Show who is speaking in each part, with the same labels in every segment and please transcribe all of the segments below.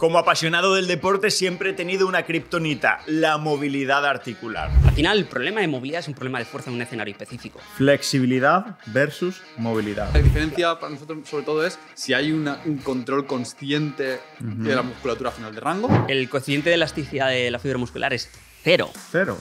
Speaker 1: Como apasionado del deporte siempre he tenido una kriptonita, la movilidad articular. Al final, el problema de movilidad es un problema de fuerza en un escenario específico.
Speaker 2: Flexibilidad versus movilidad.
Speaker 3: La
Speaker 1: diferencia para nosotros sobre todo es si hay un control consciente de la musculatura final de rango. El coeficiente de elasticidad de la fibra muscular es cero. Cero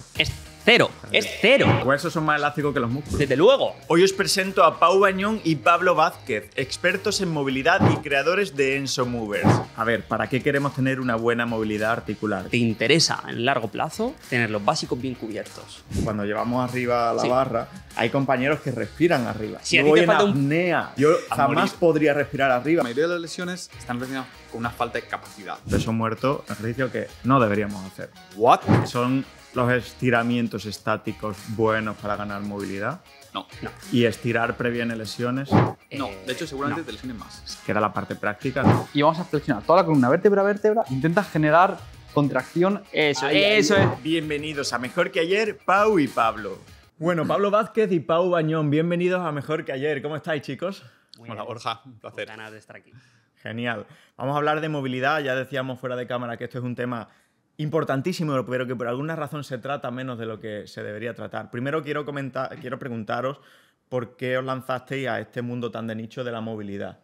Speaker 1: cero. Es cero. Los huesos son más elásticos que los músculos. Desde luego. Hoy os presento a Pau Bañón
Speaker 2: y Pablo Vázquez, expertos en movilidad y creadores de Enso Movers. A ver, ¿para qué queremos tener una buena movilidad articular? ¿Te interesa en largo plazo tener los básicos bien cubiertos? Cuando llevamos arriba la barra, hay compañeros que respiran arriba. Si Yo
Speaker 3: apnea. Yo jamás podría respirar arriba. La mayoría de las lesiones están relacionadas con una falta de capacidad.
Speaker 2: Peso muerto, ejercicio que no deberíamos hacer. ¿What? Son los estiramientos estáticos buenos para ganar movilidad? No. ¿Y estirar previene lesiones? No,
Speaker 3: eh, de hecho seguramente te lesiones más. que era la parte práctica. Y vamos a flexionar toda la columna vértebra a vértebra. Intenta generar contracción.
Speaker 2: Eso, es. eso es. Bienvenidos a Mejor que ayer, Pau y Pablo. Bueno, Pablo Vázquez y Pau Bañón, bienvenidos a Mejor que ayer. ¿Cómo estáis, chicos? Hola,
Speaker 1: Borja, un placer. Ganas de estar aquí.
Speaker 2: Genial. Vamos a hablar de movilidad. Ya decíamos fuera de cámara que esto es un tema importantísimo, pero que por alguna razón se trata menos de lo que se debería tratar. Primero quiero, comentar, quiero preguntaros por qué os lanzasteis a este mundo tan de nicho de la movilidad.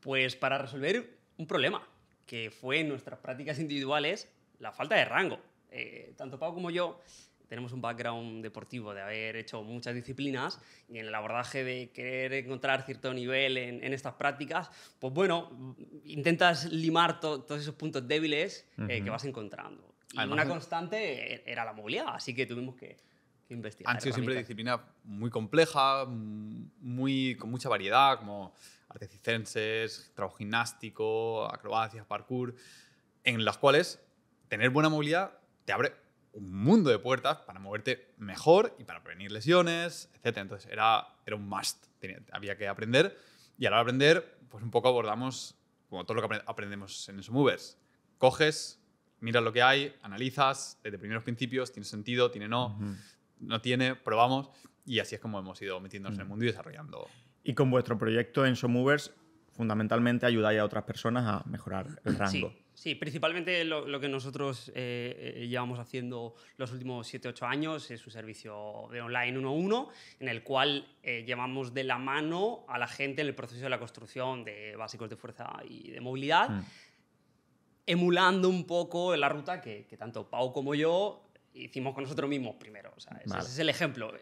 Speaker 1: Pues para resolver un problema, que fue en nuestras prácticas individuales la falta de rango. Eh, tanto Pau como yo tenemos un background deportivo de haber hecho muchas disciplinas y en el abordaje de querer encontrar cierto nivel en, estas prácticas, pues bueno, intentas limar todos esos puntos débiles eh, que vas encontrando. Y una constante e-, era la movilidad, así que tuvimos que, investigar. Han sido siempre
Speaker 3: disciplinas muy complejas, mm, muy, con mucha variedad, como artes trabajo gimnástico, acrobacias, parkour, en las cuales tener buena movilidad te abre un mundo de puertas para moverte mejor y para prevenir lesiones, etc. Entonces era, era un must, había que aprender y al aprender, pues un poco abordamos como todo lo que aprendemos en esos Coges, miras lo que hay, analizas desde primeros principios, tiene sentido, tiene no, no tiene, probamos y así es como hemos ido metiéndonos en el mundo y desarrollando.
Speaker 2: Y con vuestro proyecto en Movers, fundamentalmente ayudáis a otras personas a mejorar el rango.
Speaker 1: Sí, principalmente lo, que nosotros eh, eh, llevamos haciendo los últimos 7-8 años es un servicio de online 1-1, en el cual eh, llevamos de la mano a la gente en el proceso de la construcción de básicos de fuerza y de movilidad, mm. emulando un poco la ruta que, tanto Pau como yo hicimos con nosotros mismos primero. ese, es el ejemplo.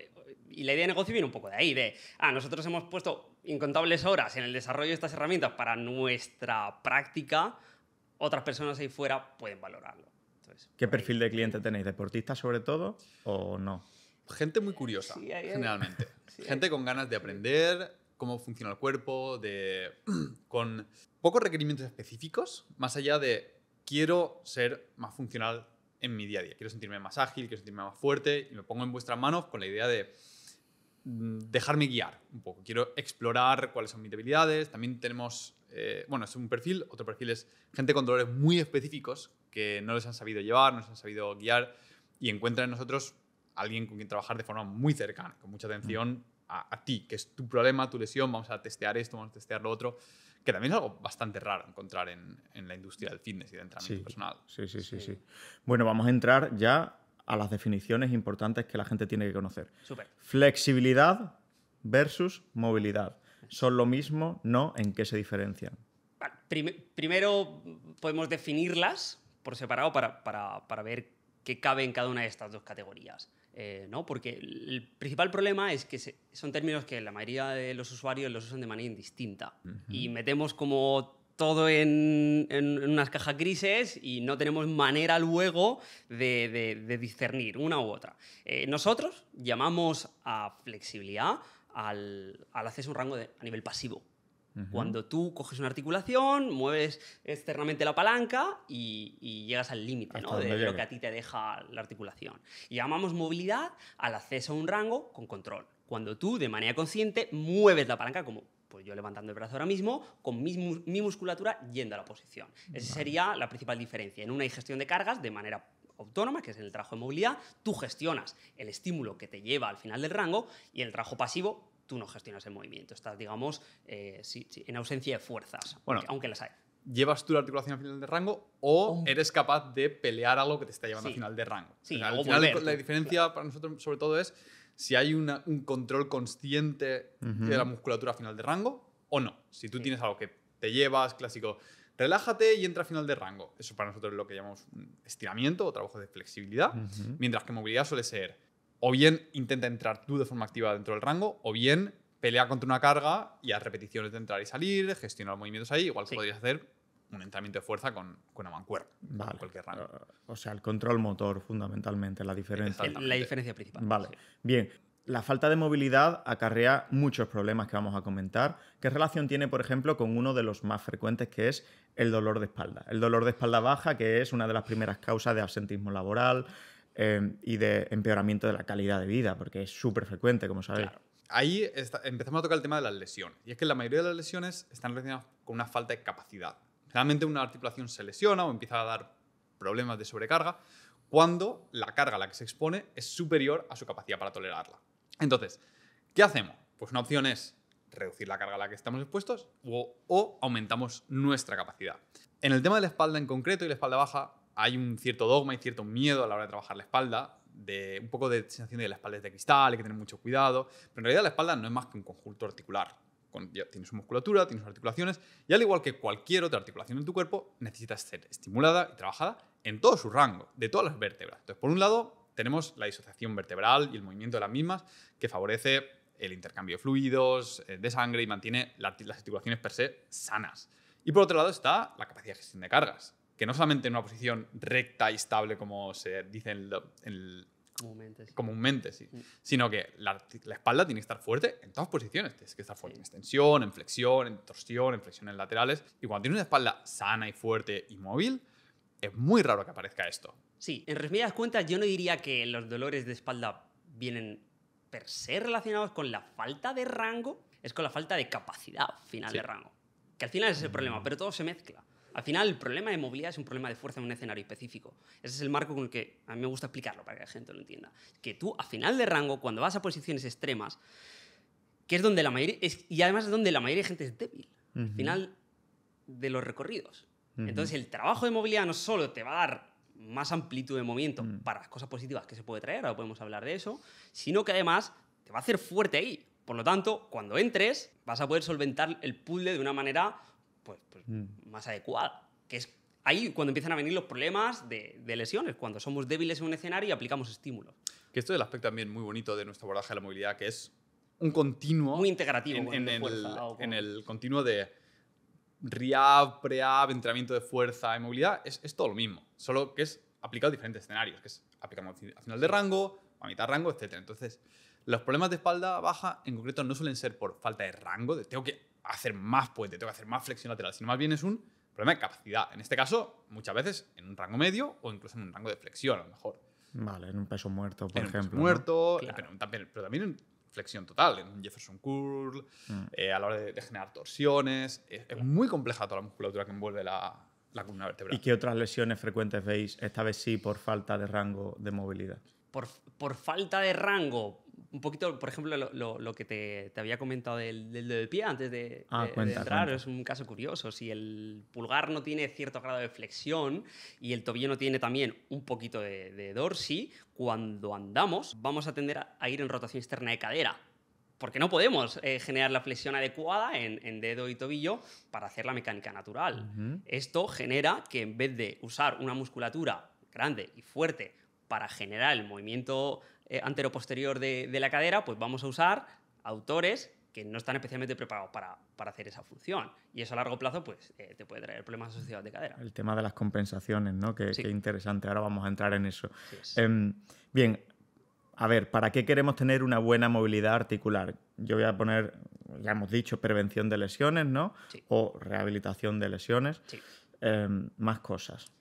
Speaker 1: Y la idea de negocio viene un poco de ahí, de, ah, nosotros hemos puesto incontables horas en el desarrollo de estas herramientas para nuestra práctica otras personas ahí fuera pueden valorarlo.
Speaker 2: ¿Qué perfil de cliente eh, tenéis? ¿Deportistas sobre todo o
Speaker 3: no? Gente muy curiosa, generalmente. gente con ganas de aprender cómo funciona el cuerpo, de, con pocos requerimientos específicos, más allá de quiero ser más funcional en mi día a día, quiero sentirme más ágil, quiero sentirme más fuerte y me pongo en vuestras manos con la idea de mm, dejarme guiar un poco, quiero explorar cuáles son mis debilidades, también tenemos eh, bueno, es un perfil, otro perfil es gente con dolores muy específicos que no les han sabido llevar, no les han sabido guiar y encuentran en nosotros alguien con quien trabajar de forma muy cercana, con mucha atención a, ti, que es tu problema, tu lesión, vamos a testear esto, vamos a testear lo otro, que también es algo bastante raro encontrar en, la industria del fitness y del entrenamiento personal.
Speaker 2: Sí, sí, sí, Bueno, vamos a entrar ya a las definiciones importantes que la gente tiene que conocer. Flexibilidad versus movilidad. ¿Son lo mismo? ¿No? ¿En qué se diferencian?
Speaker 1: Primero podemos definirlas por separado para, para, ver qué cabe en cada una de estas dos categorías. Eh, ¿no? Porque el principal problema es que son términos que la mayoría de los usuarios los usan de manera indistinta y metemos como todo en, unas cajas grises y no tenemos manera luego de, discernir una u otra. Eh, nosotros llamamos a flexibilidad al, acceso a un rango a nivel pasivo. Cuando tú coges una articulación, mueves externamente la palanca y, llegas al límite de, lo que a ti te deja la articulación. Y llamamos movilidad al acceso a un rango con control. Cuando tú, de manera consciente, mueves la palanca como pues yo levantando el brazo ahora mismo, con mi, musculatura yendo a la posición. Esa sería la principal diferencia en una ingestión de cargas de manera autónoma, que es en el trabajo de movilidad, tú gestionas el estímulo que te lleva al final del rango y el trabajo pasivo tú no gestionas el movimiento, estás, digamos, eh, en ausencia de fuerzas, bueno, aunque, las hay. ¿Llevas tú la articulación al final del rango
Speaker 3: o eres capaz de pelear algo que te está llevando al final del rango? la diferencia para nosotros sobre todo es si hay un control consciente de la musculatura final de rango o no. Si tú tienes algo que te llevas, clásico, relájate y entra a final de rango. Eso para nosotros es lo que llamamos estiramiento o trabajo de flexibilidad, mientras que movilidad suele ser o bien intenta entrar tú de forma activa dentro del rango, o bien pelea contra una carga y haz repeticiones de entrar y salir, gestiona los movimientos ahí, igual podría podrías hacer un entrenamiento de fuerza con, una mancuerna, en cualquier rango.
Speaker 2: O sea, el control motor, fundamentalmente, la diferencia. La
Speaker 1: diferencia principal. Vale,
Speaker 2: bien la falta de movilidad acarrea muchos problemas que vamos a comentar. ¿Qué relación tiene, por ejemplo, con uno de los más frecuentes que es el dolor de espalda? El dolor de espalda baja, que es una de las primeras causas de absentismo laboral eh, y de empeoramiento de la calidad de vida, porque es súper frecuente, como sabéis.
Speaker 3: Ahí empezamos a tocar el tema de las lesiones. Y es que la mayoría de las lesiones están relacionadas con una falta de capacidad. Generalmente una articulación se lesiona o empieza a dar problemas de sobrecarga cuando la carga a la que se expone es superior a su capacidad para tolerarla. Entonces, ¿qué hacemos? Pues una opción es reducir la carga a la que estamos expuestos o, aumentamos nuestra capacidad. En el tema de la espalda en concreto y la espalda baja, hay un cierto dogma y cierto miedo a la hora de trabajar la espalda, de un poco de sensación de que la espalda es de cristal, hay que tener mucho cuidado, pero en realidad la espalda no es más que un conjunto articular. Tiene su musculatura, tiene sus articulaciones y al igual que cualquier otra articulación en tu cuerpo, necesita ser estimulada y trabajada en todo su rango, de todas las vértebras. Entonces, por un lado, tenemos la disociación vertebral y el movimiento de las mismas que favorece el intercambio de fluidos, eh, de sangre y mantiene las articulaciones per se sanas. Y por otro lado está la capacidad de gestión de cargas, que no solamente en una posición recta y estable como se dice comúnmente, sí. Mm. sino que la, espalda tiene que estar fuerte en todas posiciones. Tienes que estar fuerte en extensión, en flexión, en torsión, en flexiones laterales. Y cuando tienes una espalda sana y fuerte y móvil,
Speaker 1: es muy raro que aparezca esto. Sí, en resumidas cuentas, yo no diría que los dolores de espalda vienen per se relacionados con la falta de rango, es con la falta de capacidad final de rango. Que al final es el problema, mm. pero todo se mezcla. Al final, el problema de movilidad es un problema de fuerza en un escenario específico. Ese es el marco con el que a mí me gusta explicarlo para que la gente lo entienda. Que tú, a final de rango, cuando vas a posiciones extremas, que es donde la mayoría. y además es donde la mayoría de gente es débil. Al final de los recorridos. Entonces, el trabajo de movilidad no solo te va a dar más amplitud de movimiento mm. para las cosas positivas que se puede traer, ahora podemos hablar de eso, sino que además te va a hacer fuerte ahí. Por lo tanto, cuando entres, vas a poder solventar el puzzle de una manera pues, pues mm. más adecuada, que es ahí cuando empiezan a venir los problemas de, lesiones, cuando somos débiles en un escenario y aplicamos estímulos. Que esto es el aspecto también muy bonito de nuestro abordaje de la movilidad, que es un continuo. Muy integrativo. En,
Speaker 3: el, continuo de rehab, prehab, entrenamiento de fuerza y movilidad, es todo lo mismo solo que es aplicado a diferentes escenarios, que es aplicamos al final de rango, a mitad de rango, etc. Entonces, los problemas de espalda baja en concreto no suelen ser por falta de rango, de tengo que hacer más puente, tengo que hacer más flexión lateral, sino más bien es un problema de capacidad. En este caso, muchas veces en un rango medio o incluso en un rango de flexión, a lo mejor.
Speaker 2: Vale, en un peso muerto, por en ejemplo. Un peso muerto,
Speaker 3: eh, pero, también, pero, también, en flexión total, en un Jefferson curl, mm. eh, a la hora de, generar torsiones. Es, es, muy compleja toda la musculatura que envuelve la, ¿Y qué otras
Speaker 2: lesiones frecuentes veis, esta vez sí, por falta de rango de movilidad?
Speaker 1: Por, falta de rango, un poquito, por ejemplo, lo, que te, había comentado del, dedo pie antes de, ah, entrar, es un caso curioso. Si el pulgar no tiene cierto grado de flexión y el tobillo no tiene también un poquito de, dorsi, cuando andamos vamos a tender a ir en rotación externa de cadera porque no podemos eh, generar la flexión adecuada en, dedo y tobillo para hacer la mecánica natural. Esto genera que en vez de usar una musculatura grande y fuerte para generar el movimiento eh, antero-posterior de, la cadera, pues vamos a usar autores que no están especialmente preparados para, hacer esa función. Y eso a largo plazo pues, eh, te puede traer problemas asociados de cadera. El
Speaker 2: tema de las compensaciones, ¿no? Qué, interesante. Ahora vamos a entrar en eso. Em, bien, a ver, ¿para qué queremos tener una buena movilidad articular? Yo voy a poner, ya hemos dicho, prevención de lesiones, ¿no? Sí. O rehabilitación de lesiones. Sí. Em, más cosas.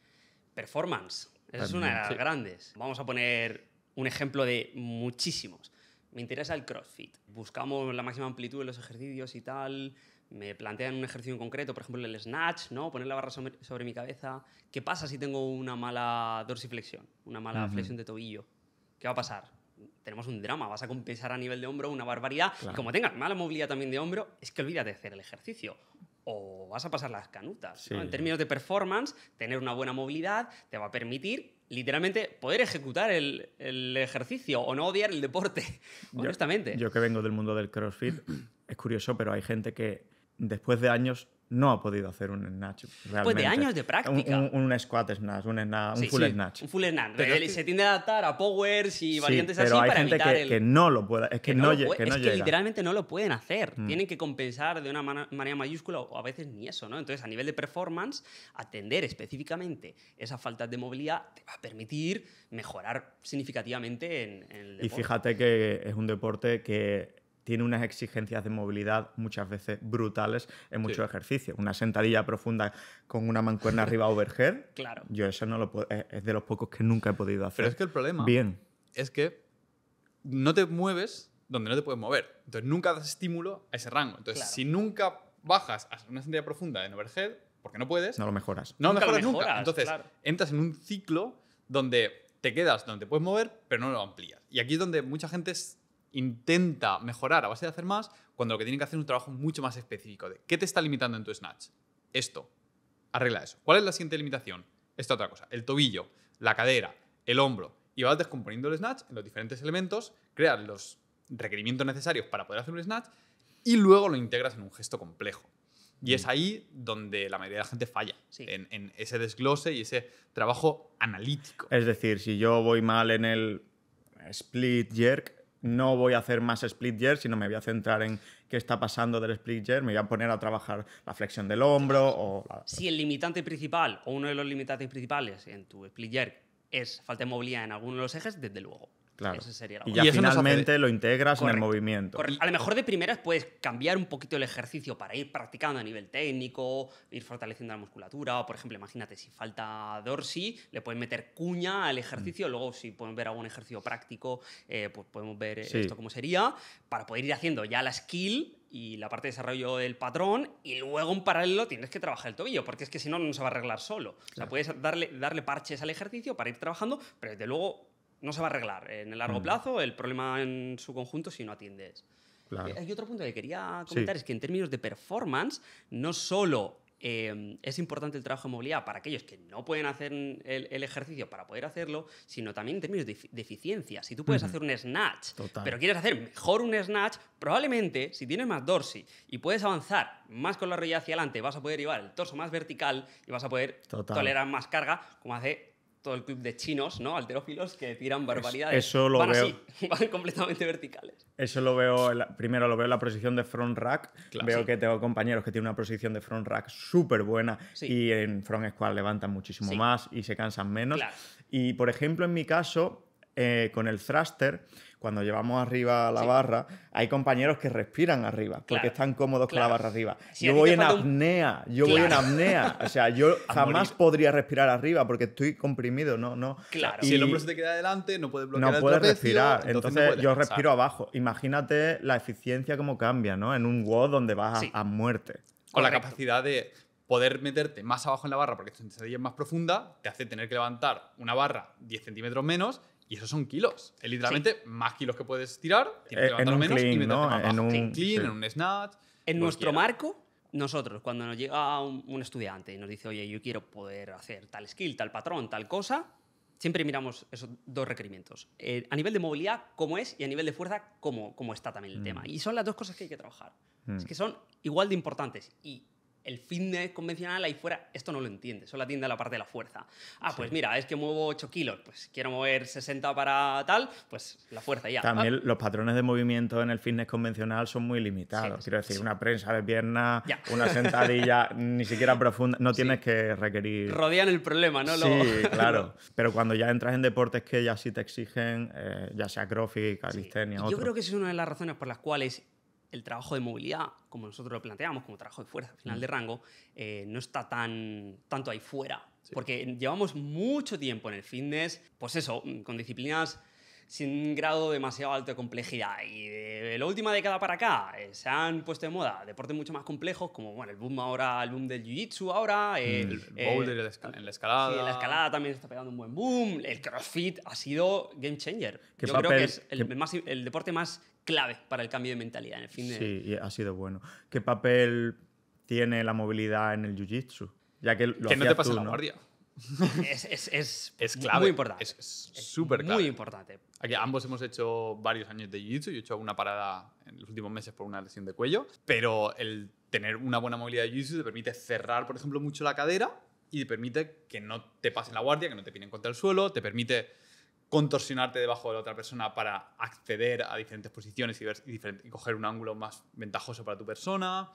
Speaker 1: Performance. Esa es una de las grandes. Vamos a poner un ejemplo de muchísimos. Me interesa el CrossFit. Buscamos la máxima amplitud de los ejercicios y tal. Me plantean un ejercicio en concreto, por ejemplo el snatch, ¿no? Poner la barra sobre, mi cabeza. ¿Qué pasa si tengo una mala dorsiflexión? Una mala flexión de tobillo. ¿Qué va a pasar? tenemos un drama, vas a compensar a nivel de hombro una barbaridad. Y como tengas mala movilidad también de hombro, es que olvídate de hacer el ejercicio o vas a pasar las canutas. En términos de performance, tener una buena movilidad te va a permitir literalmente poder ejecutar el, ejercicio o no odiar el deporte, honestamente. Yo
Speaker 2: que vengo del mundo del CrossFit, es curioso, pero hay gente que después de años no ha podido hacer un snatch Después pues de años de práctica. Un, un, squat snatch, un, snatch, un full snatch. Un full snatch. se
Speaker 1: tiende a adaptar a powers y variantes así hay para gente evitar que, el... que no lo pueda, es que, no, lo, es que literalmente no lo pueden hacer. Mm. Tienen que compensar de una manera mayúscula o a veces ni eso, ¿no? Entonces, a nivel de performance, atender específicamente esa falta de movilidad te va a permitir mejorar significativamente en, el Y fíjate
Speaker 2: que es un deporte que tiene unas exigencias de movilidad muchas veces brutales en muchos ejercicio, ejercicios. Una sentadilla profunda con una mancuerna arriba overhead. Claro. Yo eso no lo puedo, es de los pocos que nunca he podido hacer. Pero es que el problema Bien.
Speaker 3: es que no te mueves donde no te puedes mover. Entonces nunca das estímulo a ese rango. Entonces, si nunca bajas a una sentadilla profunda en overhead, porque no puedes.
Speaker 2: No lo mejoras. No nunca lo mejoras, nunca. Entonces,
Speaker 3: entras en un ciclo donde te quedas donde te puedes mover, pero no lo amplías. Y aquí es donde mucha gente intenta mejorar a base de hacer más, cuando lo que tiene que hacer es un trabajo mucho más específico de qué te está limitando en tu snatch. Esto, arregla eso. ¿Cuál es la siguiente limitación? Esta otra cosa, el tobillo, la cadera, el hombro. Y vas descomponiendo el snatch en los diferentes elementos, creas los requerimientos necesarios para poder hacer un snatch y luego lo integras en un gesto complejo. Y es mm. ahí donde la mayoría de la gente falla, en, ese desglose y ese trabajo analítico.
Speaker 2: Es decir, si yo voy mal en el split jerk, no voy a hacer más split jerk, sino me voy a centrar en qué está pasando del split jerk. me voy a poner a trabajar la flexión del hombro o...
Speaker 1: Si el limitante principal o uno de los limitantes principales en tu split jerk es falta de movilidad en alguno de los ejes, desde luego. Claro. sería y ya finalmente lo integras en el movimiento. A lo mejor de primeras puedes cambiar un poquito el ejercicio para ir practicando a nivel técnico, ir fortaleciendo la musculatura. O, por ejemplo, imagínate si falta dorsi, le puedes meter cuña al ejercicio. Mm. Luego, si podemos ver algún ejercicio práctico, eh, pues podemos ver eh, esto cómo sería para poder ir haciendo ya la skill y la parte de desarrollo del patrón y luego en paralelo tienes que trabajar el tobillo, porque es que si no, no se va a arreglar solo. O sea, puedes darle, darle parches al ejercicio para ir trabajando, pero desde luego no se va a arreglar en el largo mm. plazo el problema en su conjunto si no atiendes. Eh, hay otro punto que quería comentar, es que en términos de performance, no solo em, es importante el trabajo de movilidad para aquellos que no pueden hacer el, ejercicio para poder hacerlo, sino también en términos de, eficiencia. Si tú puedes hacer un snatch, pero quieres hacer mejor un snatch, probablemente si tienes más dorsi y puedes avanzar más con la rodilla hacia adelante, vas a poder llevar el torso más vertical y vas a poder tolerar más carga, como hace todo el club de chinos, ¿no? Alterófilos que tiran barbaridades. Eso lo van veo. Así, van completamente verticales.
Speaker 2: Eso lo veo, primero lo veo en la posición de front rack. veo que tengo compañeros que tienen una posición de front rack súper buena y en front squat levantan muchísimo más y se cansan menos. Y por ejemplo, en mi caso, eh, con el thruster, cuando llevamos arriba la barra, hay compañeros que respiran arriba, porque están cómodos con la barra arriba. yo voy en apnea, yo voy en apnea. O sea, yo jamás podría respirar arriba porque estoy comprimido, no, no. Claro. si el hombro se te
Speaker 3: queda adelante, no puedes bloquear No puedes respirar. Entonces, yo respiro
Speaker 2: abajo. Imagínate la eficiencia como cambia, ¿no? En un WOD donde vas a, muerte.
Speaker 3: Con la capacidad de poder meterte más abajo en la barra porque tu sentadilla es más profunda, te hace tener que levantar una barra 10 centímetros menos y esos son kilos. literalmente más
Speaker 1: kilos que puedes tirar, eh, En un clean, en un snatch. En nuestro marco, nosotros, cuando nos llega un, estudiante y nos dice, oye, yo quiero poder hacer tal skill, tal patrón, tal cosa, siempre miramos esos dos requerimientos. Eh, a nivel de movilidad, cómo es, y a nivel de fuerza, cómo, cómo está también el mm. tema. Y son las dos cosas que hay que trabajar. Es mm. que son igual de importantes. Y el fitness convencional ahí fuera, esto no lo entiende, solo atiende a la parte de la fuerza. Ah, pues mira, es que muevo 8 kilos, pues quiero mover 60 para tal, pues la fuerza ya. También ah.
Speaker 2: los patrones de movimiento en el fitness convencional son muy limitados. Quiero decir, una prensa de pierna, una sentadilla ni siquiera profunda, no tienes que requerir. Rodean el problema, ¿no? Sí, claro. Pero cuando ya entras en deportes que ya sí te exigen, eh, ya sea crossfit, calistenia. Yo creo que
Speaker 1: es una de las razones por las cuales el trabajo de movilidad, como nosotros lo planteamos, como trabajo de fuerza, final de rango, eh, no está tan, tanto ahí fuera. Porque llevamos mucho tiempo en el fitness, pues eso, con disciplinas sin grado demasiado alto de complejidad. Y de la última década para acá eh, se han puesto de moda deportes mucho más complejos, como bueno, el boom ahora, el boom del jiu-jitsu ahora. Mm, eh, el, boulder
Speaker 3: en la escalada. Sí, la
Speaker 1: escalada también está pegando un buen boom. El crossfit ha sido game changer. Yo creo que es el, el deporte más clave para el cambio de mentalidad en el fin de...
Speaker 2: Sí, ha sido bueno. ¿Qué papel tiene la movilidad en el jiu-jitsu? Ya que lo que no te pase la guardia.
Speaker 1: Es, es, es,
Speaker 3: es, clave. Muy importante. Es
Speaker 1: súper clave. Muy importante.
Speaker 3: Aquí ambos hemos hecho varios años de jiu-jitsu. Yo he hecho una parada en los últimos meses por una lesión de cuello. Pero el tener una buena movilidad de jiu-jitsu te permite cerrar, por ejemplo, mucho la cadera y te permite que no te pasen la guardia, que no te pinen contra el suelo, te permite contorsionarte debajo de la otra persona para acceder a diferentes posiciones y, ver, coger un ángulo más ventajoso para tu persona.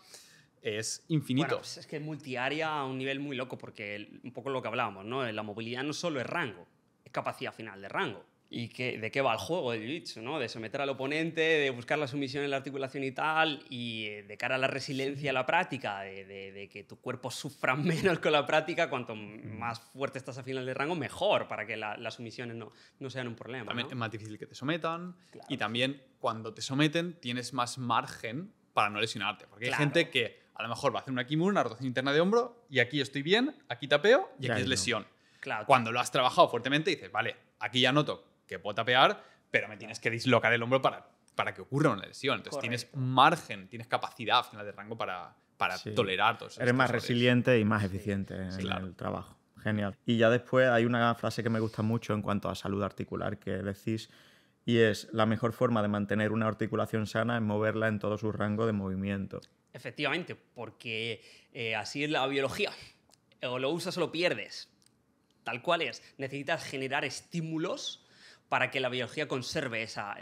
Speaker 3: Es infinito. Pues es que es que
Speaker 1: multiárea a un nivel muy loco, porque un poco lo que hablábamos, ¿no? La movilidad no solo es rango, es capacidad final de rango y que, de qué va el juego del jiu-jitsu, ¿no? De someter al oponente, de buscar la sumisión en la articulación y tal, y eh, de cara a la resiliencia a la práctica, de, que tu cuerpo sufra menos con la práctica, cuanto mm. más fuerte estás a final de rango, mejor, para que las sumisiones no, no sean un problema. También es más difícil que te sometan,
Speaker 3: y también cuando te someten tienes más margen para no lesionarte, porque hay gente que a lo mejor va a hacer una kimura, una rotación interna de hombro, y aquí estoy bien, aquí tapeo, y aquí es lesión. Claro, cuando lo has trabajado fuertemente dices, vale, aquí ya noto que puedo tapear, pero me tienes que dislocar el hombro para, para que ocurra una lesión. Entonces tienes margen, tienes capacidad final de rango para, para tolerar Eres más
Speaker 2: resiliente y más eficiente en el trabajo. Genial. Y ya después hay una frase que me gusta mucho en cuanto a salud articular que decís y es la mejor forma de mantener una articulación sana es moverla en todo su rango de movimiento.
Speaker 1: Efectivamente, porque eh, así es la biología. O lo usas o lo pierdes. Tal cual es. Necesitas generar estímulos para que la biología conserve esa,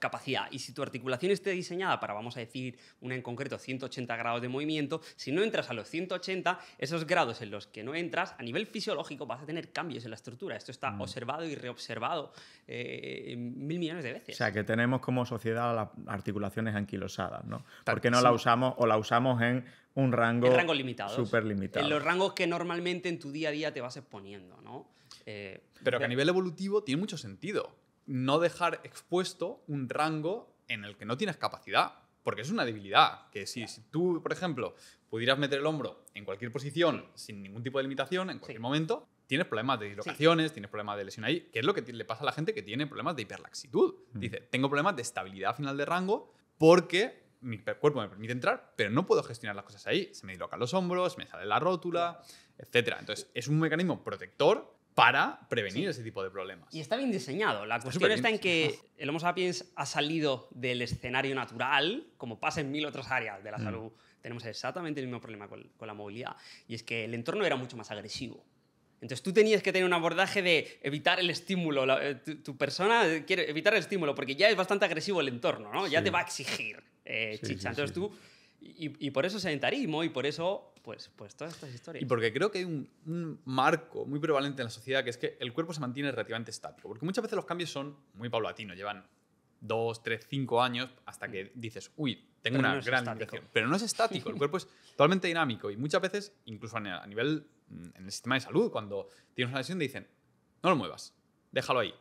Speaker 1: capacidad. Y si tu articulación esté diseñada para, vamos a decir, una en concreto, 180 grados de movimiento, si no entras a los 180, esos grados en los que no entras, a nivel fisiológico vas a tener cambios en la estructura. Esto está mm. observado y reobservado eh, mil millones de veces. O sea, que
Speaker 2: tenemos como sociedad las articulaciones anquilosadas, ¿no? Porque no la usamos o la usamos en
Speaker 3: un rango, rango limitado. Súper limitado. En los
Speaker 1: rangos que normalmente en tu día a día te vas exponiendo, ¿no? Eh, pero que a nivel
Speaker 3: evolutivo tiene mucho sentido no dejar expuesto un rango en el que no tienes capacidad, porque es una debilidad, que si, tú, por ejemplo, pudieras meter el hombro en cualquier posición sin ningún tipo de limitación, en cualquier momento, tienes problemas de dislocaciones, tienes problemas de lesión ahí, que es lo que le pasa a la gente que tiene problemas de hiperlaxitud. Mm. Dice, tengo problemas de estabilidad final de rango porque mi cuerpo me permite entrar, pero no puedo gestionar las cosas ahí. Se me dislocan los hombros, me sale la rótula, etc. Entonces, es un mecanismo protector para prevenir ese tipo de problemas.
Speaker 1: Y está bien diseñado. La cuestión está, en que el Homo sapiens ha salido del escenario natural, como pasa en mil otras áreas de la mm. salud. Tenemos exactamente el mismo problema con, la movilidad. Y es que el entorno era mucho más agresivo. Entonces tú tenías que tener un abordaje de evitar el estímulo. Eh, tu, persona quiere evitar el estímulo porque ya es bastante agresivo el entorno, ¿no? Ya te va a exigir eh, chicha. Entonces tú y, por eso sedentarismo y por eso, pues, pues todas estas historias. Y porque
Speaker 3: creo que hay un, marco muy prevalente en la sociedad que es que el cuerpo se mantiene relativamente estático. Porque muchas veces los cambios son muy paulatinos, llevan dos, tres, cinco años hasta que mm. dices, uy, tengo una gran lesión! Pero no es estático, el cuerpo es totalmente dinámico y muchas veces, incluso a nivel mm, en el sistema de salud, cuando tienes una lesión, te dicen, no lo muevas, déjalo ahí.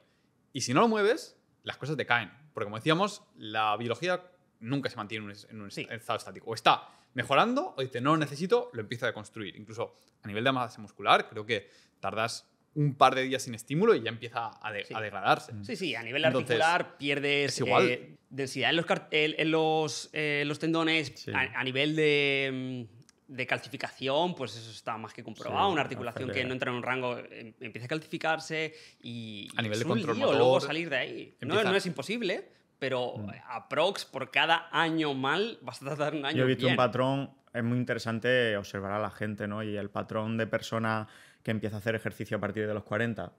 Speaker 3: Y si no lo mueves, las cosas te caen. Porque como decíamos, la biología nunca se mantiene en un, estado estático. O está mejorando o dice, no lo necesito, lo empieza a construir. Incluso a nivel de masa muscular, creo que tardas un
Speaker 1: par de días sin estímulo y ya empieza a, degradarse. Sí, sí, a nivel articular pierdes eh, densidad en los, en los, eh, tendones, a, nivel mm, de, calcificación, pues eso está más que comprobado. Una articulación que no entra en un rango em, empieza a calcificarse y, a nivel es de control luego salir de ahí. No, no, es imposible, pero mm. eh, a prox por cada año mal vas a dar un año Yo he visto un patrón,
Speaker 2: es muy interesante observar a la gente, ¿no? Y el patrón de persona que empieza a hacer ejercicio a partir de los 40,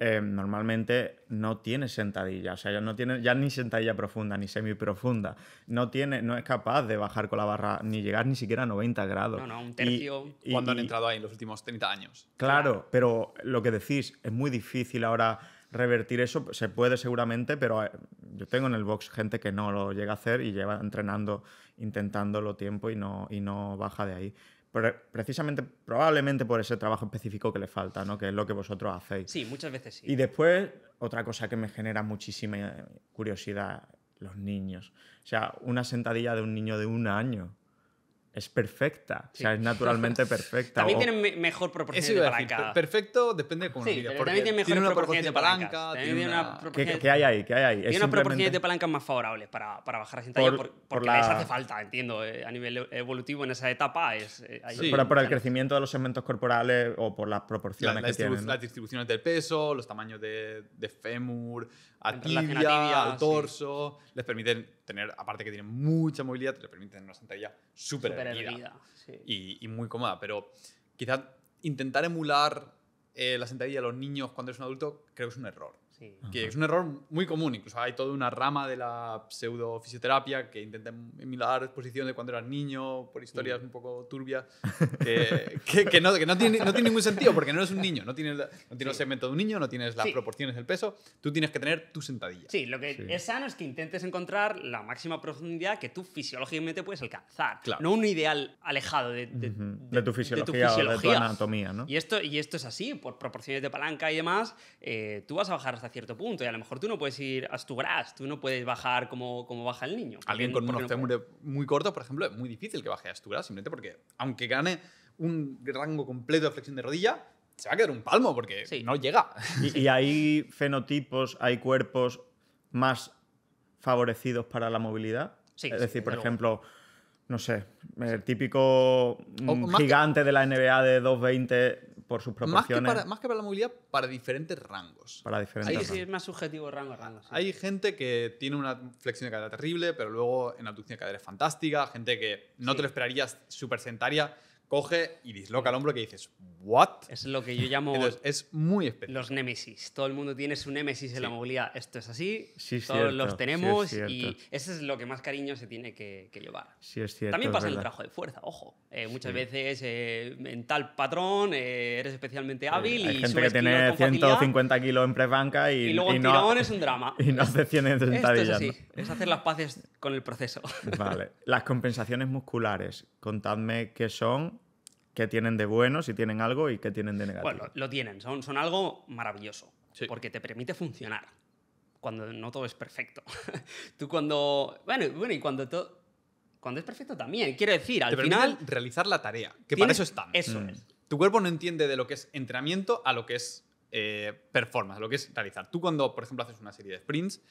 Speaker 2: eh, normalmente no tiene sentadilla, o sea, ya, no tiene, ya ni sentadilla profunda, ni profunda, no, tiene, no es capaz de bajar con la barra, ni llegar ni siquiera a 90 grados. No, no, un tercio.
Speaker 3: cuando han entrado ahí en los últimos 30 años?
Speaker 2: claro, pero lo que decís, es muy difícil ahora revertir eso se puede seguramente, pero eh, yo tengo en el box gente que no lo llega a hacer y lleva entrenando, intentándolo tiempo y no, y no baja de ahí. precisamente, probablemente por ese trabajo específico que le falta, ¿no? Que es lo que vosotros hacéis.
Speaker 1: Sí, muchas veces sí. Y
Speaker 2: después, otra cosa que me genera muchísima eh, curiosidad, los niños. O sea, una sentadilla de un niño de un año es perfecta. O sea, es naturalmente perfecta. también
Speaker 1: tiene mejor proporción de palanca. Perfecto depende de
Speaker 3: cómo lo también tiene mejor proporción de palanca. una...
Speaker 1: ¿Qué,
Speaker 2: hay ahí? ¿Qué hay ahí? Tiene una proporción
Speaker 1: de palanca más favorables para, para bajar a cinta por, porque la... les hace falta, entiendo, eh, a nivel evolutivo en esa etapa. Es, eh, por, el
Speaker 2: crecimiento de los segmentos corporales o por las proporciones que tienen. Las
Speaker 3: distribuciones del peso, los tamaños de, de fémur, a, tibia, al torso, les permiten tener, aparte que tienen mucha movilidad, les permiten tener una sentadilla súper erguida, y, muy cómoda. Pero quizás intentar emular eh, la sentadilla a los niños cuando eres un adulto creo que es un error. Que es un error muy común, incluso hay toda una rama de la pseudofisioterapia que intenta la exposición de cuando eras niño por historias un poco turbias, que, que, no, que no, tiene, no, tiene, ningún sentido porque no eres un niño, no tienes, no
Speaker 1: tienes el segmento de un niño, no tienes las proporciones del peso, tú tienes que tener tu sentadilla. Sí, lo que es sano es que intentes encontrar la máxima profundidad que tú fisiológicamente puedes alcanzar, no un ideal alejado de, de, tu fisiología, O de tu anatomía. Y, esto, y esto es así, por proporciones de palanca y demás, eh, tú vas a bajar hasta cierto punto. Y a lo mejor tú no puedes ir a tu tú no puedes bajar como, como baja el niño. Alguien con unos muy cortos, por ejemplo, es muy difícil que baje a tu simplemente
Speaker 3: porque aunque gane un rango completo de flexión de rodilla, se va a quedar un palmo porque no llega.
Speaker 2: Y, hay fenotipos, hay cuerpos más favorecidos para la movilidad. es decir, por ejemplo, no sé, el típico mm, gigante de la NBA de 220 por Más que, para,
Speaker 3: la movilidad, para diferentes rangos.
Speaker 1: Para diferentes más subjetivo
Speaker 3: Hay gente que tiene una flexión de cadera terrible, pero luego en abducción de cadera es fantástica. Gente que no te lo esperarías súper
Speaker 1: sentaria coge y disloca el hombro que dices, ¿what? Es lo que yo llamo. es muy Los némesis. Todo el mundo tiene su némesis en la movilidad. Esto es así, sí, todos los tenemos y eso es lo que más cariño se tiene que, llevar. Sí, es cierto. También pasa el trabajo de fuerza, ojo. Eh, muchas veces eh, en tal patrón eh, eres especialmente hábil Hay gente que tiene 150
Speaker 2: kilos en prebanca y. Y luego y es un drama. Y no hace 100 en sentadillas. Es Es hacer
Speaker 1: las paces con el proceso. Vale.
Speaker 2: Las compensaciones musculares, contadme qué son qué tienen de bueno, si tienen algo y qué tienen de negativo. Bueno,
Speaker 1: lo tienen, son, algo maravilloso, porque te permite funcionar cuando no todo es perfecto. Tú cuando... Bueno, y cuando todo... Cuando es perfecto también, quiero decir, al final...
Speaker 3: Realizar la tarea, que para eso está. Eso mm. es. Tu cuerpo no entiende de lo que es entrenamiento a lo que es eh, performance, a lo que es realizar. Tú cuando, por ejemplo, haces una serie de sprints,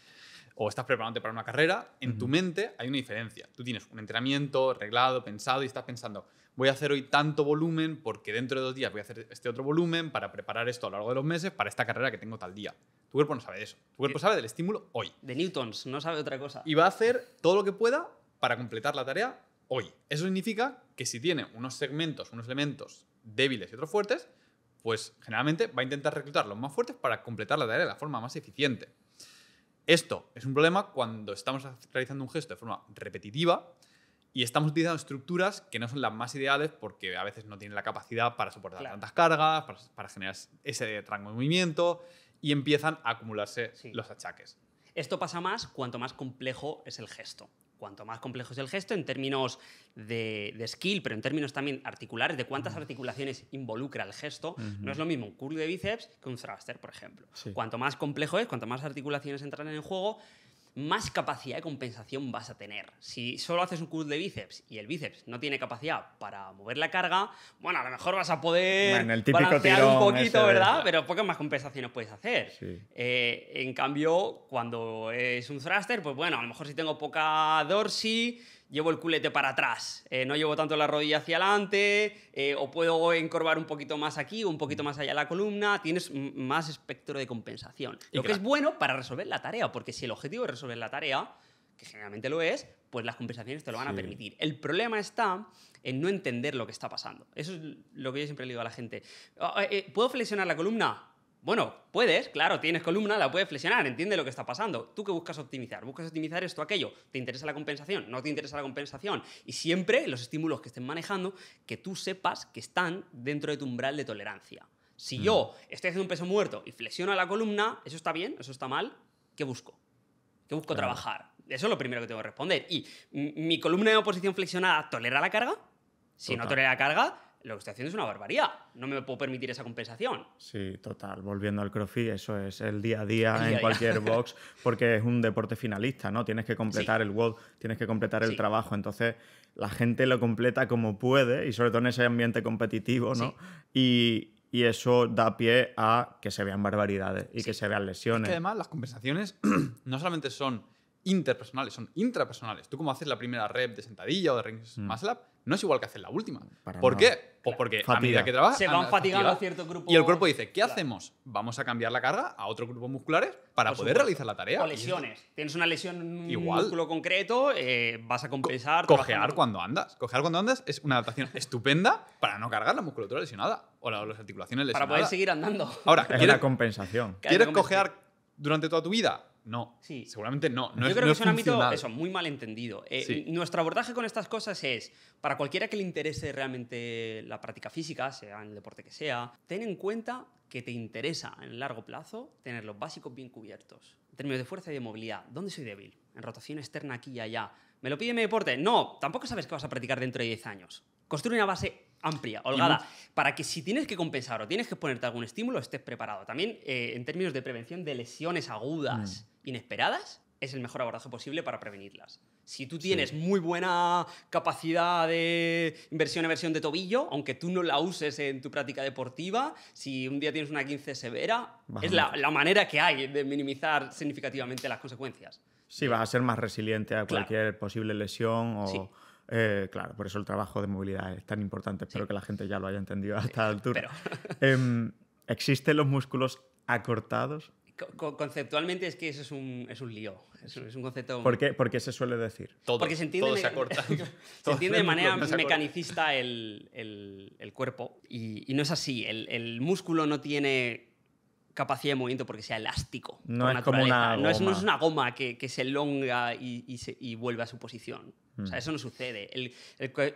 Speaker 3: o estás preparándote para una carrera, en tu mente hay una diferencia. Tú tienes un entrenamiento arreglado, pensado y estás pensando, voy a hacer hoy tanto volumen porque dentro de dos días voy a hacer este otro volumen para preparar esto a lo largo de los meses para esta carrera que tengo tal día. Tu cuerpo no sabe de eso. Tu cuerpo sabe del estímulo hoy. De Newtons, no sabe otra cosa. Y va a hacer todo lo que pueda para completar la tarea hoy. Eso significa que si tiene unos segmentos, unos elementos débiles y otros fuertes, pues generalmente va a intentar reclutar los más fuertes para completar la tarea de la forma más eficiente. Esto es un problema cuando estamos realizando un gesto de forma repetitiva y estamos utilizando estructuras que no son las más ideales porque a veces no tienen la capacidad para soportar tantas cargas, para, generar ese rango
Speaker 1: de movimiento y empiezan a acumularse los achaques. Esto pasa más cuanto más complejo es el gesto cuanto más complejo es el gesto en términos de, skill, pero en términos también articulares, de cuántas articulaciones involucra el gesto. No es lo mismo un curl de bíceps que un thruster, por ejemplo. Cuanto más complejo es, cuanto más articulaciones entran en el juego, más capacidad de compensación vas a tener. Si solo haces un curl de bíceps y el bíceps no tiene capacidad para mover la carga, bueno, a lo mejor vas a poder balancear un poquito, ¿verdad? Pero pocas más compensaciones puedes hacer. Eh, en cambio, cuando es un thruster, pues bueno, a lo mejor si tengo poca dorsi llevo el culete para atrás, eh, no llevo tanto la rodilla hacia adelante, eh, o puedo encorvar un poquito más aquí, o un poquito más allá la columna, tienes más espectro de compensación. lo que es bueno para resolver la tarea, porque si el objetivo es resolver la tarea, que generalmente lo es, pues las compensaciones te lo van a permitir. El problema está en no entender lo que está pasando. Eso es lo que yo siempre le digo a la gente. Ah, eh, ¿Puedo flexionar la columna? Bueno, puedes, claro, tienes columna, la puedes flexionar, entiende lo que está pasando. ¿Tú qué buscas optimizar? ¿Buscas optimizar esto, aquello? ¿Te interesa la compensación? ¿No te interesa la compensación? Y siempre los estímulos que estén manejando, que tú sepas que están dentro de tu umbral de tolerancia. Si mm. yo estoy haciendo un peso muerto y flexiono la columna, ¿eso está bien? ¿Eso está mal? ¿Qué busco? ¿Qué busco trabajar? Eso es lo primero que tengo que responder. ¿Y mm, mi columna de oposición flexionada tolera la carga? Si no tolera la carga, lo que estoy haciendo es una barbaridad. No me puedo permitir esa compensación.
Speaker 2: Sí, total. Volviendo al crossfit, eso es el día a día, en cualquier box, porque es un deporte finalista, ¿no? Tienes que completar el WOD, tienes que completar el trabajo. Entonces, la gente lo completa como puede, y sobre todo en ese ambiente competitivo, ¿no? Y, y eso da pie a que se vean barbaridades y que se vean lesiones. Es que además
Speaker 3: las compensaciones no solamente son interpersonales, son intrapersonales. Tú como haces la primera rep de sentadilla o de rings muscle mm. up, no es igual que hacer la última. ¿Por qué? Pues porque a medida que trabajas… Se van fatigando ciertos grupos. Y el cuerpo dice: ¿Qué hacemos? Vamos a cambiar la carga a otro grupo musculares para poder realizar la tarea. O lesiones.
Speaker 1: Tienes una lesión en un músculo
Speaker 3: concreto, eh, vas a compensar. cojear cuando andas. Cojear cuando andas es una adaptación estupenda para no cargar la musculatura lesionada o las articulaciones lesionadas. Para poder seguir andando. Ahora, es
Speaker 2: compensación.
Speaker 1: ¿Quieres cojear durante toda tu vida? No, sí. seguramente no. Yo creo que es un ámbito eso, muy mal entendido. Eh, nuestro abordaje con estas cosas es, para cualquiera que le interese realmente la práctica física, sea en el deporte que sea, ten en cuenta que te interesa en largo plazo tener los básicos bien cubiertos. En términos de fuerza y de movilidad, ¿dónde soy débil? En rotación externa aquí y allá. ¿Me lo pide mi deporte? No, tampoco sabes qué vas a practicar dentro de 10 años. Construye una base amplia, holgada, para que si tienes que compensar o tienes que ponerte algún estímulo, estés preparado. También eh, en términos de prevención de lesiones agudas. Mm inesperadas, es el mejor abordaje posible para prevenirlas. Si tú tienes muy buena capacidad de inversión a versión de tobillo, aunque tú no la uses en tu práctica deportiva, si un día tienes una quince severa, es la, manera que hay de minimizar significativamente las consecuencias.
Speaker 2: Sí, vas a ser más resiliente a cualquier posible lesión o... Eh, claro, por eso el trabajo de movilidad es tan importante. Espero que la gente ya lo haya entendido a esta altura. Em, ¿Existen los músculos acortados?
Speaker 1: Conceptualmente es que eso es un, es un lío, es un, concepto... ¿Por qué? se suele decir? Todo, Porque se entiende, se, entiende de manera mecanicista el, el, el cuerpo y, no es así. El, el, músculo no tiene capacidad de movimiento porque sea elástico. No, es como una goma. No, es, no es, una goma que, que se elonga y, y, se, vuelve a su posición. O sea, mm. eso no sucede.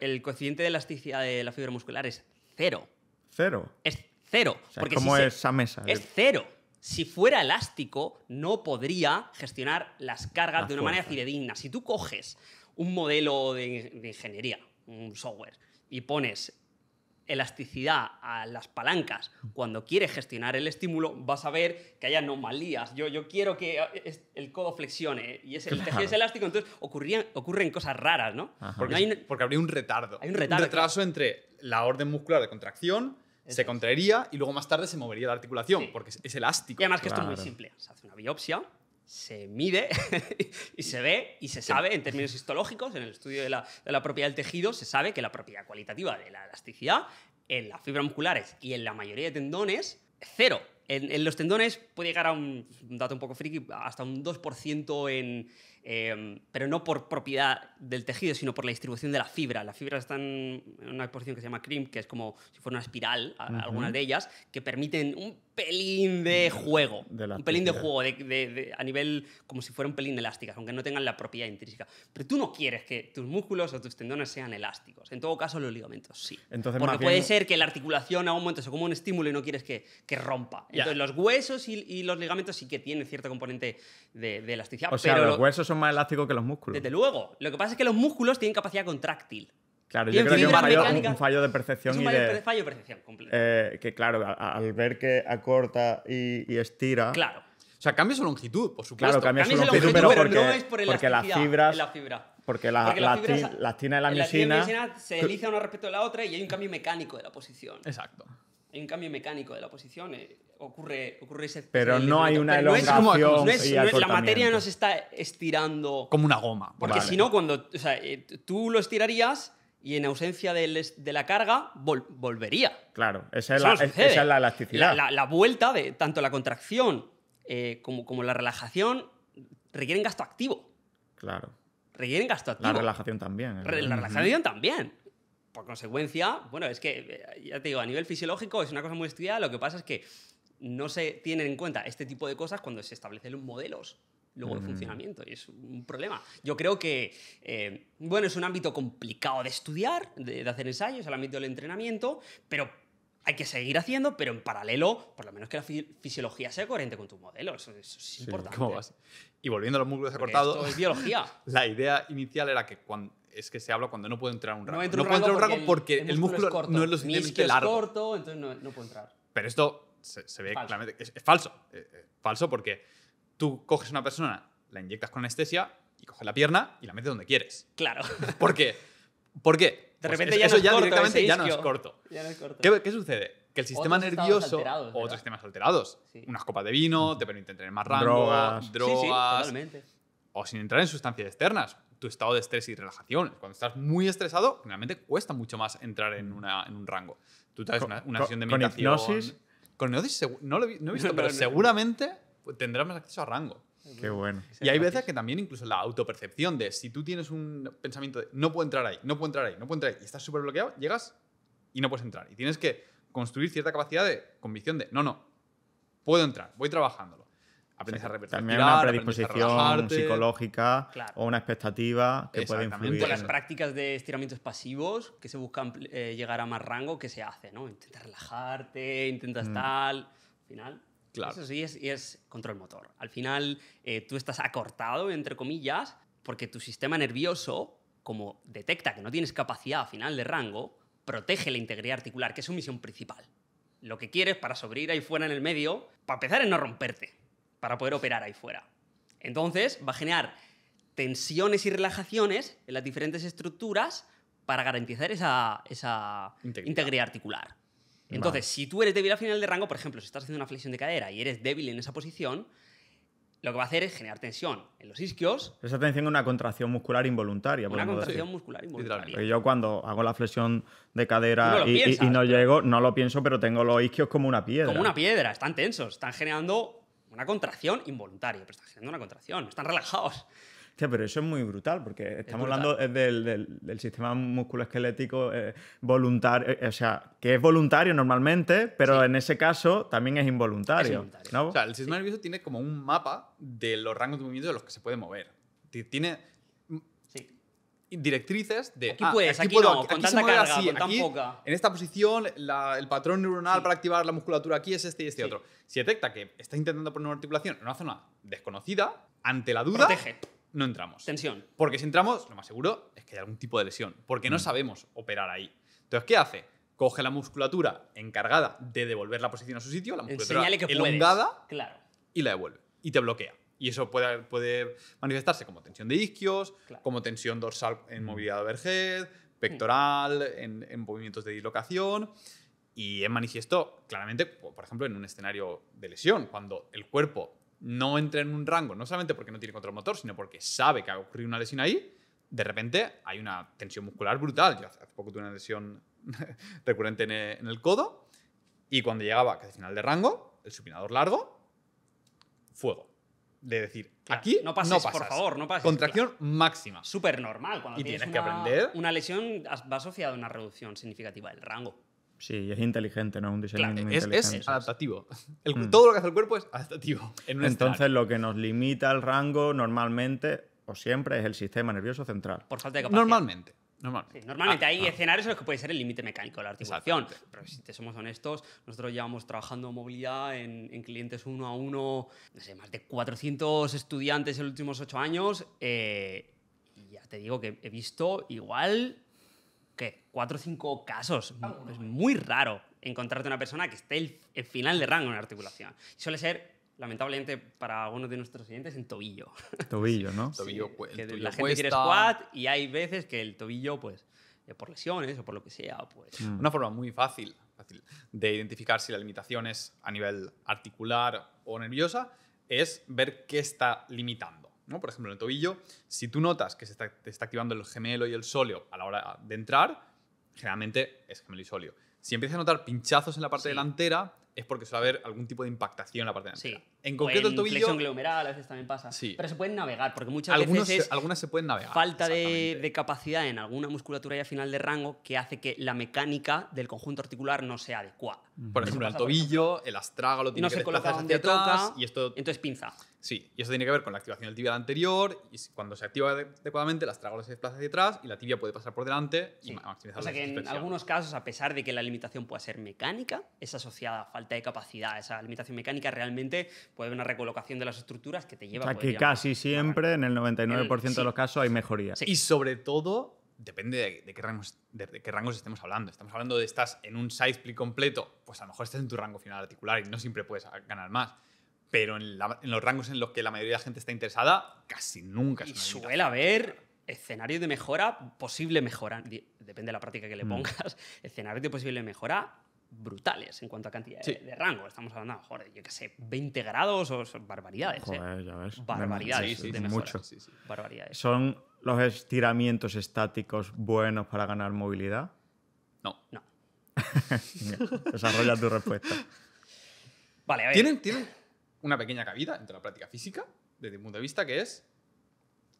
Speaker 1: El, coeficiente de elasticidad de la fibra muscular es cero. ¿Cero? Es cero. porque es como esa mesa. Es cero si fuera elástico, no podría gestionar las cargas de una manera fidedigna. Si tú coges un modelo de, ingeniería, un software, y pones elasticidad a las palancas cuando quieres gestionar el estímulo, vas a ver que hay anomalías. Yo, quiero que eh, el codo flexione y es el tejido es elástico, entonces ocurren cosas raras, ¿no? Porque, habría un retardo. Hay un retraso
Speaker 3: entre la orden muscular de contracción se contraería y luego más tarde se movería la articulación, porque
Speaker 1: es elástico. Y además que esto es muy simple. Se hace una biopsia, se mide y se ve y se sabe en términos histológicos, en el estudio de la, propiedad del tejido, se sabe que la propiedad cualitativa de la elasticidad en las fibras musculares y en la mayoría de tendones, cero. En, los tendones puede llegar a un, un, dato un poco friki, hasta un 2% en, Em, pero no por propiedad del tejido, sino por la distribución de la fibra. Las fibras están en una porción que se llama CRIM, que es como si fuera una espiral, alguna de ellas, que permiten un pelín de mm, juego. un pelín de juego, a nivel como si fueran un pelín elásticas, aunque no tengan la propiedad intrínseca. Pero tú no quieres que tus músculos o tus tendones sean elásticos. En todo caso, los ligamentos sí. Entonces, Porque puede ser que la articulación a un momento se como un estímulo y no quieres que, rompa. Entonces, los huesos y, los ligamentos sí que tienen cierto componente de, elasticidad. O sea, los
Speaker 2: huesos son más elásticos que los músculos. Desde
Speaker 1: luego. Lo que pasa es que los músculos tienen capacidad contráctil. Claro, yo creo que un fallo, un fallo, de percepción. Es un fallo, de, percepción completo.
Speaker 2: Eh, que claro, al ver que acorta y, estira. Claro. O sea, cambia su longitud, por supuesto. Claro, cambia, su longitud, pero, porque, no es por porque las fibras. La fibra. Porque la, porque la, la, ti, la de la misina. se desliza
Speaker 1: una respecto a la otra y hay un cambio mecánico de la posición. Exacto. Hay un cambio mecánico de la posición. Eh, ocurre, ocurre ese. Pero no hay una elongación. No es la materia no se está estirando. Como una goma. Porque si no, cuando. O sea, eh, tú lo estirarías y en ausencia de, la carga volvería. Claro, esa es, la, elasticidad. La, vuelta de tanto la contracción eh, como, como la relajación requieren gasto activo. Claro. Requieren gasto activo. La
Speaker 2: relajación también. la relajación
Speaker 1: también. Por consecuencia, bueno, es que, eh, ya te digo, a nivel fisiológico es una cosa muy estudiada, lo que pasa es que no se tienen en cuenta este tipo de cosas cuando se establecen los modelos
Speaker 3: luego de mm. funcionamiento
Speaker 1: y es un problema. Yo creo que, eh, bueno, es un ámbito complicado de estudiar, de, hacer ensayos, el ámbito del entrenamiento, pero hay que seguir haciendo, pero en paralelo, por lo menos que la fisiología sea coherente con tus modelo. Eso, es importante.
Speaker 3: Y volviendo a los músculos recortados. La idea inicial era que cuando, es que se habla cuando no puedo entrar un rango. No, puede puedo entrar un rango porque, el, músculo, es corto, no es lo es corto,
Speaker 1: entonces no, no, puedo entrar.
Speaker 3: Pero esto se, ve claramente. Es, falso. Eh, eh, falso porque tú coges a una persona, la inyectas con anestesia y coges la pierna y la metes donde quieres. Claro. ¿Por qué? ¿Por qué? De pues repente ya, no es corto. ¿Qué, sucede? Que el sistema nervioso. O otros sistemas alterados. Unas copas de vino te permiten tener más rango, drogas. sí, o sin entrar en sustancias externas. Tu estado de estrés y relajación. Cuando estás muy estresado, realmente cuesta mucho más entrar en, mm. un rango. Tú traes una, sesión de meditación. ¿Con hipnosis? Con no lo he visto, pero seguramente tendrás más acceso a rango. Qué bueno. Y hay veces que también incluso la autopercepción de si tú tienes un pensamiento de no puedo entrar ahí, no puedo entrar ahí, no puedo entrar ahí, y estás súper bloqueado, llegas y no puedes entrar. Y tienes que construir cierta capacidad de convicción de no, no, puedo entrar,
Speaker 1: voy trabajándolo. Aprendes a repetir. También una predisposición psicológica
Speaker 2: o una expectativa que puede influir. Con las
Speaker 1: prácticas de estiramientos pasivos que se buscan eh, llegar a más rango, que se hace? ¿no? relajarte, intentas mm. tal. Al final, eso sí es, es control motor. Al final eh, tú estás acortado, entre comillas, porque tu sistema nervioso, como detecta que no tienes capacidad final de rango, protege la integridad articular, que es su misión principal. Lo que quieres para sobrevivir ahí fuera en el medio, para empezar es no romperte, para poder operar ahí fuera. Entonces va a generar tensiones y relajaciones en las diferentes estructuras para garantizar esa, esa integridad. articular. Entonces, si tú eres débil al final de rango, por ejemplo, si estás haciendo una flexión de cadera y eres débil en esa posición, lo que va a hacer es generar tensión en los isquios.
Speaker 2: Esa tensión es una contracción muscular involuntaria. Una contracción muscular involuntaria. Porque yo cuando hago la flexión de cadera y, no llego, no lo pienso, pero tengo los isquios como una piedra. Como una
Speaker 1: piedra, están tensos, están generando una contracción involuntaria, pero están generando una contracción, están relajados
Speaker 2: pero eso es muy brutal, porque estamos hablando del, sistema musculoesquelético eh, voluntario, eh, o sea, que es voluntario normalmente, pero en ese caso también es involuntario.
Speaker 3: O sea, el sistema nervioso tiene como un mapa de los rangos de movimiento de los que se puede mover. Tiene directrices
Speaker 1: de aquí ah, puedes, aquí, no, con tanta carga,
Speaker 3: En esta posición, el patrón neuronal para activar la musculatura aquí es este y este otro. Si detecta que está intentando poner una articulación en una zona desconocida, ante la duda, no entramos. Tensión. Porque si entramos, lo más seguro es que hay algún tipo de lesión, porque no mm. sabemos operar ahí. Entonces, ¿qué hace? Coge la musculatura encargada de devolver la posición a su sitio, la musculatura elongada, claro. y la devuelve. Y te bloquea. Y eso puede, manifestarse como tensión de isquios, como tensión dorsal en mm. movilidad de overhead, mm. pectoral, en, en movimientos de dislocación. Y es manifiesto claramente, por ejemplo, en un escenario de lesión, cuando el cuerpo no entra en un rango, no solamente porque no tiene control motor, sino porque sabe que ha ocurrido una lesión ahí, de repente hay una tensión muscular brutal. Yo hace poco tuve una lesión recurrente eh, en el codo y cuando llegaba a final de rango, el supinador
Speaker 1: largo, fuego. De decir, aquí no pases, por favor, no pases. Contracción máxima. Súper normal. Cuando y tienes, que aprender. Una lesión va asociada a una reducción significativa del rango.
Speaker 2: Sí, es inteligente, ¿no? es Un diseño es, Es
Speaker 1: adaptativo. Mm. Todo
Speaker 2: lo
Speaker 3: que hace el
Speaker 1: cuerpo es adaptativo. Entonces,
Speaker 2: lo que nos limita el rango normalmente o siempre es el sistema nervioso central. Por falta de capacidad. Normalmente.
Speaker 1: Normalmente, ah, hay escenarios en los que puede ser el límite mecánico de la articulación, pero si te somos honestos, nosotros llevamos trabajando movilidad en, clientes uno a uno, no sé, más de 400 estudiantes en los últimos ocho años. Eh, y ya te digo que he visto igual ¿qué? Cuatro o cinco casos. Es pues, ¿eh? muy raro encontrarte una persona que esté en final de rango en articulación. suele ser lamentablemente para algunos de nuestros clientes, en tobillo.
Speaker 2: Tobillo, ¿no? tobillo,
Speaker 1: pues, la gente quiere squat y hay veces que el tobillo, pues, eh, por lesiones o por lo que sea, pues...
Speaker 3: Mm. Una forma muy fácil de identificar si la limitación es a nivel articular o nerviosa es ver qué está limitando. Por ejemplo, en el tobillo, si tú notas que se está, activando el gemelo y el sóleo a la hora de entrar, generalmente es gemelo y sóleo. Si empiezas a notar pinchazos en la parte delantera, es porque suele haber algún tipo de impactación en la
Speaker 1: parte delantera. En concreto, el tobillo. Flexión a veces también pasa. Sí. Pero se pueden navegar, porque muchas veces. algunas se pueden navegar. Falta de, capacidad en alguna musculatura ya final de rango que hace que la mecánica del conjunto articular no sea adecuada. Por ejemplo, el
Speaker 3: tobillo, el astrágalo tiene no que se desplazarse hacia y esto. Entonces pinza. Sí, y eso tiene que ver con la activación del tibial anterior, y cuando se activa
Speaker 1: adecuadamente, las astragalus se desplazan hacia atrás
Speaker 3: y la tibia puede pasar por delante y maximizar O sea que en algunos
Speaker 1: casos, a pesar de que la limitación pueda ser mecánica, es asociada a falta de capacidad, esa limitación mecánica realmente puede haber una recolocación de las estructuras que te lleva... O a que casi
Speaker 2: siempre, en el 99% de los casos, hay mejoría. Y
Speaker 1: sobre todo, depende de, qué rangos, de, qué rangos, estemos hablando. Estamos
Speaker 3: hablando de estás en un side split completo, pues a lo mejor estás en tu rango final articular y no siempre puedes ganar más
Speaker 1: pero en, los rangos en los que la mayoría de la gente está interesada, casi nunca. y suele haber escenarios de mejora, posible mejora, depende de la práctica que le mm. pongas, escenarios de posible mejora brutales en cuanto a cantidad de, rango. Estamos hablando, joder, yo qué sé, 20 grados o barbaridades. ¿eh? Joder, ya ves. Barbaridades sí, sí, de Mucho. Barbaridades.
Speaker 2: ¿Son los estiramientos estáticos buenos para ganar movilidad?
Speaker 1: No. No. Desarrolla tu respuesta. Vale, a ver. ¿Tienen, tienen
Speaker 3: una pequeña cabida entre la práctica física, desde mi punto de vista, que es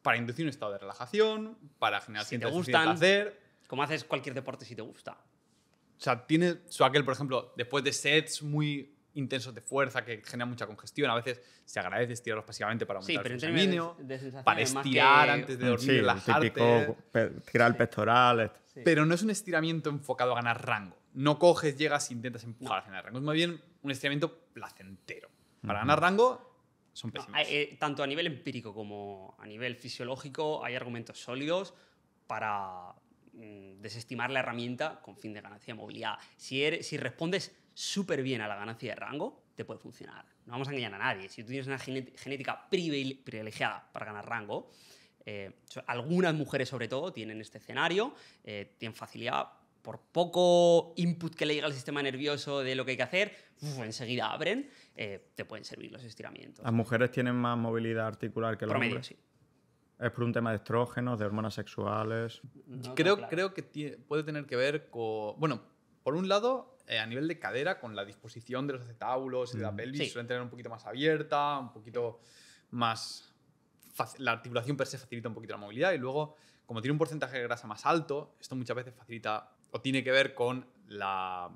Speaker 3: para inducir un estado de relajación, para generar si te gustan, de Como haces cualquier deporte si te gusta. O sea, tiene su aquel, por ejemplo, después de sets muy intensos de fuerza que generan mucha congestión, a veces se agradece estirarlos pasivamente para aumentar sí, pero el para estirar antes de dormir, sí, relajarte. tirar el pectoral. Este. Pero no es un estiramiento enfocado a ganar rango. No coges, llegas e intentas empujar a ganar rango. Es más bien un estiramiento placentero. Para ganar rango son pésimos.
Speaker 1: Eh, tanto a nivel empírico como a nivel fisiológico hay argumentos sólidos para mm, desestimar la herramienta con fin de ganancia de movilidad. Si, eres, si respondes súper bien a la ganancia de rango, te puede funcionar. No vamos a engañar a nadie. Si tú tienes una genética privilegiada para ganar rango, eh, algunas mujeres sobre todo tienen este escenario, eh, tienen facilidad por poco input que le llega al sistema nervioso de lo que hay que hacer, enseguida abren. Eh, te pueden servir los estiramientos.
Speaker 2: ¿Las mujeres tienen más movilidad articular que los Promedio, hombres? sí. ¿Es por un tema de estrógenos, de hormonas sexuales? creo,
Speaker 1: creo que puede tener que ver con...
Speaker 3: Bueno, por un lado, eh, a nivel de cadera, con la disposición de los acetábulos y de la mm. pelvis, suelen tener un poquito más abierta, un poquito más... La articulación per se facilita un poquito la movilidad y luego, como tiene un porcentaje de grasa más alto, esto muchas veces facilita o tiene que ver con la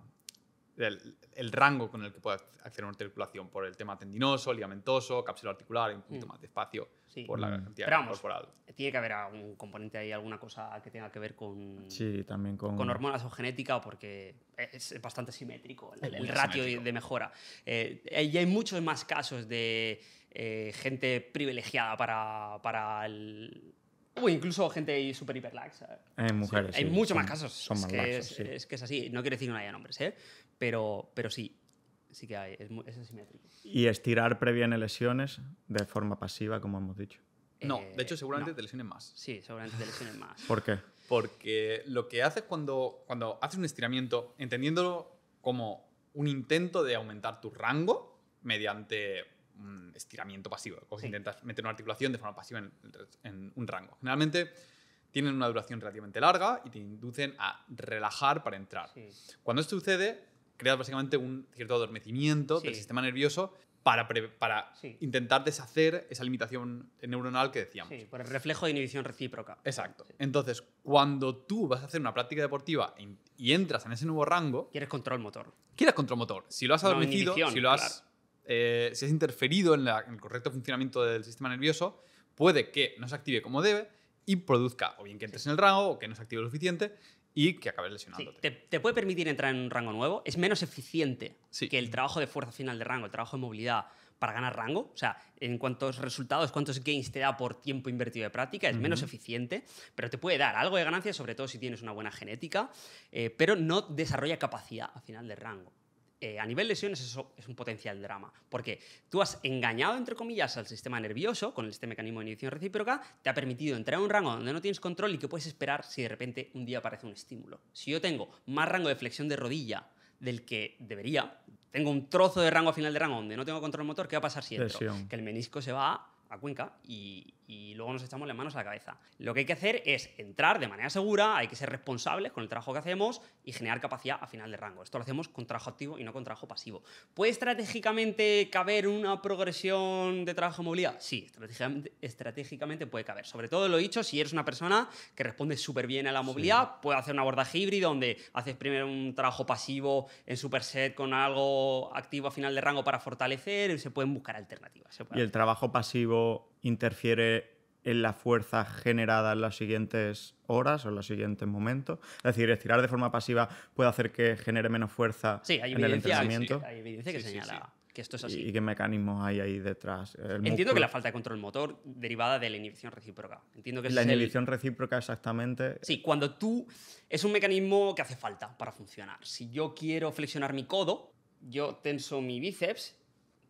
Speaker 3: el, rango con el que puede acceder una articulación por el tema tendinoso, ligamentoso, cápsula articular, un poquito mm. más de espacio
Speaker 1: por la mm. cantidad de corporal. Tiene que haber algún componente ahí, alguna cosa que tenga que ver con, sí, también con... con hormonas o genética, porque es bastante simétrico el, ratio de mejora. Eh, y hay muchos más casos de eh, gente privilegiada para, para el o incluso gente super hiperlaxa. Hay mujeres. hay muchos más casos. es, que es, que es así. No quiere decir que no haya nombres, ¿eh? Pero, pero sí, sí que hay, es, es asimétrico. ¿Y
Speaker 2: estirar previene lesiones de forma pasiva, como hemos dicho?
Speaker 1: Eh, no, de hecho seguramente te lesiones
Speaker 3: más. Sí, seguramente te lesiones más. ¿Por qué? Porque lo que haces cuando, cuando haces un estiramiento, entendiéndolo como un intento de aumentar tu rango mediante un estiramiento pasivo, como si intentas meter una articulación de forma pasiva en, un rango. Generalmente tienen una duración relativamente larga y te inducen a relajar para entrar. Cuando esto sucede, creas básicamente un cierto adormecimiento del sistema nervioso para, intentar deshacer esa limitación neuronal que decíamos. Sí, por el reflejo de inhibición recíproca. Exacto. Entonces, cuando tú vas a hacer una práctica deportiva y entras en ese nuevo rango... Quieres control motor. Quieres control motor. Si lo has adormecido, si lo has... Eh, interferido en, el correcto funcionamiento del sistema nervioso, puede que no se active como debe y
Speaker 1: produzca o bien que entres en el rango o que no se active lo suficiente y que acabes lesionándote. te, puede permitir entrar en un rango nuevo, es menos eficiente que el trabajo de fuerza final de rango, el trabajo de movilidad para ganar rango, o sea, en cuántos resultados, cuántos gains te da por tiempo invertido de práctica, es menos eficiente, pero te puede dar algo de ganancia, sobre todo si tienes una buena genética, eh, pero no desarrolla capacidad a final de rango. Eh, a nivel lesiones eso es un potencial drama, porque tú has engañado, entre comillas, al sistema nervioso con este mecanismo de inhibición recíproca, te ha permitido entrar a un rango donde no tienes control y que puedes esperar si de repente un día aparece un estímulo. Si yo tengo más rango de flexión de rodilla del que debería, tengo un trozo de rango a final de rango donde no tengo control motor, ¿qué va a pasar si entro? Que el menisco se va a Cuenca y, y luego nos echamos las manos a la cabeza. Lo que hay que hacer es entrar de manera segura, hay que ser responsables con el trabajo que hacemos y generar capacidad a final de rango. Esto lo hacemos con trabajo activo y no con trabajo pasivo. ¿Puede estratégicamente caber una progresión de trabajo en movilidad? Sí, estratégicamente, puede caber. Sobre todo lo dicho, si eres una persona que responde súper bien a la movilidad, puede hacer un abordaje híbrido donde haces primero un trabajo pasivo en superset con algo activo a final de rango para fortalecer y se pueden buscar alternativas. y el
Speaker 2: trabajo pasivo interfiere en la fuerza generada en las siguientes horas o en los siguientes momentos. Es decir, estirar de forma pasiva puede hacer que genere menos fuerza sí, en el entrenamiento. Sí, hay evidencia que señala que esto es así. ¿Y, qué mecanismos hay ahí detrás? Entiendo que la falta
Speaker 1: de control motor derivada de la inhibición recíproca. Entiendo que la inhibición
Speaker 2: recíproca exactamente.
Speaker 1: Sí, cuando tú es un mecanismo que hace falta para funcionar. Si yo quiero flexionar mi codo, yo tenso mi bíceps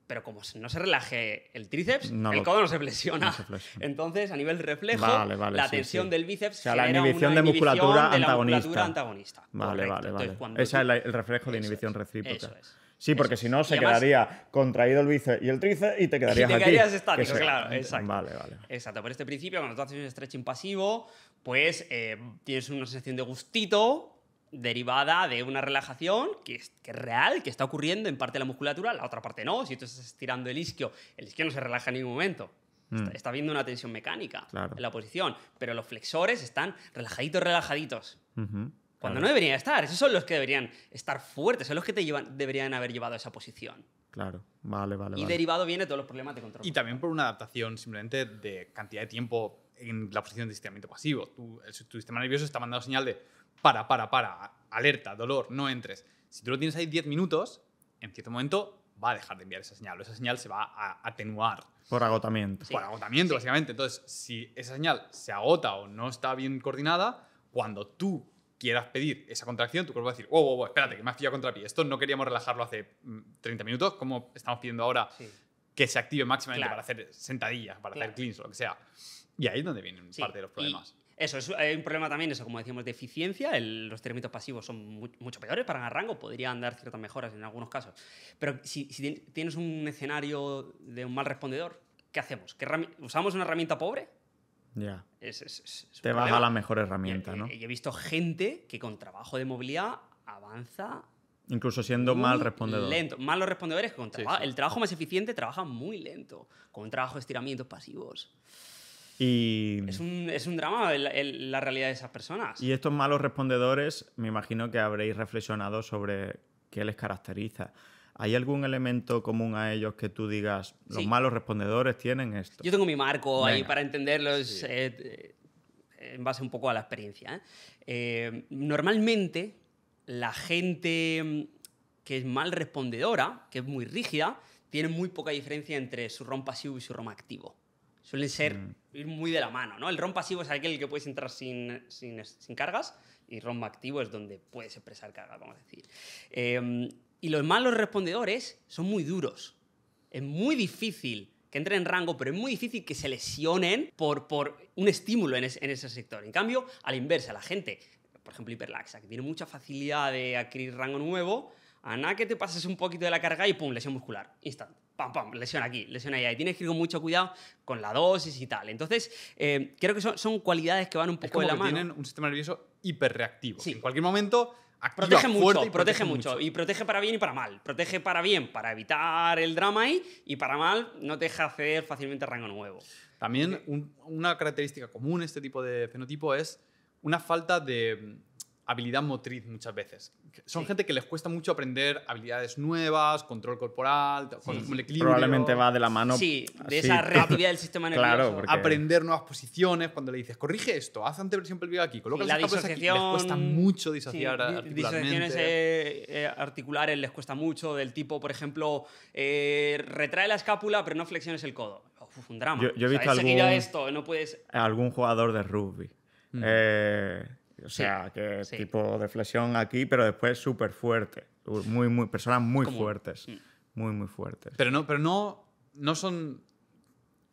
Speaker 1: pero como no se relaje el tríceps, el codo no se flexiona. Entonces, a nivel reflejo, la tensión del bíceps o sea, genera la inhibición de musculatura antagonista. Musculatura antagonista. Vale, vale, vale. Ese es
Speaker 2: el reflejo de inhibición recíproca. Sí, porque si no se quedaría contraído el bíceps y el tríceps y te quedarías y te quedarías estático, claro, exacto. Vale, vale.
Speaker 1: Exacto, por este principio, cuando tú haces un stretching pasivo, pues eh, tienes una sensación de gustito, derivada de una relajación que es, que real, que está ocurriendo en parte de la musculatura, la otra parte no. Si tú estás estirando el isquio, el isquio no se relaja en ningún momento. Mm. Está, viendo una tensión mecánica en la posición, pero los flexores están relajaditos, relajaditos. Cuando no deberían estar, esos son los que deberían estar fuertes, son los que te llevan, deberían haber llevado a esa posición.
Speaker 2: Claro, vale, vale. Y derivado
Speaker 1: viene todos los problemas de control. Y también por una adaptación simplemente de cantidad de tiempo en la posición
Speaker 3: de estiramiento pasivo. tu sistema nervioso está mandando señal de para, para, para, alerta, dolor, no entres. Si tú lo tienes ahí 10 minutos, en cierto momento va a dejar de enviar esa señal, o esa señal se va a atenuar.
Speaker 2: Por agotamiento. Por
Speaker 3: agotamiento, básicamente. Entonces, si esa señal se agota o no está bien coordinada, cuando tú quieras pedir esa contracción, tu cuerpo va a decir, ¡Oh, espérate, que me has pillado contra Esto no queríamos relajarlo hace 30 mm, minutos, como estamos pidiendo ahora que se
Speaker 1: active máximamente para hacer
Speaker 3: sentadillas, para hacer cleans, o lo que sea.
Speaker 1: Y ahí es donde vienen parte de los problemas. Eso, es, hay un problema también, eso, como decíamos, de eficiencia. los términos pasivos son mucho peores para ganar rango, podrían dar ciertas mejoras en algunos casos. Pero si, tienes un escenario de un mal respondedor, ¿qué hacemos? ¿Qué ¿Usamos una herramienta pobre? Ya. Te vas a la
Speaker 2: mejor herramienta, ¿no? Eh,
Speaker 1: y, he visto gente que con trabajo de movilidad avanza
Speaker 2: Incluso siendo mal respondedor. Lento.
Speaker 1: Malos respondedores con El trabajo más eficiente trabaja muy lento, con trabajo de estiramientos pasivos.
Speaker 2: Es,
Speaker 1: un, drama la realidad de esas personas.
Speaker 2: Y estos malos respondedores, me imagino que habréis reflexionado sobre qué les caracteriza. ¿Hay algún elemento común a ellos que tú digas, los malos respondedores tienen esto? Yo tengo mi marco ahí
Speaker 1: para entenderlos eh, eh, en base un poco a la experiencia. ¿eh? normalmente, la gente mm, que es mal respondedora, que es muy rígida, tiene muy poca diferencia entre su ROM pasivo y su ROM activo. Suelen ser mm ir muy de la mano, ¿no? El ROM pasivo es aquel que puedes entrar sin, sin, cargas y ROM activo es donde puedes expresar carga, vamos a decir. Em, y los malos respondedores son muy duros. Es muy difícil que entren en rango, pero es muy difícil que se lesionen por, por un estímulo en, en ese sector. En cambio, a la inversa, la gente, por ejemplo, hiperlaxa, que tiene mucha facilidad de adquirir rango nuevo, a nada que te pases un poquito de la carga y pum, lesión muscular, instante pam, pam, lesión aquí, lesiona allá. Y tienes que ir con mucho cuidado con la dosis y tal. Entonces, eh, creo que son, son, cualidades que van un poco de la mano. Tienen un sistema nervioso hiperreactivo. Sí. En cualquier momento. protege mucho, protege, mucho. Y protege para bien y para mal. Protege para bien para evitar el drama ahí y para mal no te deja hacer fácilmente rango nuevo.
Speaker 3: También una característica común este tipo de fenotipo es una falta de habilidad motriz muchas veces. Son gente que les cuesta mucho aprender habilidades nuevas, control corporal, el equilibrio. Probablemente va de la mano. Sí, de esa reactividad del sistema nervioso. Aprender nuevas posiciones, cuando le dices,
Speaker 1: corrige esto, haz el pie aquí, coloca sí, la disociación... Les cuesta mucho disociar articularmente. Disociaciones eh, eh, articulares les cuesta mucho, del tipo, por ejemplo, eh, retrae la escápula pero no flexiones el codo. un drama. Yo, he visto algún, no
Speaker 2: algún jugador de rugby. Mm. Eh o sea, que tipo de flexión aquí, pero después súper fuerte. Muy, muy, personas muy fuertes. Mm. Muy, muy fuertes.
Speaker 3: Pero no, pero no, no son.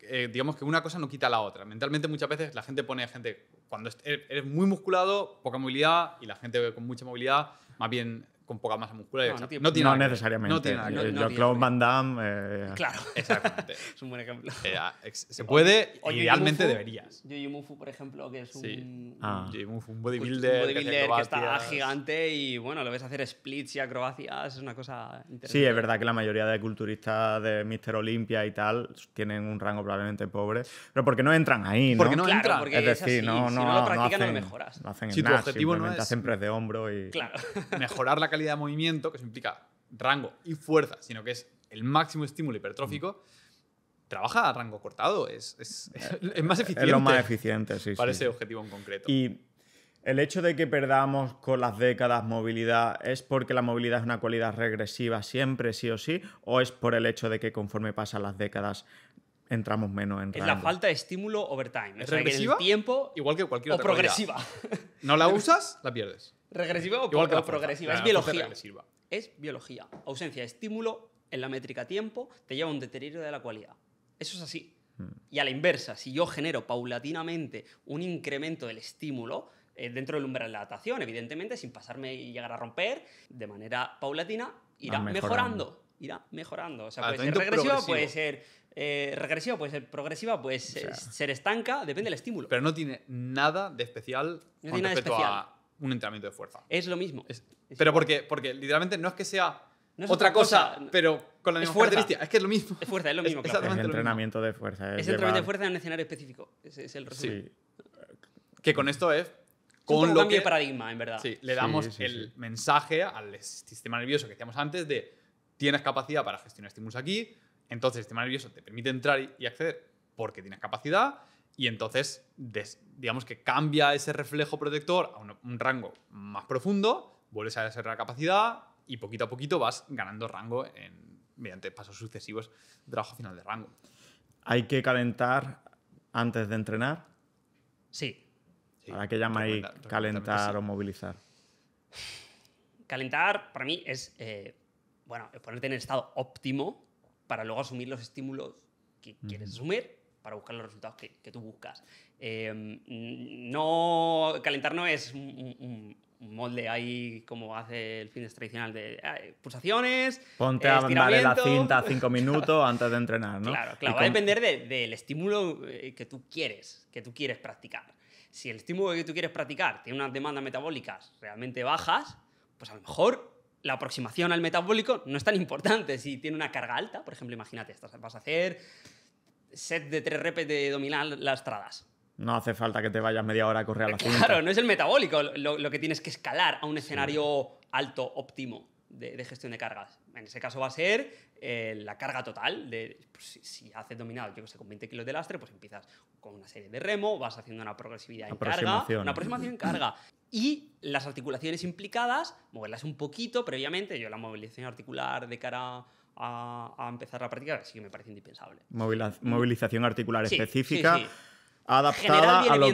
Speaker 3: Eh, digamos que una cosa no quita la otra. Mentalmente, muchas veces la gente pone a gente. Cuando eres muy musculado, poca movilidad, y la gente con mucha movilidad, más bien con poca masa muscular.
Speaker 1: No, no, necesariamente. No tiene nada yo, yo Claude
Speaker 2: Van Damme. Claro. Eh,
Speaker 1: Exactamente. es un buen ejemplo. Eh, se puede, o, idealmente deberías. deberías. Yoyumufu, por ejemplo, que es un. un bodybuilder. Ah. Un bodybuilder que, está gigante y bueno, lo ves hacer splits y acrobacias, es una cosa interesante.
Speaker 2: Sí, es verdad que la mayoría de culturistas de Mister Olympia y tal tienen un rango probablemente pobre, pero porque no entran ahí, ¿no? Porque no entran. Porque es decir, no, si no, lo practican, no, lo mejoras. No hacen si tu objetivo no es. press de hombro y.
Speaker 3: Mejorar la calidad de movimiento, que eso implica rango y fuerza, sino que es el máximo estímulo hipertrófico, trabaja a rango cortado. Es, es, es más eficiente. Es lo más eficiente, sí. Para ese objetivo en concreto. Y
Speaker 2: el hecho de que perdamos con las décadas movilidad, ¿es porque la movilidad es una cualidad regresiva siempre, sí o sí? ¿O es por el hecho de que conforme pasan las décadas entramos menos en Es la
Speaker 1: falta de estímulo overtime. ¿Es regresiva? en el tiempo, igual que cualquier otra. O progresiva. no la usas, la pierdes. ¿Regresiva o, progresiva? es biología. Es biología. Ausencia de estímulo en la métrica tiempo te lleva a un deterioro de la cualidad. Eso es así. Hmm. Y a la inversa, si yo genero paulatinamente un incremento del estímulo, eh, dentro del umbral de la adaptación, evidentemente, sin pasarme y llegar a romper, de manera paulatina, irá mejorando. Irá mejorando. O sea, puede ah, ser regresiva, puede ser eh, regresiva, puede ser progresiva, puede ser, estanca, depende del estímulo. Pero no tiene nada de especial un entrenamiento de fuerza. Es lo mismo. pero porque, porque literalmente no es que sea otra, cosa, pero con la misma fuerza. Es que es lo mismo. Es fuerza, es lo mismo. entrenamiento de fuerza. Es, entrenamiento de fuerza en un escenario específico. Es, el resumen. Que con esto es con un lo paradigma, en verdad. Sí, le damos el
Speaker 3: mensaje al sistema nervioso que decíamos antes de tienes capacidad para gestionar estímulos aquí, entonces el sistema nervioso te permite entrar y acceder porque tienes capacidad y entonces, digamos que cambia ese reflejo protector a un, rango más profundo, vuelves a desarrollar la capacidad y poquito a poquito vas ganando rango mediante pasos sucesivos de trabajo final de rango.
Speaker 2: ¿Hay que calentar antes de entrenar? Sí. ¿Para qué llamáis calentar o movilizar?
Speaker 1: Calentar para mí es eh, bueno, ponerte en el estado óptimo para luego asumir los estímulos que quieres asumir para buscar los resultados que, tú buscas. Em, no, calentar no es un, molde ahí como hace el fitness tradicional de pulsaciones. Ponte a eh, la cinta cinco minutos
Speaker 2: antes de entrenar, ¿no? Claro, claro. va a depender
Speaker 1: del estímulo eh, que tú quieres, que tú quieres practicar. Si el estímulo que tú quieres practicar tiene unas demandas metabólicas realmente bajas, pues a lo mejor la aproximación al metabólico no es tan importante. Si tiene una carga alta, por ejemplo, imagínate, vas a hacer set de tres repes de dominar las tradas.
Speaker 2: No hace falta que te vayas media hora a correr a la cinta.
Speaker 1: Claro, no es el metabólico lo, que tienes que escalar a un escenario alto, óptimo de, gestión de cargas. En ese caso va a ser eh, la carga total. De, pues, si, haces dominado, yo que sé, con 20 kilos de lastre, pues empiezas con una serie de remo, vas haciendo una progresividad en carga. Una aproximación en carga. Y las articulaciones implicadas, moverlas un poquito previamente. Yo la movilización articular de cara a, empezar a practicar, así que me parece indispensable mm. movilización articular específica. Adaptada a lo,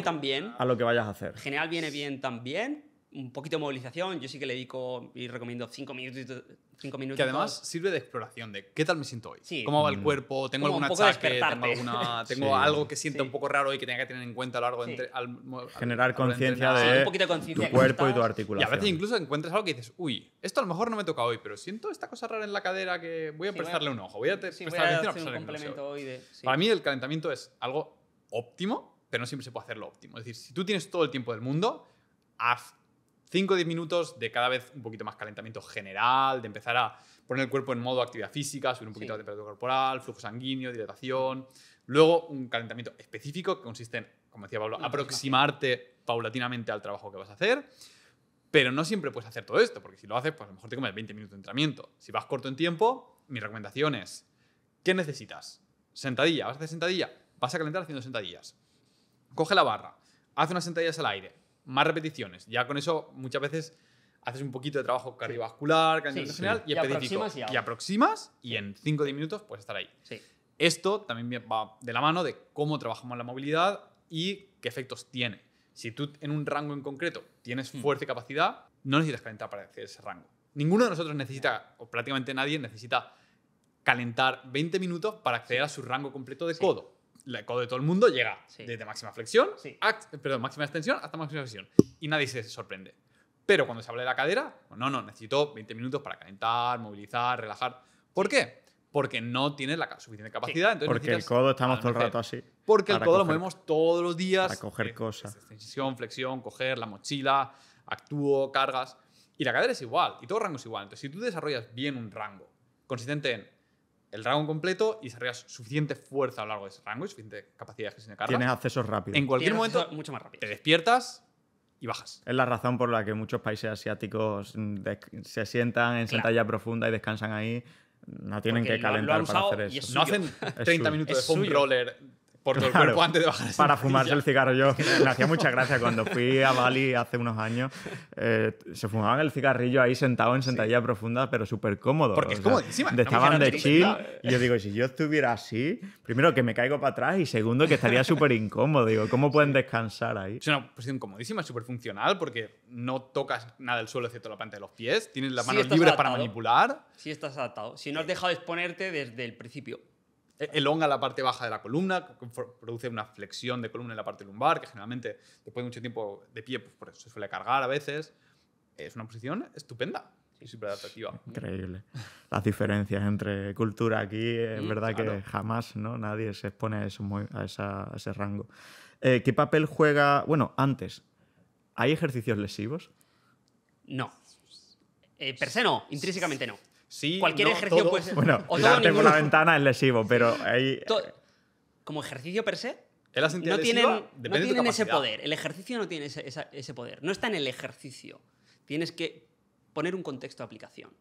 Speaker 1: a lo que vayas a hacer. General viene bien también, un poquito de movilización, yo sí que le dedico y recomiendo cinco minutos. Cinco minutos que además
Speaker 3: sirve de exploración, de qué tal me siento hoy, cómo va el mm. cuerpo, tengo algún tengo, alguna, tengo algo que sienta un poco raro y que tenga que tener en cuenta a lo largo Generar conciencia de, tu cuerpo y tu articulación. Y a veces incluso encuentras algo que dices, uy, esto a lo mejor no me toca hoy, pero siento esta cosa rara en la cadera que voy a prestarle un ojo, voy a tener un complemento hoy Para mí el calentamiento es algo óptimo, pero no siempre se puede hacer lo óptimo. Es decir, si tú tienes todo el tiempo del mundo, 5 o 10 minutos de cada vez un poquito más calentamiento general, de empezar a poner el cuerpo en modo actividad física, subir un poquito la temperatura corporal, flujo sanguíneo, dilatación. Luego un calentamiento específico que consiste en, como decía Pablo, aproximarte paulatinamente al trabajo que vas a hacer. Pero no siempre puedes hacer todo esto, porque si lo haces, pues a lo mejor te comes 20 minutos de entrenamiento. Si vas corto en tiempo, mi recomendación es, ¿qué necesitas? Sentadilla, vas a hacer sentadilla, vas a calentar haciendo sentadillas. Coge la barra, haz unas sentadillas al aire, más repeticiones. Ya con eso muchas veces haces un poquito de trabajo cardiovascular, general y, y Aproximas y, aproximas y en 5 o 10 minutos puedes estar ahí. Esto también va de la mano de cómo trabajamos la movilidad y qué efectos tiene. Si tú en un rango en concreto tienes hmm. fuerza y capacidad, no necesitas calentar para hacer ese rango. Ninguno de nosotros necesita, o prácticamente nadie necesita calentar 20 minutos para acceder a su rango completo de codo la codo de todo el mundo llega desde máxima flexión, perdón, máxima extensión hasta máxima flexión. Y nadie se sorprende. Pero cuando se habla de la cadera, pues no, no, necesito 20 minutos para calentar, movilizar, relajar. ¿Por qué? Porque no tienes la suficiente capacidad. porque el codo estamos todo el rato
Speaker 2: así. Porque el codo lo movemos todos los días. Para coger eh, cosas.
Speaker 3: Extensión, flexión, coger la mochila, actúo, cargas. Y la cadera es igual, y todo rango es igual. Entonces, si tú desarrollas bien un rango consistente en el rango completo y desarrollas suficiente fuerza a lo largo de ese rango y suficiente capacidad de gestión de carga. Tienes accesos rápidos. En cualquier momento, mucho más rápido. te
Speaker 2: despiertas y bajas. Es la razón por la que muchos países asiáticos se sientan en sentalla profunda y descansan ahí. No tienen que calentar para hacer eso. no hacen 30 minutos de foam
Speaker 3: roller para fumarse el cigarro
Speaker 2: yo. Me hacía mucha gracia cuando fui a Bali hace unos años. Eh, se fumaban el cigarrillo ahí sentado en sentadilla profunda, pero súper cómodo. Porque es comodísima. estaban de chill. Y yo digo, si yo estuviera así, primero que me caigo para atrás y segundo que estaría súper incómodo. Digo, ¿cómo pueden descansar ahí? Es
Speaker 3: una posición comodísima, súper funcional, porque no tocas nada del suelo excepto la planta de los pies. Tienes las manos libres para manipular. Si estás adaptado. Si no has dejado de exponerte desde el principio. E, elonga la parte baja de la columna, produce una flexión de columna en la parte lumbar, que generalmente después de mucho tiempo de pie pues, por eso se suele cargar a veces. Es una posición estupenda y súper adaptativa.
Speaker 2: Increíble. Las diferencias entre cultura aquí, es mm, verdad que jamás ¿no? nadie se expone a, ese rango. Eh, ¿Qué papel juega? Bueno, antes, ¿hay ejercicios lesivos?
Speaker 1: No. Eh, per se no, intrínsecamente no. Cualquier ejercicio puede ser. Bueno, o todo, tengo la
Speaker 2: ventana es lesivo, pero
Speaker 1: ahí. Eh. Como ejercicio per se, no tienen, ese poder. El ejercicio no tiene ese, poder. No está en el ejercicio. Tienes que poner un contexto de aplicación.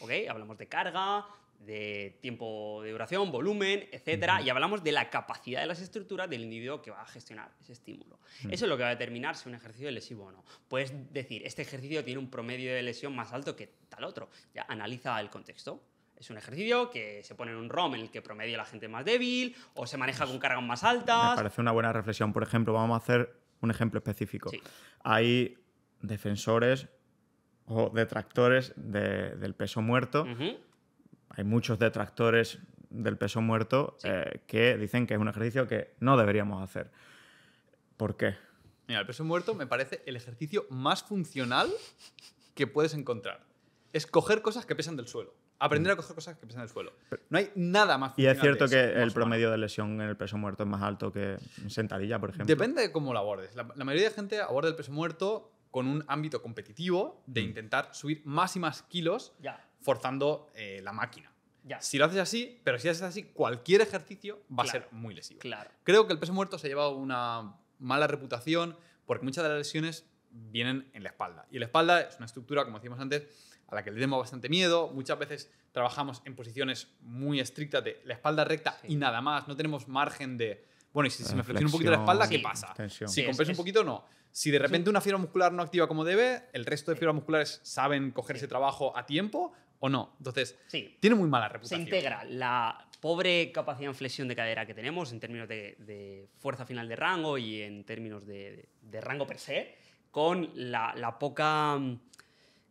Speaker 1: ¿Ok? Hablamos de carga, de tiempo de duración, volumen, etcétera, y hablamos de la capacidad de las estructuras del individuo que va a gestionar ese estímulo. Eso es lo que va a determinar si un ejercicio es lesivo o no. Puedes decir, este ejercicio tiene un promedio de lesión más alto que tal otro. Ya analiza el contexto. Es un ejercicio que se pone en un ROM en el que promedia la gente más débil o se maneja con cargas más altas. Me
Speaker 2: parece una buena reflexión. Por ejemplo, vamos a hacer un ejemplo específico. Hay defensores o detractores del peso muerto hay muchos detractores del peso muerto eh, que dicen que es un ejercicio que no deberíamos hacer. ¿Por qué?
Speaker 3: el peso muerto me parece el ejercicio más funcional que puedes encontrar. Es coger cosas que pesan del suelo. Aprender a coger cosas que pesan del suelo. No hay nada más funcional. Y es cierto que el
Speaker 2: promedio de lesión en el peso muerto es más alto que en sentadilla, por ejemplo. Depende
Speaker 3: de cómo lo abordes. La, mayoría de gente aborda el peso muerto con un ámbito competitivo de mm. intentar subir más y más kilos. Ya forzando eh, la máquina. Ya. Si lo haces así, pero si haces así, cualquier ejercicio va a ser muy lesivo. Claro. Creo que el peso muerto se ha llevado una mala reputación porque muchas de las lesiones vienen en la espalda. Y la espalda es una estructura, como decíamos antes, a la que le demos bastante miedo. Muchas veces trabajamos en posiciones muy estrictas de la espalda recta y nada más. No tenemos margen de, bueno, y si, me eh, flexiono un poquito la espalda, ¿qué pasa? Si sí, un poquito, no. Si de repente una fibra muscular no activa como debe, el resto de fibras musculares saben coger ese
Speaker 1: trabajo a tiempo, o no. Entonces, tiene muy mala reputación. Se integra la pobre capacidad de flexión de cadera que tenemos en términos de, fuerza final de rango y en términos de, rango per se, con la, poca mm,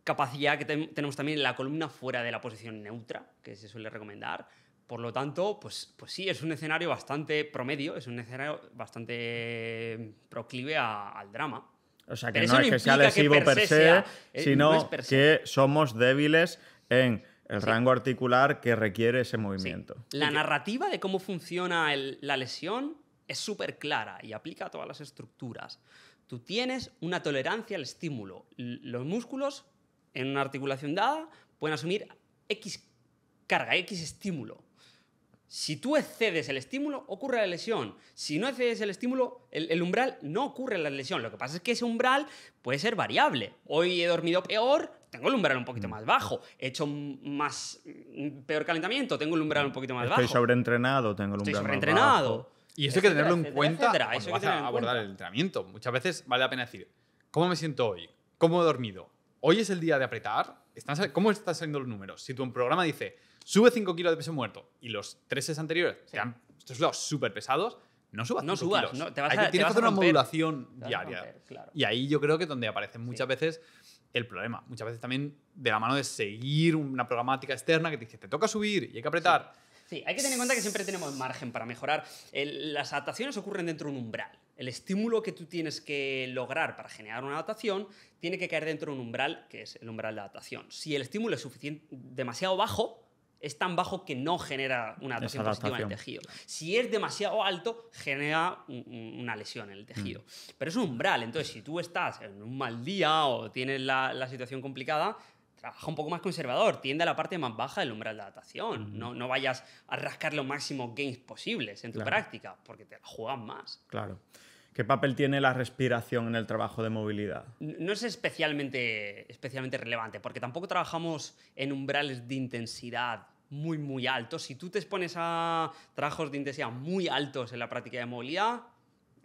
Speaker 1: capacidad que tenemos también en la columna fuera de la posición neutra, que se suele recomendar. Por lo tanto, pues, pues sí, es un escenario bastante promedio, es un escenario bastante proclive al drama. O sea, que no es que sea per se, eh, sino que
Speaker 2: somos débiles en el rango articular que requiere ese movimiento.
Speaker 1: La narrativa de cómo funciona la lesión es súper clara y aplica a todas las estructuras. Tú tienes una tolerancia al estímulo. Los músculos en una articulación dada pueden asumir X carga, X estímulo. Si tú excedes el estímulo, ocurre la lesión. Si no excedes el estímulo, el, umbral, no ocurre la lesión. Lo que pasa es que ese umbral puede ser variable. Hoy he dormido peor, tengo el umbral un poquito mm. más bajo, he hecho más mm, peor calentamiento, tengo el umbral un poquito más bajo. Estoy
Speaker 2: sobreentrenado, tengo el umbral
Speaker 3: Estoy sobreentrenado. Y eso hay que tenerlo en cuenta cuando vas a abordar el entrenamiento. Muchas veces vale la pena decir, ¿cómo me siento hoy? ¿Cómo he dormido? ¿Hoy es el día de apretar? ¿Cómo están saliendo los números? Si tu programa dice, sube 5 kilos de peso muerto y los 3 anteriores sí. te han súper pesados, no subas. No subas, te vas a, Hay tienes que hacer una modulación diaria. Y ahí yo creo que donde aparecen muchas veces el problema. Muchas veces también de la mano
Speaker 1: de seguir una programática externa que te dice, te toca subir y hay que apretar. Sí, hay que tener en cuenta que siempre tenemos margen para mejorar. las adaptaciones ocurren dentro de un umbral. El estímulo que tú tienes que lograr para generar una adaptación tiene que caer dentro de un umbral, que es el umbral de adaptación. Si el estímulo es suficiente demasiado bajo, es tan bajo que no genera una adaptación, positiva en el tejido. Si es demasiado alto, genera una lesión en el tejido. Mm. Pero es un umbral, entonces si tú estás en un mal día o tienes la, situación complicada, trabaja un poco más conservador, tiende a la parte más baja del umbral de adaptación. Mm. No, no, vayas a rascar los máximos gains posibles en tu práctica, porque te la juegas más.
Speaker 2: Claro. ¿Qué papel tiene la respiración en el trabajo de movilidad?
Speaker 1: No es especialmente, especialmente relevante, porque tampoco trabajamos en umbrales de intensidad muy, muy altos. Si tú te expones a trabajos de intensidad muy altos en la práctica de movilidad,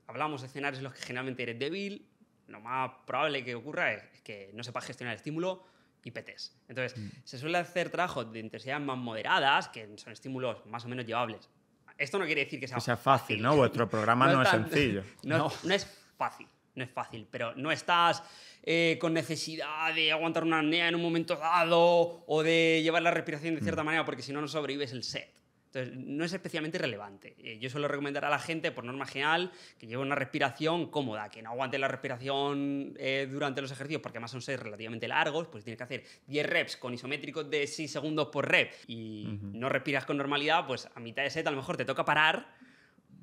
Speaker 1: hablamos de escenarios en los que generalmente eres débil, lo más probable que ocurra es que no sepas gestionar el estímulo y petes. Entonces, mm. se suele hacer trabajos de intensidad más moderadas, que son estímulos más o menos llevables. Esto no quiere decir que sea,
Speaker 2: fácil, ¿no? Vuestro programa no, es, sencillo.
Speaker 1: no es fácil no es fácil, pero no estás eh, con necesidad de aguantar una apnea en un momento dado o de llevar la respiración de cierta mm. manera, porque si no, no sobrevives el set. Entonces, no es especialmente relevante. Eh, yo suelo recomendar a la gente, por norma general, que lleve una respiración cómoda, que no aguante la respiración eh, durante los ejercicios, porque además son seis relativamente largos, pues tienes que hacer 10 reps con isométricos de 6 segundos por rep y no respiras con normalidad, pues a mitad de set a lo mejor te toca parar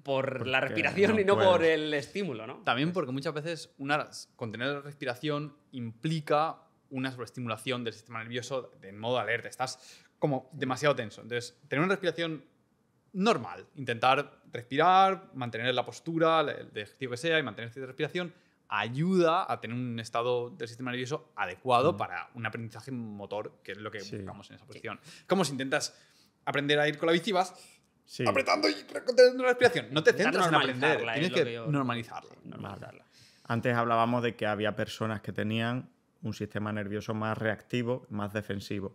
Speaker 1: por la respiración y no por el estímulo, ¿no?
Speaker 3: También porque muchas veces una, contener la respiración implica una sobreestimulación del sistema nervioso de modo alerta. Estás como demasiado tenso. Entonces, tener una respiración normal, intentar respirar, mantener la postura, el ejercicio que sea y mantener de respiración, ayuda a tener un estado del sistema nervioso adecuado mm. para un aprendizaje motor, que es lo que buscamos en esa posición. Como si intentas aprender a ir con la bici, apretando y conteniendo la respiración. No te centras en aprender, eh, tienes que, normalizarla,
Speaker 2: Antes hablábamos de que había personas que tenían un sistema nervioso más reactivo, más defensivo.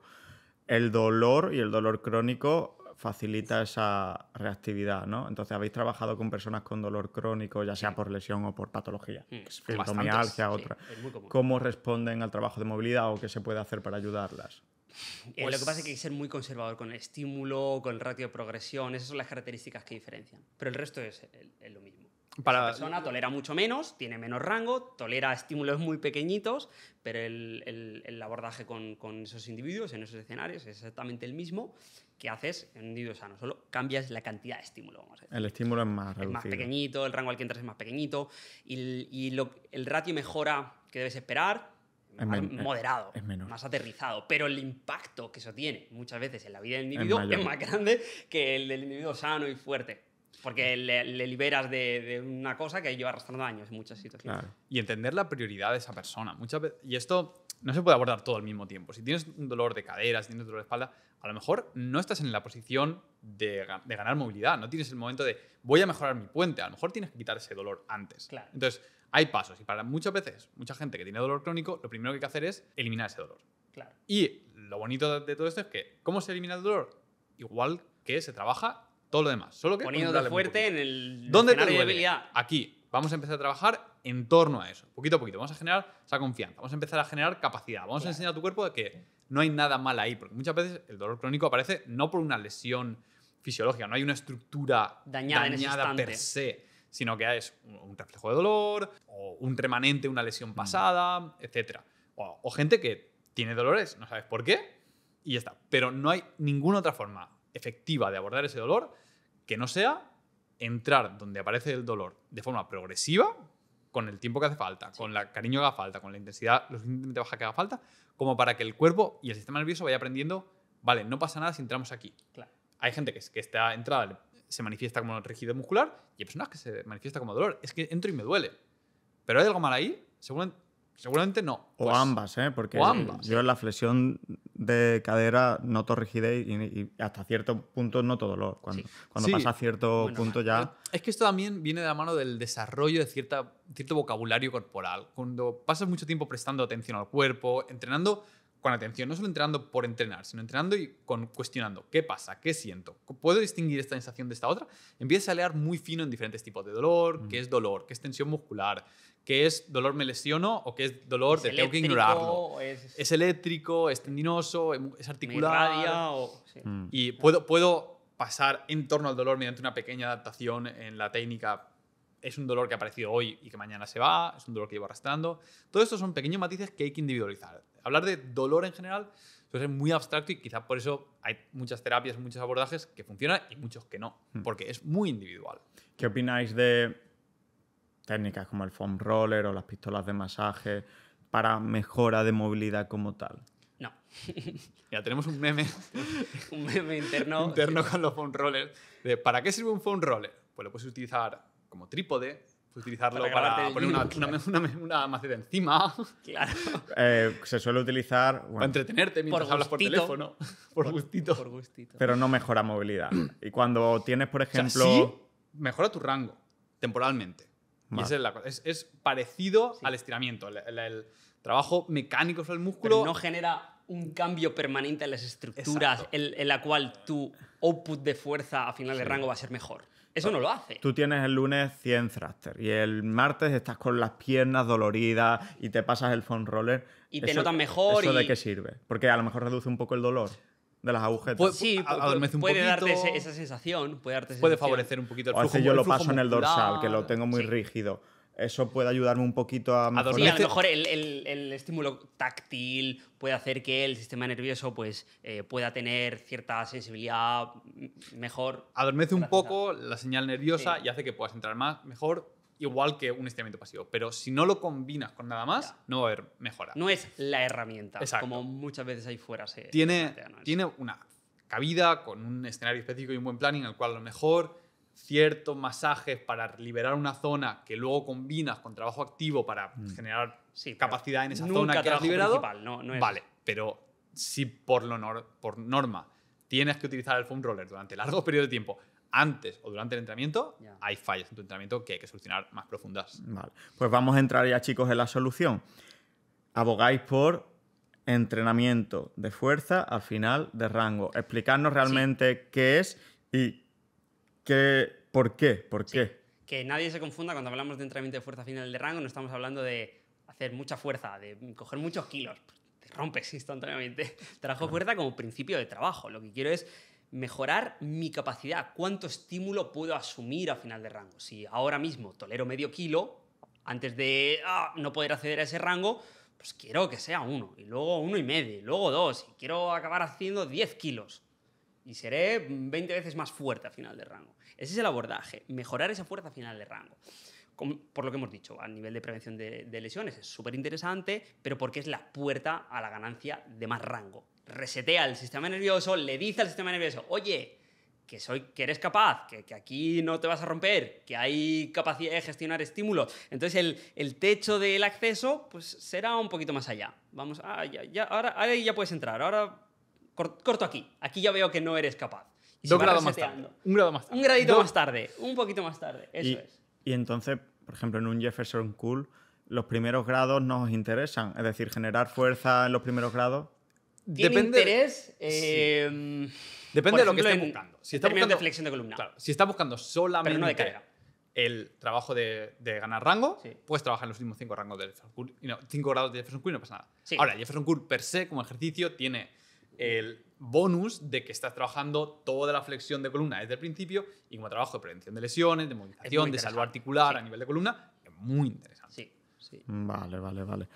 Speaker 2: El dolor y el dolor crónico facilita esa reactividad, ¿no? Entonces, habéis trabajado con personas con dolor crónico, ya sea por lesión o por patología, mm, otra. ¿Cómo responden al trabajo de movilidad o qué se puede hacer para ayudarlas?
Speaker 1: Eh, pues lo que pasa es que hay que ser muy conservador con el estímulo, con el ratio de progresión, esas son las características que diferencian. Pero el resto es, lo mismo.
Speaker 3: La persona tolera
Speaker 1: mucho menos, tiene menos rango, tolera estímulos muy pequeñitos, pero el, el, abordaje con, con, esos individuos en esos escenarios es exactamente el mismo que haces en un individuo sano, solo cambias la cantidad de estímulo. El estímulo
Speaker 4: es
Speaker 2: más reducido. Es más
Speaker 1: pequeñito, el rango al que entras es más pequeñito y, y lo, el ratio mejora que debes esperar más moderado, más aterrizado, pero el impacto que eso tiene muchas veces en la vida del individuo es, más grande que el del individuo sano y fuerte. Porque le, liberas de, una cosa que lleva arrastrando daños en muchas situaciones.
Speaker 3: Y entender la prioridad de esa persona. Muchas veces, y esto no se puede abordar todo al mismo tiempo. Si tienes un dolor de cadera, si tienes dolor de espalda, a lo mejor no estás en la posición de, de ganar movilidad. No tienes el momento de voy a mejorar mi puente. A lo mejor tienes que quitar ese dolor antes. Claro. Entonces, hay pasos y para muchas veces, mucha gente que tiene dolor crónico, lo primero que hay que hacer es eliminar ese dolor. Claro. Y lo bonito de, todo esto es que, ¿cómo se elimina el dolor? Igual que se trabaja todo lo demás. Solo que Poniéndote fuerte
Speaker 1: en el ¿Dónde te duele?
Speaker 3: Aquí. Vamos a empezar a trabajar en torno a eso, poquito a poquito. Vamos a generar esa confianza, vamos a empezar a generar capacidad, vamos a enseñar a tu cuerpo que no hay nada mal ahí, porque muchas veces el dolor crónico aparece no por una lesión fisiológica, no hay una estructura dañada, dañada per se sino que es un reflejo de dolor, o un remanente, una lesión mm. pasada, etc. O, gente que tiene dolores, no sabes por qué, y ya está. Pero no hay ninguna otra forma efectiva de abordar ese dolor que no sea entrar donde aparece el dolor de forma progresiva, con el tiempo que hace falta, con la cariño que haga falta, con la intensidad lo suficientemente baja que haga falta, como para que el cuerpo y el sistema nervioso vaya aprendiendo, vale, no pasa nada si entramos aquí. Hay gente que, que está entrada se manifiesta como rigidez muscular y hay personas que se manifiesta como dolor. Es que entro y me duele. ¿Pero hay algo mal ahí? Seguramente, seguramente no. o pues ambas, ¿eh? Porque ambas.
Speaker 2: yo en la flexión de cadera noto rigidez y, hasta cierto punto noto dolor. Cuando, cuando pasa a cierto punto ya...
Speaker 3: Es que esto también viene de la mano del desarrollo de cierta, cierto vocabulario corporal. Cuando pasas mucho tiempo prestando atención al cuerpo, entrenando con atención, no solo entrenando por entrenar, sino entrenando y cuestionando qué pasa, qué siento, puedo distinguir esta sensación de esta otra, Empieza a leer muy fino en diferentes tipos de dolor, qué es dolor, qué es tensión muscular, qué es dolor me lesiono o qué es dolor de tengo que ignorarlo. Es, eléctrico, es tendinoso, em, es articular. Mm. Y ah. puedo, puedo pasar en torno al dolor mediante una pequeña adaptación en la técnica es un dolor que ha aparecido hoy y que mañana se va, es un dolor que llevo arrastrando. Todo esto son pequeños matices que hay que individualizar hablar de dolor en general suele ser muy abstracto y quizás por eso hay muchas terapias, muchos abordajes que funcionan y muchos que no, hmm. porque es
Speaker 2: muy individual. ¿Qué opináis de técnicas como el foam roller o las pistolas de masaje para mejora de movilidad como tal?
Speaker 1: No.
Speaker 3: ya tenemos un meme. un meme interno. con los foam rollers. ¿Para qué sirve un foam roller? Pues lo puedes utilizar como trípode, utilizarlo para, poner una, una, una, maceta encima. Claro.
Speaker 2: Eh, se suele utilizar. para entretenerte mientras por hablas por teléfono. Por, gustito.
Speaker 3: por, gustito. Pero
Speaker 2: no mejora movilidad. y cuando tienes, por
Speaker 3: ejemplo. mejora tu rango, temporalmente. es, es, parecido
Speaker 1: al estiramiento. El, trabajo mecánico sobre el músculo. no genera un cambio permanente en las estructuras en, la cual tu output de fuerza a final de rango va a ser mejor. Eso no lo hace.
Speaker 2: Tú tienes el lunes 100 thrusters y el martes estás con las piernas doloridas y te pasas el foam roller. Y te mejor. ¿Eso de qué sirve? Porque a lo mejor reduce un poco el dolor de las agujetas. Pues, sí,
Speaker 1: puede darte esa sensación. Puede, favorecer un poquito el flujo. O a veces yo lo paso en el dorsal, que lo tengo
Speaker 2: muy rígido eso puede ayudarme un poquito
Speaker 3: a mejorar. a lo este mejor
Speaker 1: el, estímulo táctil puede hacer que el sistema nervioso pues, eh, pueda tener cierta sensibilidad mejor.
Speaker 3: Adormece un poco la señal nerviosa y hace que puedas entrar más mejor, igual que un estiramiento pasivo. Pero si no lo combinas con nada más, no va a haber mejora. No es la herramienta, como muchas veces ahí fuera se... Tiene, tiene una cabida con un escenario específico y un buen planning, en el cual a lo mejor ciertos masajes para liberar una zona que luego combinas con trabajo activo para mm. generar capacidad en esa zona que has liberado. No, Vale, pero si por, lo por norma tienes que utilizar el foam roller durante largo periodo de tiempo antes o durante el entrenamiento, hay fallas en tu entrenamiento que hay que solucionar más profundas. Vale.
Speaker 2: Pues vamos a entrar ya, chicos, en la solución. Abogáis por entrenamiento de fuerza al final de rango. Explicarnos realmente qué es y ¿Por que
Speaker 1: nadie se confunda cuando hablamos de entrenamiento de fuerza final de rango, no estamos hablando de hacer mucha fuerza, de coger muchos kilos. Te rompes instantáneamente. Trabajo fuerza como principio de trabajo. Lo que quiero es mejorar mi capacidad, cuánto estímulo puedo asumir a final de rango. Si ahora mismo tolero medio kilo, antes de ah, no poder acceder a ese rango, pues quiero que sea uno, y luego uno y medio, y luego dos, y quiero acabar haciendo diez kilos y seré 20 veces más fuerte a final de rango. Ese es el abordaje, mejorar esa fuerza a final de rango. Por lo que hemos dicho, a nivel de prevención de, lesiones es súper interesante, pero porque es la puerta a la ganancia de más rango. Resetea el sistema nervioso, le dice al sistema nervioso, oye, que, soy, que eres capaz, que, aquí no te vas a romper, que hay capacidad de gestionar estímulos. Entonces el, techo del acceso pues, será un poquito más allá. Vamos, ah, ya, ahora, ahora ya puedes entrar, ahora corto aquí, aquí ya veo que no eres capaz. Dos grados más tarde. Un grado más tarde. Un gradito más tarde, un poquito más tarde, eso y, es.
Speaker 2: Y entonces, por ejemplo, en un Jefferson Cool, los primeros grados nos interesan, es decir, generar fuerza en los primeros grados. ¿Tiene Depende...
Speaker 1: interés? Em, Depende de lo que esté buscando. Si está buscando, de flexión de columna. Claro,
Speaker 3: si está buscando solamente el trabajo de, ganar rango, pues puedes trabajar en los últimos cinco rangos de Jefferson no, grados de Jefferson Cool y no pasa nada. Ahora, Jefferson Cool per se, como ejercicio, tiene el bonus de que estás trabajando toda la flexión de columna desde el principio y como trabajo de prevención de lesiones, de movilización, de salud articular a nivel de columna, es muy interesante. Sí,
Speaker 2: sí. Vale, vale, vale.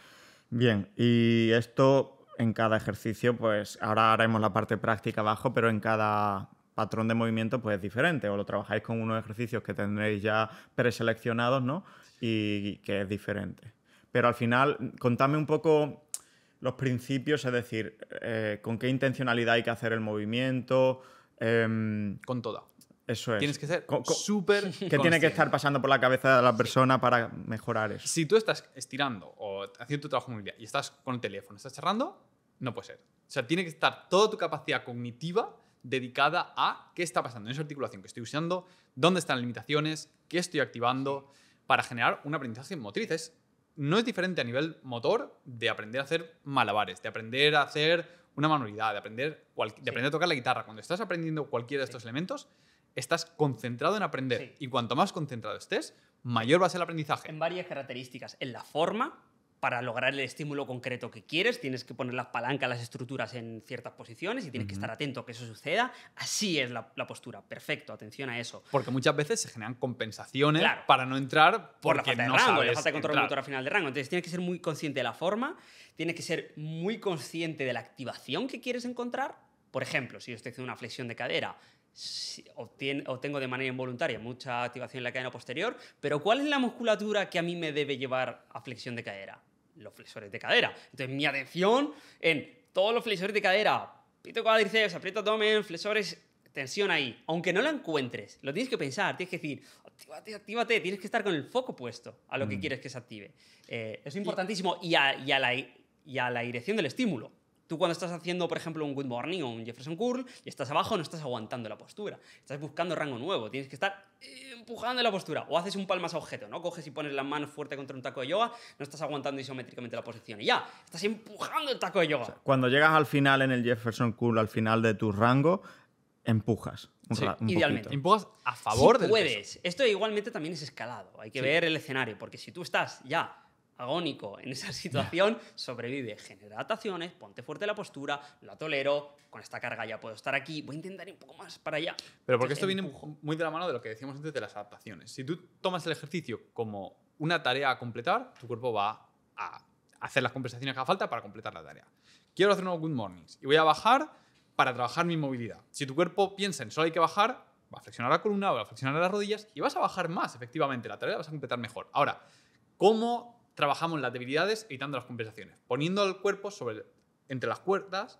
Speaker 2: Bien, y esto en cada ejercicio, pues ahora haremos la parte práctica abajo, pero en cada patrón de movimiento pues es diferente o lo trabajáis con unos ejercicios que tendréis ya preseleccionados, ¿no? Y que es diferente. Pero al final, contame un poco los principios, es decir, eh, con qué intencionalidad hay que hacer el movimiento. Em, con toda. Eso es. Tienes que
Speaker 3: ser súper. ¿Qué tiene que estar
Speaker 2: pasando por la cabeza de la persona para mejorar eso?
Speaker 3: Si tú estás estirando o haciendo tu trabajo día y estás con el teléfono, estás cerrando, no puede ser. O sea, tiene que estar toda tu capacidad cognitiva dedicada a qué está pasando en esa articulación que estoy usando, dónde están las limitaciones, qué estoy activando, para generar un aprendizaje motriz. Es no es diferente a nivel motor de aprender a hacer malabares, de aprender a hacer una manualidad, de aprender, aprender a tocar la guitarra. Cuando estás aprendiendo cualquiera de estos elementos, estás concentrado
Speaker 1: en aprender. Y cuanto más concentrado estés, mayor va a ser el aprendizaje. En varias características, en la forma, para lograr el estímulo concreto que quieres, tienes que poner las palancas, las estructuras en ciertas posiciones y tienes que estar atento a que eso suceda. Así es la, postura. Perfecto, atención a eso. Porque muchas veces se generan compensaciones para no entrar por la falta de no rango, de control al final de rango. Entonces tienes que ser muy consciente de la forma, tienes que ser muy consciente de la activación que quieres encontrar. Por ejemplo, si yo estoy haciendo una flexión de cadera, obtengo de manera involuntaria mucha activación en la cadena posterior, pero ¿cuál es la musculatura que a mí me debe llevar a flexión de cadera? los flexores de cadera. Entonces, mi atención en todos los flexores de cadera, pito cuádriceps, aprieto abdomen, flexores, tensión ahí. Aunque no la encuentres, lo tienes que pensar, tienes que decir, actívate, actívate, tienes que estar con el foco puesto a lo que mm. quieres que se active. Eh, es importantísimo y a la dirección del estímulo. Tú cuando estás haciendo, por ejemplo, un good morning o un Jefferson curl y estás abajo, no estás aguantando la postura. Estás buscando rango nuevo. Tienes que estar empujando la postura. O haces un palmas a objeto, ¿no? Coges y pones la mano fuerte contra un taco de yoga, no estás aguantando isométricamente la posición. Y ya, estás empujando el taco de yoga.
Speaker 2: cuando llegas al final en el Jefferson curl, al final de tu rango, empujas. Sí, idealmente. Empujas
Speaker 1: a favor si puedes. Esto igualmente también es escalado. Hay que ver el escenario, porque si tú estás ya agónico en esa situación, sobrevive. Genera adaptaciones, ponte fuerte la postura, la tolero, con esta carga ya puedo estar aquí, voy a intentar ir un poco más para allá. Pero porque esto viene muy de la mano de lo que decíamos antes de las adaptaciones.
Speaker 3: Si tú tomas el ejercicio como una tarea a completar, tu cuerpo va a hacer las compensaciones que haga falta para completar la tarea. Quiero hacer unos good mornings y voy a bajar para trabajar mi movilidad. Si tu cuerpo piensa en solo hay que bajar, va a flexionar la columna, va a flexionar las rodillas y vas a bajar más, efectivamente, la tarea vas a completar mejor. Ahora, ¿cómo trabajamos las debilidades evitando las compensaciones, poniendo al cuerpo sobre, entre las cuerdas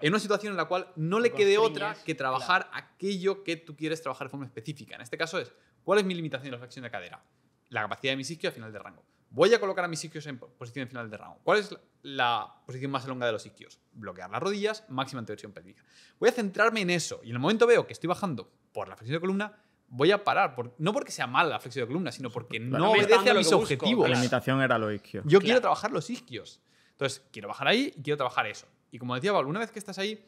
Speaker 3: En una situación en la cual no le quede otra que trabajar aquello que tú quieres trabajar de forma específica. En este caso es, ¿cuál es mi limitación de la flexión de cadera? La capacidad de mi isquios a final de rango. Voy a colocar a mis isquios en posición final de rango. ¿Cuál es la posición más longa de los isquios? Bloquear las rodillas, máxima anteversión pélvica. Voy a centrarme en eso y en el momento veo que estoy bajando por la flexión de columna, voy a parar. Por, no porque sea mala la flexión de columna, sino porque no obedece a mis objetivos. la
Speaker 2: limitación era los isquios. Yo
Speaker 3: quiero trabajar los isquios. Entonces, quiero bajar ahí y quiero trabajar eso. Y como decía una vez que estás ahí,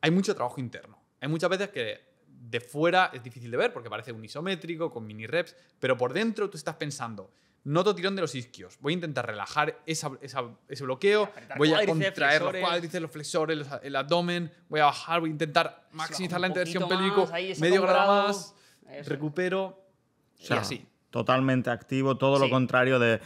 Speaker 3: hay mucho trabajo interno. Hay muchas veces que de fuera es difícil de ver porque parece un isométrico, con mini reps, pero por dentro tú estás pensando, noto tirón de los isquios, voy a intentar relajar ese bloqueo, voy a contraer los cuádriceps, los flexores, el abdomen, voy a bajar, voy a intentar maximizar la interacción pélvico medio grado más recupero así.
Speaker 2: Totalmente activo, todo lo contrario de,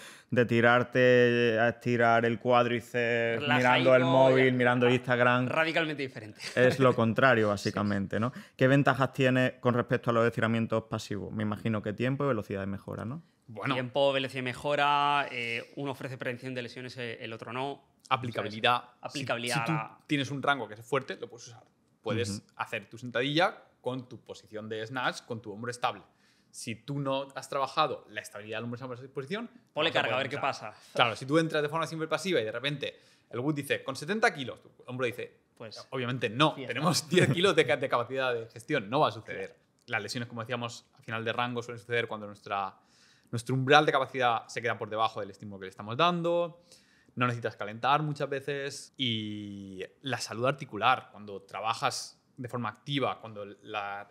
Speaker 2: tirarte a eh, estirar el cuádriceps mirando el móvil, mirando Instagram.
Speaker 1: Radicalmente diferente. Es
Speaker 2: lo contrario, básicamente, ¿Qué ventajas tiene con respecto a los estiramientos pasivos? Me imagino que tiempo y velocidad de mejora, ¿no?
Speaker 1: Tiempo, velocidad de mejora, eh, uno ofrece prevención de lesiones, eh, el otro no. Aplicabilidad. aplicabilidad. Si, tienes un rango
Speaker 3: que es fuerte, lo puedes usar. Puedes hacer tu sentadilla con tu posición de snatch, con tu hombro estable. Si tú no has trabajado la estabilidad del hombro en esa posición, ponle carga a, ver qué pasa. Claro, si tú entras de forma siempre pasiva y de repente el wood dice con 70 kilos, tu hombro dice, pues obviamente no, tenemos 10 kilos de, de, capacidad de gestión, no va a suceder. Las lesiones, como decíamos, al final de rango suelen suceder cuando nuestra, nuestro umbral de capacidad se queda por debajo del estímulo que le estamos dando no necesitas calentar muchas veces y la salud articular, cuando trabajas de forma activa, cuando la,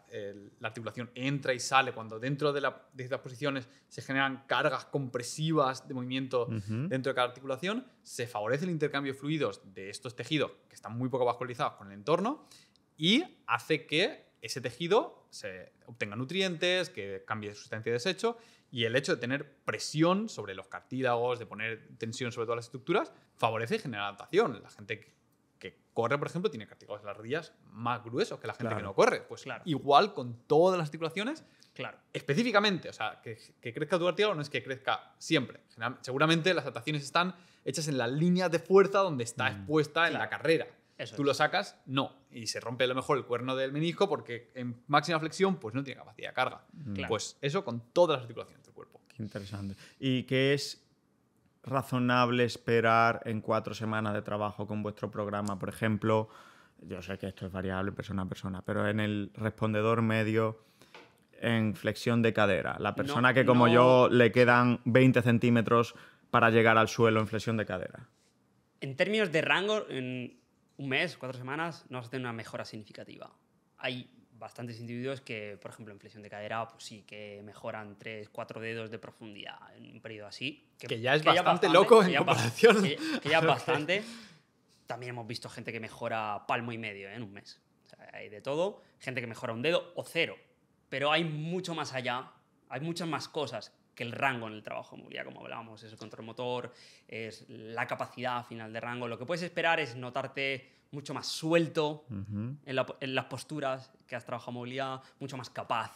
Speaker 3: articulación entra y sale, cuando dentro de, la, de, estas posiciones se generan cargas compresivas de movimiento dentro de cada articulación, se favorece el intercambio de fluidos de estos tejidos que están muy poco vascularizados con el entorno y hace que ese tejido se obtenga nutrientes, que cambie de sustancia y desecho y el hecho de tener presión sobre los cartílagos, de poner tensión sobre todas las estructuras, favorece y genera adaptación. La gente Corre, por ejemplo, tiene cartílagos en las rodillas más gruesos que la gente que no corre. Pues claro. igual con todas las articulaciones, claro. específicamente, o sea, que, crezca tu cartílago no es que crezca siempre. seguramente las adaptaciones están hechas en la línea de fuerza donde está mm, expuesta en la carrera. Tú lo sacas, no. Y se rompe a lo mejor el cuerno del menisco porque en máxima flexión pues no tiene capacidad de carga. Mm. Pues eso con todas las articulaciones del cuerpo.
Speaker 2: interesante. ¿Y qué es razonable esperar en cuatro semanas de trabajo con vuestro programa, por ejemplo? Yo sé que esto es variable persona a persona, pero en el respondedor medio, en flexión de cadera, la persona que como yo le quedan 20 centímetros para llegar al suelo en flexión de cadera.
Speaker 1: En términos de rango, en un mes, cuatro semanas, no vas a tener una mejora significativa. Hay bastantes individuos que, por ejemplo, en flexión de cadera, pues sí, que mejoran tres, cuatro dedos de profundidad en un periodo así. Que, ya es bastante, loco en comparación. Que, ya es bastante. También hemos visto gente que mejora palmo y medio ¿eh? en un mes. hay de todo. Gente que mejora un dedo o cero. Pero hay mucho más allá. Hay muchas más cosas que el rango en el trabajo de como hablábamos, es el control motor, es la capacidad final de rango. Lo que puedes esperar es notarte mucho más suelto en, las posturas que has trabajado movilidad, mucho más capaz.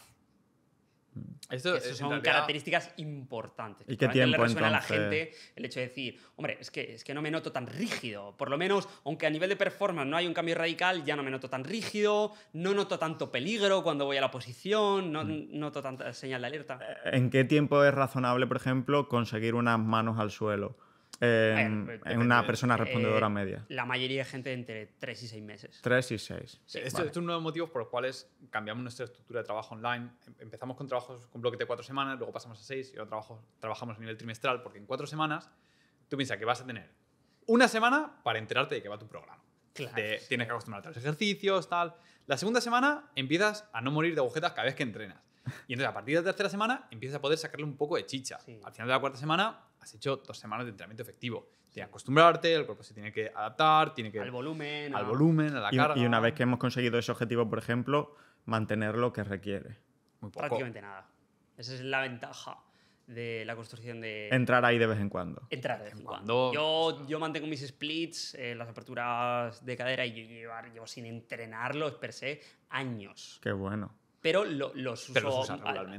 Speaker 1: eso son características importantes. ¿Y qué tiempo, le a la gente el hecho de decir, hombre, es que, no me noto tan rígido. Por lo menos, aunque a nivel de performance no hay un cambio radical, ya no me noto tan rígido, no noto tanto peligro cuando voy a la posición, no mm. noto tanta señal de alerta.
Speaker 2: ¿En qué tiempo es razonable, por ejemplo, conseguir unas manos al suelo? Pues, en una persona eh, respondedora media.
Speaker 1: La mayoría de gente entre 3 y 6 meses.
Speaker 3: 3 y 6. esto es uno de los motivos por los cuales cambiamos nuestra estructura de trabajo online. Em, empezamos con trabajos con bloques de 4 semanas, luego pasamos a 6 y ahora trabajo, trabajamos a nivel trimestral porque en 4 semanas tú piensas que vas a tener una semana para enterarte de que va tu programa. Tienes que acostumbrarte a los ejercicios, tal. La segunda semana empiezas a no morir de agujetas cada vez que entrenas. Y entonces a partir de la tercera semana empiezas a poder sacarle un poco de chicha. Al final de la cuarta semana has hecho dos semanas de entrenamiento efectivo. De acostumbrarte, el cuerpo se tiene que adaptar, tiene que... Al volumen. Al volumen, a la
Speaker 2: carga. Y una vez que hemos conseguido ese objetivo, por ejemplo, mantener lo que requiere.
Speaker 1: Muy poco. Prácticamente nada. Esa es la ventaja de la construcción de... Entrar ahí de
Speaker 2: vez en cuando.
Speaker 1: Entrar de vez en cuando. Yo, pues, yo mantengo mis splits, eh, las aperturas de cadera y yo llevo, sin entrenarlo per se años. Qué bueno pero los uso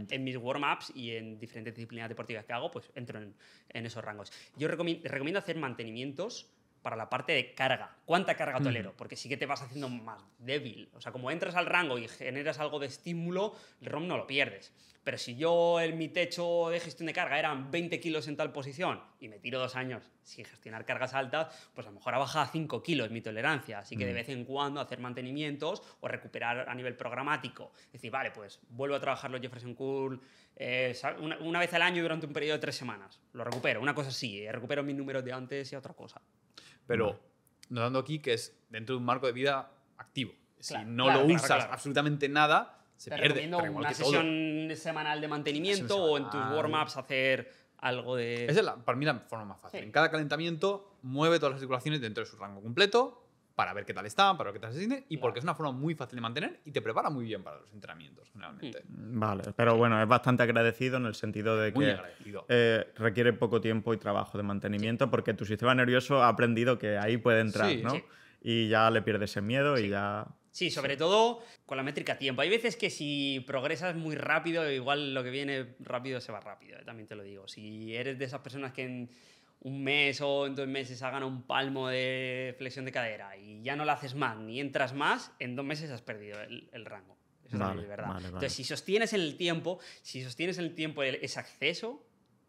Speaker 1: en mis warm-ups y en diferentes disciplinas deportivas que hago, pues entro en, esos rangos. Yo recomiendo hacer mantenimientos para la parte de carga. ¿Cuánta carga tolero? Porque sí que te vas haciendo más débil. O sea, como entras al rango y generas algo de estímulo, el ROM no lo pierdes. Pero si yo en mi techo de gestión de carga eran 20 kilos en tal posición y me tiro dos años sin gestionar cargas altas, pues a lo mejor ha bajado a 5 kilos mi tolerancia. Así que de mm. vez en cuando hacer mantenimientos o recuperar a nivel programático. Es decir, vale, pues vuelvo a trabajar los Jefferson Cool eh, una, vez al año durante un periodo de tres semanas. Lo recupero, una cosa así. Eh, recupero mis números de antes y otra cosa pero
Speaker 3: notando aquí que es dentro de un marco de vida activo. Si no lo usas absolutamente nada, se te pierde. una sesión
Speaker 1: semanal de mantenimiento o en tus warm-ups hacer
Speaker 3: algo de... Esa es la,
Speaker 1: para mí la forma
Speaker 3: más fácil. En cada calentamiento mueve todas las articulaciones dentro de su rango completo para ver qué tal está, para ver qué tal se siente, y porque es una forma muy fácil de mantener y te prepara muy bien para los entrenamientos generalmente. Mm.
Speaker 2: Mm, vale, pero bueno, es bastante agradecido en el sentido de que eh, requiere poco tiempo y trabajo de mantenimiento porque tu sistema nervioso ha aprendido que ahí puede entrar, ¿no? Y ya le pierdes el miedo y ya...
Speaker 1: Sí, sobre todo con la métrica tiempo. Hay veces que si progresas muy rápido, igual lo que viene rápido se va rápido, eh, también te lo digo. Si eres de esas personas que un mes o en dos meses hagan un palmo de flexión de cadera y ya no la haces más ni entras más, en dos meses has perdido el, rango.
Speaker 3: Eso es verdad. Entonces, si
Speaker 1: sostienes en el tiempo, si sostienes el tiempo ese acceso,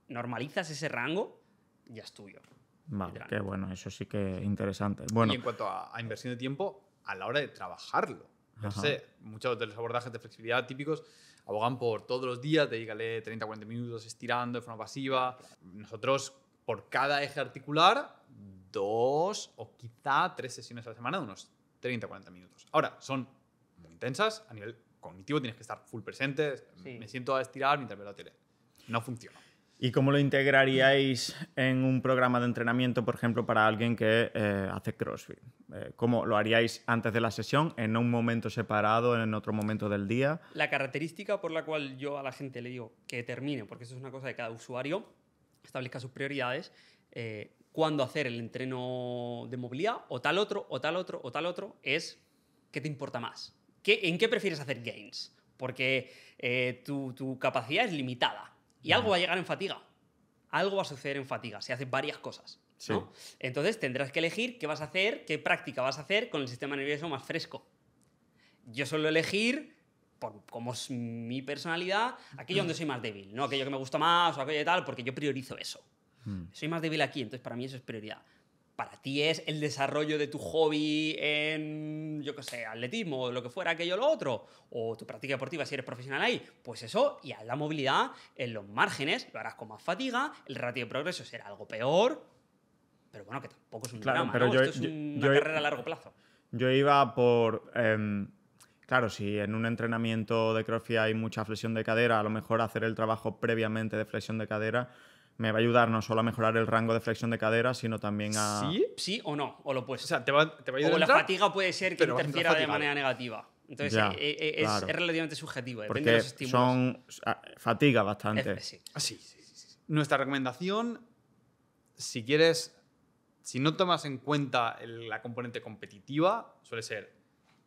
Speaker 1: normalizas ese rango, ya es tuyo. Vale, qué
Speaker 2: bueno, eso sí que es interesante. Bueno. Y en
Speaker 1: cuanto a, inversión de tiempo, a
Speaker 3: la hora de trabajarlo. No sé, muchos de los abordajes de flexibilidad típicos abogan por todos los días, dedícale 30-40 minutos estirando de forma pasiva. Nosotros por cada eje articular, dos o quizá tres sesiones a la semana de unos 30 o 40 minutos. Ahora, son muy intensas, a nivel cognitivo tienes que estar full presente, me siento a estirar mientras veo la tele.
Speaker 2: No funciona. ¿Y cómo lo integraríais en un programa de entrenamiento, por ejemplo, para alguien que eh, hace CrossFit? Eh, ¿Cómo lo haríais antes de la sesión, en un momento separado, en otro momento del día?
Speaker 1: La característica por la cual yo a la gente le digo que termine, porque eso es una cosa de cada usuario, establezca sus prioridades, eh, cuándo hacer el entreno de movilidad o tal otro, o tal otro, o tal otro, es qué te importa más. ¿Qué, ¿En qué prefieres hacer gains? Porque eh, tu, capacidad es limitada y algo va a llegar en fatiga. Algo va a suceder en fatiga si haces varias cosas. Entonces tendrás que elegir qué vas a hacer, qué práctica vas a hacer con el sistema nervioso más fresco. Yo suelo elegir por como es mi personalidad, aquello donde soy más débil, no aquello que me gusta más o aquello y tal, porque yo priorizo eso. Mm. Soy más débil aquí, entonces para mí eso es prioridad. Para ti es el desarrollo de tu hobby en, yo qué sé, atletismo, o lo que fuera, aquello o lo otro, o tu práctica deportiva si eres profesional ahí, pues eso, y a la movilidad en los márgenes, lo harás con más fatiga, el ratio de progreso será algo peor, pero bueno, que tampoco es un drama, pero yo, Esto es una carrera a largo plazo.
Speaker 2: Yo iba por... Em, Claro, si en un entrenamiento de CrossFit hay mucha flexión de cadera, a lo mejor hacer el trabajo previamente de flexión de cadera me va a ayudar no solo a mejorar el rango de flexión de cadera, sino también a...
Speaker 1: ¿Sí? Sí o no, o lo puedes O sea, te va, a la fatiga puede ser que interfiera de manera negativa. Entonces eh, eh, es, relativamente subjetivo, los Son,
Speaker 2: ah, fatiga bastante. Ah, sí. sí, sí,
Speaker 3: Nuestra recomendación, si quieres, si no tomas en cuenta la componente competitiva, suele ser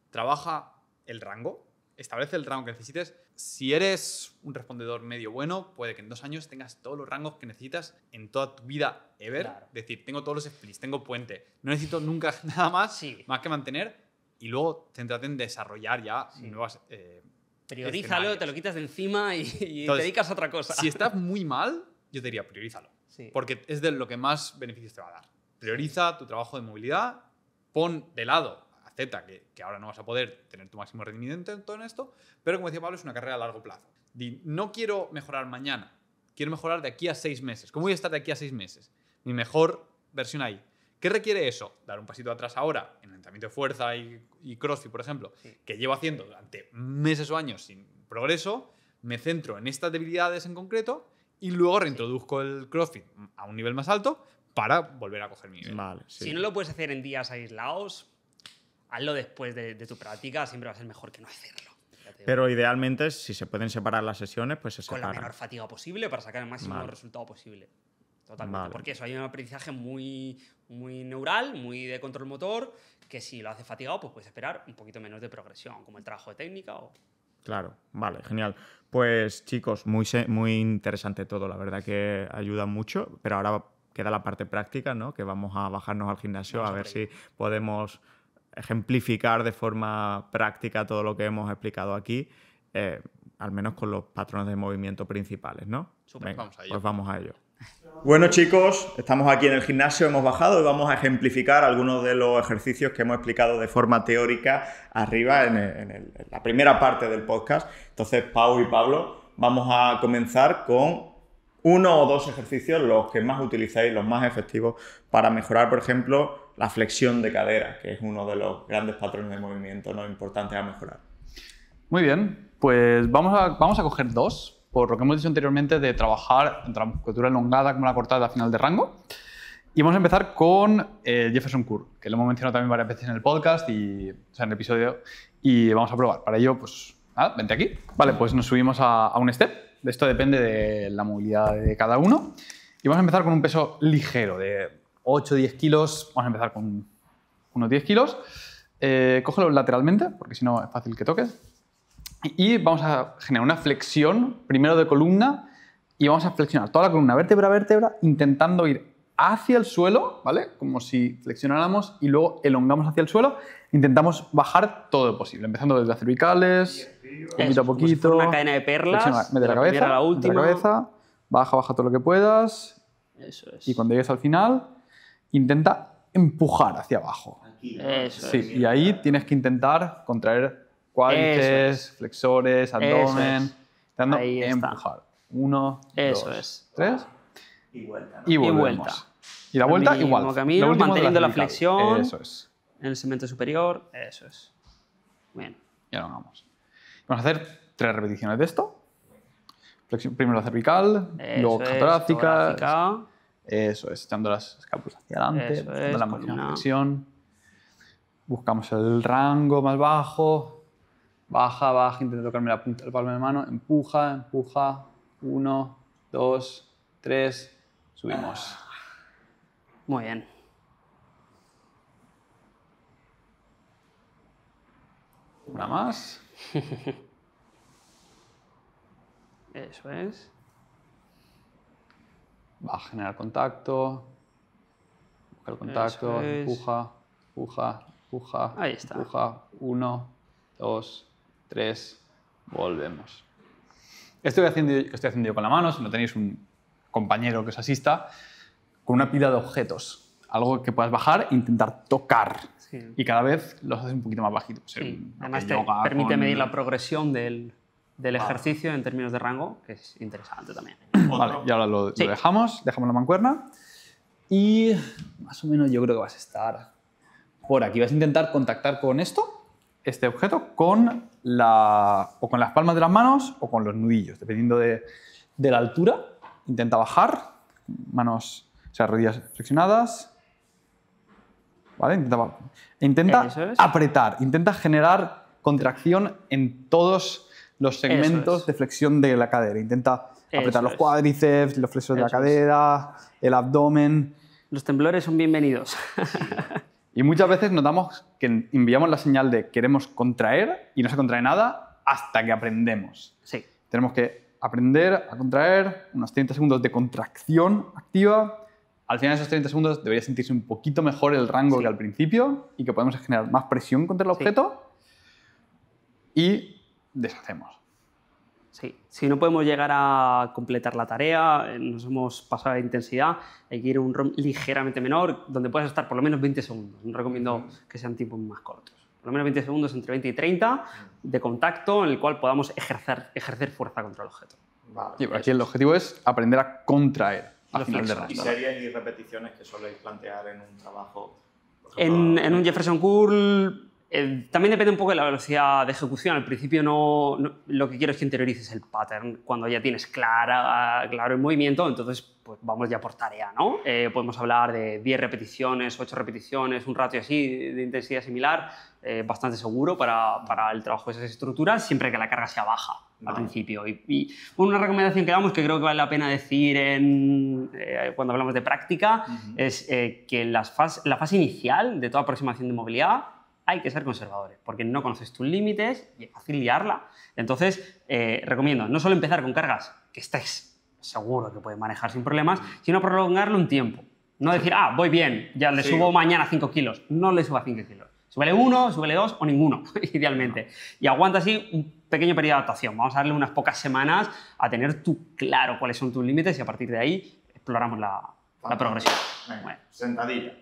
Speaker 3: trabaja el rango, establece el rango que necesites. Si eres un respondedor medio bueno, puede que en dos años tengas todos los rangos que necesitas en toda tu vida ever. Es decir, tengo todos los splits, tengo puente, no necesito nunca nada más, más que mantener. Y luego céntrate en desarrollar ya nuevas. Eh, Priorízalo,
Speaker 1: te lo quitas de encima y, te dedicas
Speaker 3: a otra cosa. Si estás muy mal, yo te diría priorízalo. Porque es de lo que más beneficios te va a dar. Prioriza tu trabajo de movilidad, pon de lado acepta que, ahora no vas a poder tener tu máximo rendimiento en todo esto, pero como decía Pablo, es una carrera a largo plazo. no quiero mejorar mañana, quiero mejorar de aquí a seis meses. ¿Cómo voy a estar de aquí a seis meses? Mi mejor versión ahí. ¿Qué requiere eso? Dar un pasito atrás ahora en entrenamiento de fuerza y, y crossfit, por ejemplo, que llevo haciendo durante meses o años sin progreso, me centro en estas debilidades en concreto y luego reintroduzco el crossfit a un nivel más alto para volver a coger mi nivel. Si no
Speaker 1: lo puedes hacer en días aislados, hazlo después de, tu práctica, siempre va a ser mejor que no hacerlo. Pero
Speaker 2: idealmente, si se pueden separar las sesiones, pues se separan. Con la menor
Speaker 1: fatiga posible para sacar el máximo resultado posible. Totalmente. Porque eso hay un aprendizaje muy, muy neural, muy de control motor, que si lo haces fatigado, pues puedes esperar un poquito menos de progresión, como el trabajo de técnica o.
Speaker 2: Claro, vale, genial. Pues chicos, muy, muy interesante todo, la verdad que ayuda mucho, pero ahora queda la parte práctica, ¿no? Que vamos a bajarnos al gimnasio a ver si podemos ejemplificar de forma práctica todo lo que hemos explicado aquí, eh, al menos con los patrones de movimiento principales, ¿no? vamos a ello. Pues vamos a ello. Bueno chicos, estamos aquí en el gimnasio, hemos bajado y vamos a ejemplificar algunos de los ejercicios que hemos explicado de forma teórica arriba en, la primera parte del podcast. Entonces, Pau y Pablo, vamos a comenzar con uno o dos ejercicios, los que más utilizáis, los más efectivos, para mejorar, por ejemplo, la flexión de cadera, que es uno de los grandes patrones de movimiento ¿no? importantes a mejorar.
Speaker 3: Muy bien, pues vamos a, vamos a coger dos, por lo que hemos dicho anteriormente de trabajar en musculatura elongada como la cortada final de rango. Y vamos a empezar con eh, Jefferson Kur, que lo hemos mencionado también varias veces en el podcast y en el episodio, y vamos a probar. Para ello, pues nada, vente aquí. Vale, pues nos subimos a, a un step. Esto depende de la movilidad de cada uno. Y vamos a empezar con un peso ligero, de 8 10 kilos, vamos a empezar con unos 10 kilos, eh, cógelos lateralmente, porque si no es fácil que toques, y vamos a generar una flexión, primero de columna, y vamos a flexionar toda la columna, vértebra a vértebra, intentando ir hacia el suelo, ¿vale? Como si flexionáramos y luego elongamos hacia el suelo, intentamos bajar todo lo posible, empezando desde las cervicales, poquito a poquito. una cadena de perlas. Mete la, cabeza, última. baja, baja todo lo que puedas. Y cuando llegues al final, intenta
Speaker 1: empujar
Speaker 3: hacia abajo.
Speaker 1: Eso y
Speaker 3: ahí tienes que intentar contraer cuádriceps, flexores, abdomen, es. intentando empujar. Uno, Eso es. tres.
Speaker 1: Y vuelta. Y, vuelta. Y la vuelta igual. manteniendo la, la flexión. Eso es. En el segmento superior. Eso es. Bien. Y ahora vamos.
Speaker 3: Vamos a hacer tres repeticiones de esto. primero la cervical, luego luego torácica. Eso es, echando las escápulas hacia adelante, dando la máquina de presión. Buscamos el rango más bajo. Baja, baja, intenta tocarme la punta del palmo de mano. Empuja, empuja. Uno, dos, tres. Subimos.
Speaker 1: Muy bien. Una más. Eso es
Speaker 3: va a generar contacto, busca el contacto, empuja, empuja, empuja, Ahí está. empuja, uno, dos, tres, volvemos. Esto que estoy haciendo yo con la mano, si no tenéis un compañero que os asista, con una pila de objetos. Algo que puedas bajar e intentar tocar. Y cada vez los haces un poquito más bajito.
Speaker 1: Pues además, te permite medir la progresión del, ejercicio en términos de rango, que es interesante también.
Speaker 3: Vale, y ahora lo, dejamos, dejamos la mancuerna. Y más o menos yo creo que vas a estar por aquí. Vas a intentar contactar con esto, este objeto, con la, o con las palmas de las manos o con los nudillos, dependiendo de, de la altura. Intenta bajar, manos, o sea, rodillas flexionadas. ¿Vale? Intenta, intenta apretar, intenta generar contracción en todos los segmentos de flexión de la cadera. Intenta apretar los cuádriceps, los flexores de la
Speaker 1: cadera,
Speaker 3: el abdomen. Los temblores son bienvenidos. Y muchas veces notamos que enviamos la señal de queremos contraer y no se contrae nada hasta que aprendemos. Sí. Tenemos que aprender a contraer, unos 30 segundos de contracción activa. Al final de esos 30 segundos debería sentirse un poquito mejor el rango que al principio y que podemos generar más presión contra el objeto y deshacemos.
Speaker 1: Sí, si no podemos llegar a completar la tarea, eh, nos hemos pasado de intensidad, hay que ir a un ROM ligeramente menor, donde puedas estar por lo menos 20 segundos. No recomiendo que sean tiempos más cortos. Por lo menos 20 segundos, entre 20 y 30, de contacto en el cual podamos ejercer, ejercer fuerza contra el objeto. aquí
Speaker 3: el objetivo es aprender a contraer al final de ¿Y series
Speaker 2: y repeticiones que soléis plantear en un trabajo?
Speaker 1: en, en un Jefferson Curl eh, también depende un poco de la velocidad de ejecución. Al principio no, lo que quiero es que interiorices el pattern. Cuando ya tienes clara, claro el movimiento, entonces pues, vamos ya por tarea. ¿no? Eh, podemos hablar de 10 repeticiones, 8 repeticiones, un ratio así de intensidad similar, eh, bastante seguro para, el trabajo de esas estructuras, siempre que la carga sea baja al principio. Y, una recomendación que damos, que creo que vale la pena decir cuando hablamos de práctica, es que la fase inicial de toda aproximación de movilidad hay que ser conservadores, porque no conoces tus límites y es fácil liarla. Entonces, eh, recomiendo no solo empezar con cargas que estés seguro que puedes manejar sin problemas, sino prolongarlo un tiempo. No decir, ah, voy bien, ya le subo mañana 5 kilos. No le suba 5 kilos. Súbele uno, súbele dos o ninguno, idealmente. Y aguanta así un pequeño periodo de adaptación. Vamos a darle unas pocas semanas a tener tú claro cuáles son tus límites y a partir de ahí exploramos la, progresión.
Speaker 2: Sentadilla.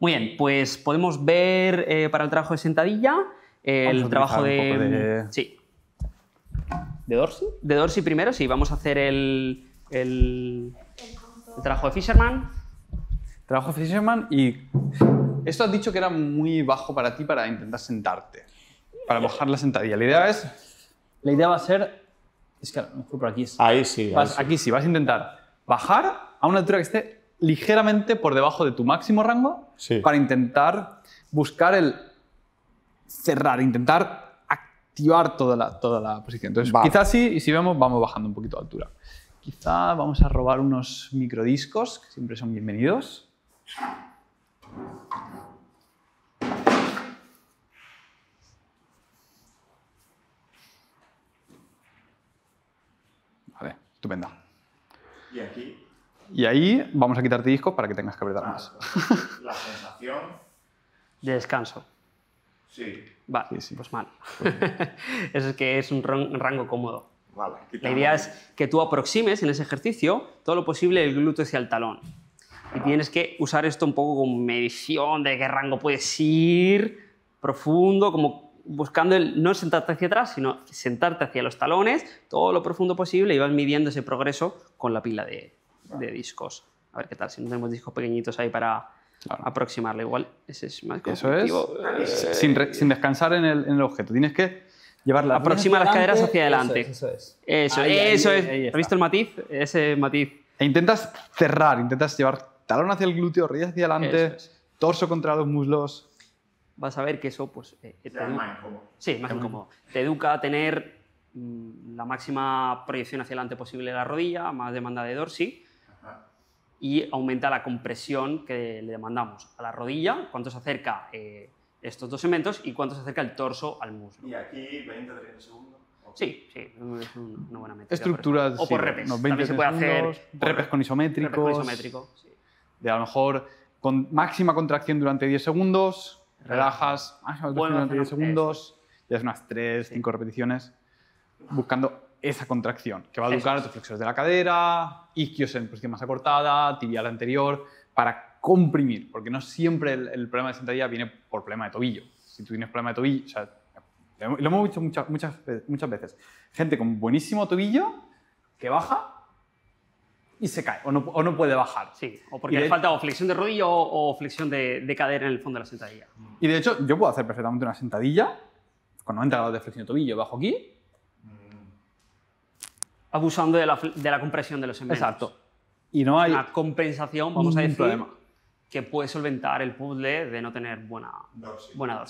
Speaker 1: Muy bien, pues podemos ver eh, para el trabajo de sentadilla el trabajo de, Sí. ¿De dorsi De Dorsey primero, sí. Vamos a hacer el, el, trabajo de Fisherman.
Speaker 3: Trabajo de Fisherman y... Esto has dicho que era muy bajo para ti para intentar sentarte, para bajar la sentadilla. La idea es... La idea va a ser... Es que a por aquí es... ahí sí. Aquí sí, vas a intentar bajar a una altura que esté ligeramente por debajo de tu máximo rango para intentar buscar el cerrar, intentar activar toda la, toda la posición. Entonces, quizás sí, y si vemos, vamos bajando un poquito de altura. Quizá vamos a robar unos microdiscos, que siempre son bienvenidos. Vale, estupenda. Y aquí y ahí vamos a quitarte disco para que tengas que apretar más.
Speaker 2: La sensación.
Speaker 1: De descanso. Sí. Vale, pues mal. Eso es que es un rango cómodo. Vale, la idea es que tú aproximes en ese ejercicio todo lo posible el glúteo hacia el talón. Y tienes que usar esto un poco como medición de qué rango puedes ir, profundo, como buscando el, no sentarte hacia atrás, sino sentarte hacia los talones, todo lo profundo posible y vas midiendo ese progreso con la pila de, de discos. A ver qué tal, si no tenemos discos pequeñitos ahí para aproximarle Igual ese es más Eso eh, sin,
Speaker 3: descansar en el, objeto. Tienes que llevar la Aproxima las caderas hacia adelante. Eso es. Eso, es. eso, es. ¿Has visto el matiz? Ese matiz. E intentas cerrar, intentas llevar talón hacia el glúteo, rodilla
Speaker 1: hacia adelante, torso contra los muslos. Vas a ver que eso, pues. Eh, te es más Sí, más cómodo Te educa a tener mm, la máxima proyección hacia adelante posible de la rodilla, más demanda de dorsi, y aumenta la compresión que le demandamos a la rodilla, cuánto se acerca eh, estos dos segmentos y cuánto se acerca el torso al muslo. Y aquí 20 30 segundos. Sí, sí, es una buena métrica. Estructuras. Por o por repes. no, 20 También se puede hacer. Repes con isométricos. Repes con isométrico, sí.
Speaker 3: De a lo mejor con máxima contracción durante 10 segundos, relajas, máxima contracción durante 10 segundos, ya es unas 3, 5 repeticiones, buscando esa contracción, que va a educar tus flexores de la cadera, isquios en posición más acortada, tibial anterior, para comprimir, porque no siempre el, problema de sentadilla viene por problema de tobillo. Si tú tienes problema de tobillo, o sea, lo hemos visto muchas, muchas, muchas veces, gente con buenísimo tobillo
Speaker 1: que baja y se cae, o no, puede bajar. Sí, o porque le falta o flexión de rodillo o, flexión de, cadera en el fondo de la sentadilla.
Speaker 3: Y de hecho, yo puedo hacer perfectamente una sentadilla
Speaker 1: con 90 grados de flexión de tobillo, bajo aquí, abusando de la, de la compresión de los segmentos. Exacto. Y no hay una compensación, vamos a decir, que puede solventar el puzzle de no tener buena Buena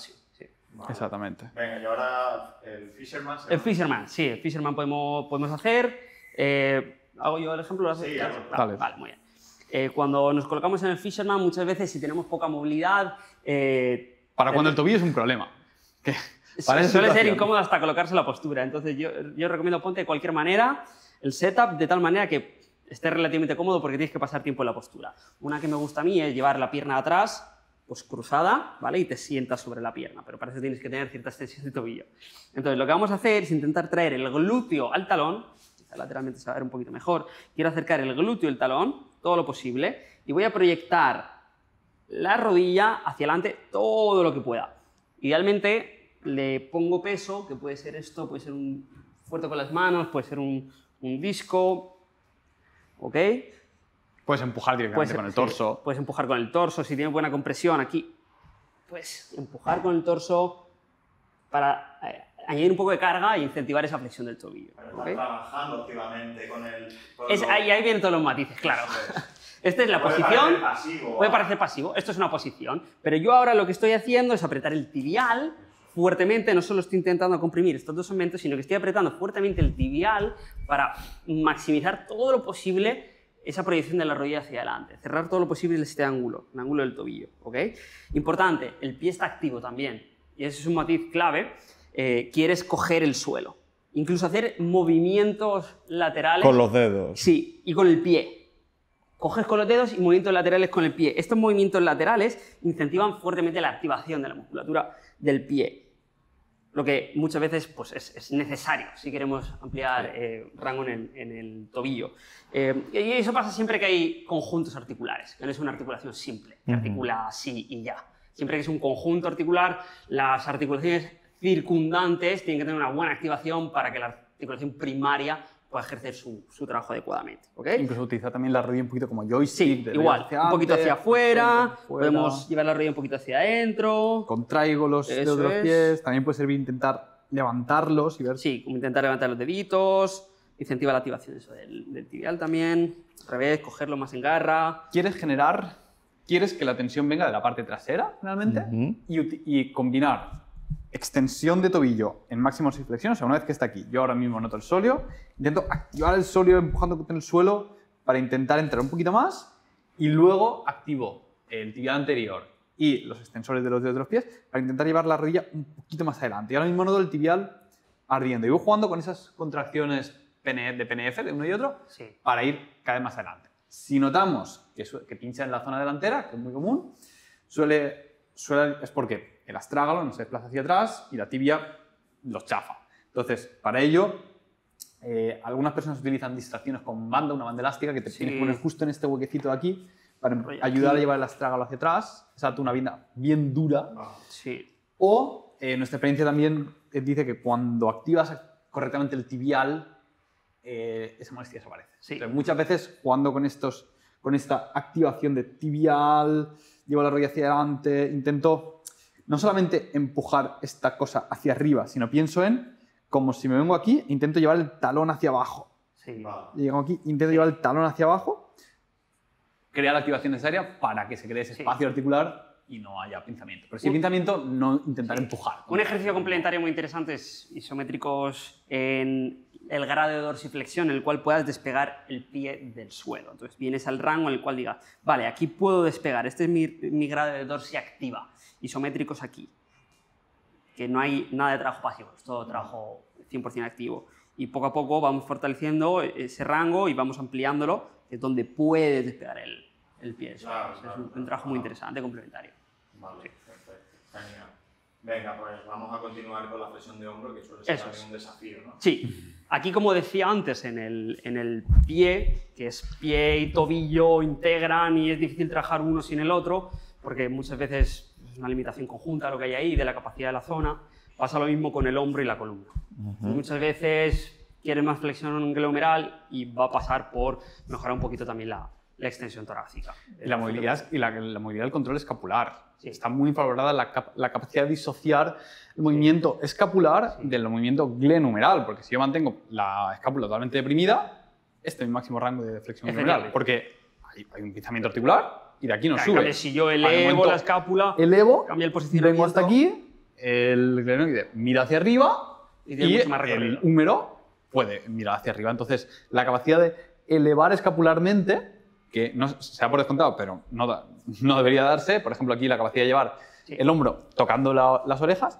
Speaker 1: Exactamente.
Speaker 2: Venga, y ahora el Fisherman. El Fisherman,
Speaker 1: sí, el Fisherman podemos, podemos hacer. Eh, ¿Hago yo el ejemplo? Sí, vale. vale, muy bien. Eh, cuando nos colocamos en el Fisherman, muchas veces si tenemos poca movilidad... Eh, Para cuando el
Speaker 3: tobillo es un problema. ¿Qué? suele ser incómodo
Speaker 1: hasta colocarse la postura. Entonces yo, recomiendo ponte de cualquier manera el setup de tal manera que esté relativamente cómodo porque tienes que pasar tiempo en la postura. Una que me gusta a mí es llevar la pierna atrás, pues cruzada, ¿vale? Y te sientas sobre la pierna, pero parece que tienes que tener cierta extensión de tobillo. Entonces lo que vamos a hacer es intentar traer el glúteo al talón, lateralmente se va a ver un poquito mejor, quiero acercar el glúteo y el talón, todo lo posible, y voy a proyectar la rodilla hacia adelante todo lo que pueda. Idealmente le pongo peso, que puede ser esto, puede ser un fuerte con las manos, puede ser un, disco, ¿ok? Puedes empujar directamente con el em- torso. puedes empujar con el torso, si tiene buena compresión aquí, puedes empujar con el torso para eh, añadir un poco de carga e incentivar esa flexión del tobillo. Pero ¿okay? trabajando activamente con el... ahí, vienen todos los matices, claro. Esta es la posición. puede parecer pasivo. Esto es una posición. Pero yo ahora lo que estoy haciendo es apretar el tibial fuertemente, no solo estoy intentando comprimir estos dos momentos sino que estoy apretando fuertemente el tibial para maximizar todo lo posible esa proyección de la rodilla hacia adelante, cerrar todo lo posible este ángulo, el ángulo del tobillo. Importante, el pie está activo también, y ese es un matiz clave, eh, quieres coger el suelo, incluso hacer movimientos laterales. Con los dedos. Sí, y con el pie. Coges con los dedos y movimientos laterales con el pie. Estos movimientos laterales incentivan fuertemente la activación de la musculatura del pie. Lo que muchas veces pues, es, necesario si queremos ampliar eh, rango en el, tobillo. Eh, y eso pasa siempre que hay conjuntos articulares, que no es una articulación simple, que articula así y ya. Siempre que es un conjunto articular, las articulaciones circundantes tienen que tener una buena activación para que la articulación primaria para ejercer su, su trabajo adecuadamente. ¿okay? Incluso
Speaker 3: utilizar también la rodilla un poquito como joystick. Sí, igual, un poquito hacia afuera, podemos
Speaker 1: llevar la rodilla un poquito hacia adentro. Contraigo los dedos de los pies, también puede servir intentar levantarlos y ver... Sí, como intentar levantar los deditos, incentiva la activación del, del tibial también, al revés, cogerlo más en garra. ¿Quieres generar quieres
Speaker 3: que la tensión venga de la parte trasera, realmente, y, y, combinar extensión de tobillo en máximo flexión, o sea, una vez que está aquí, yo ahora mismo noto el solio, intento activar el solio empujando en el suelo para intentar entrar un poquito más y luego activo el tibial anterior y los extensores de los de los pies para intentar llevar la rodilla un poquito más adelante. Y ahora mismo noto el tibial ardiendo. Y voy jugando con esas contracciones e, de PNF de uno y otro para ir cada vez más adelante. Si notamos que, que pincha en la zona delantera, que es muy común, suele, suele es porque el astrágalo no se desplaza hacia atrás y la tibia lo chafa. Entonces, para ello, eh, algunas personas utilizan distracciones con banda, una banda elástica que te tienes que poner justo en este huequecito de aquí para ayudar a llevar el astrágalo hacia atrás. Exacto, una banda bien dura. Ah, o eh, nuestra experiencia también eh, dice que cuando activas correctamente el tibial, esa molestia desaparece. muchas veces cuando con, estos, con esta activación de tibial, llevo la rodilla hacia adelante, intento no solamente empujar esta cosa hacia arriba, sino pienso en como si me vengo aquí, intento llevar el talón hacia abajo. Sí. Llego aquí, intento llevar el talón hacia abajo. Crear la activación necesaria para que se cree ese
Speaker 1: espacio articular y no haya
Speaker 3: pinzamiento. Pero si hay pinzamiento, no intentar empujar.
Speaker 1: Un ejercicio complementario muy interesante es isométricos en el grado de dorsiflexión en el cual puedas despegar el pie del suelo. Entonces vienes al rango en el cual digas, vale, aquí puedo despegar, este es mi, mi grado de dorsi activa isométricos aquí, que no hay nada de trabajo pasivo, es todo trabajo 100% activo. Y poco a poco vamos fortaleciendo ese rango y vamos ampliándolo, que es donde puede despegar el, pie. es un, trabajo muy interesante, complementario.
Speaker 2: Vale, perfecto. Genial. Venga, pues vamos a continuar con la flexión de hombro, que suele ser un desafío, ¿no?
Speaker 1: Sí. Aquí, como decía antes, en el, en el, pie, que es pie y tobillo integran y es difícil trabajar uno sin el otro, porque muchas veces es una limitación conjunta lo que hay ahí, de la capacidad de la zona. Pasa lo mismo con el hombro y la columna.
Speaker 4: Muchas
Speaker 1: veces quieres más flexión en glenohumeral y va a pasar por mejorar un poquito también la, extensión torácica. la movilidad, y la,
Speaker 3: movilidad del control escapular. Está muy favorada la, capacidad de disociar el movimiento escapular del movimiento glenumeral, porque si yo mantengo la escápula totalmente deprimida, este es mi máximo rango de flexión glenumeral, porque hay, un pinzamiento articular, y de aquí no sube. si yo elevo la escápula, elevo, cambia el Vengo hasta aquí, el glenoide mira hacia arriba y, el húmero puede mirar hacia arriba. Entonces, la capacidad de elevar escapularmente, que no, se ha por descontado, pero no, no debería darse, por ejemplo, aquí la capacidad de llevar el hombro tocando las orejas,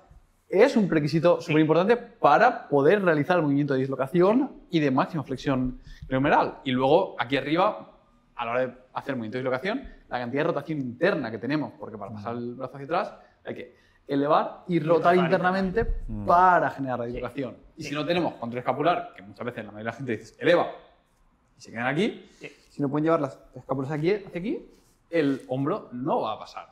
Speaker 3: es un requisito súper importante para poder realizar el movimiento de dislocación y de máxima flexión glenomeral. Y luego, aquí arriba, a la hora de hacer movimiento de dislocación, la cantidad de rotación interna que tenemos, porque para pasar el brazo hacia atrás hay que elevar y rotar internamente para, generar la dislocación. Y si no tenemos control escapular, que muchas veces la mayoría de la gente dice, eleva,
Speaker 1: y se quedan aquí, si
Speaker 3: no pueden llevar las escápulas aquí, hacia aquí, el hombro
Speaker 1: no va a pasar.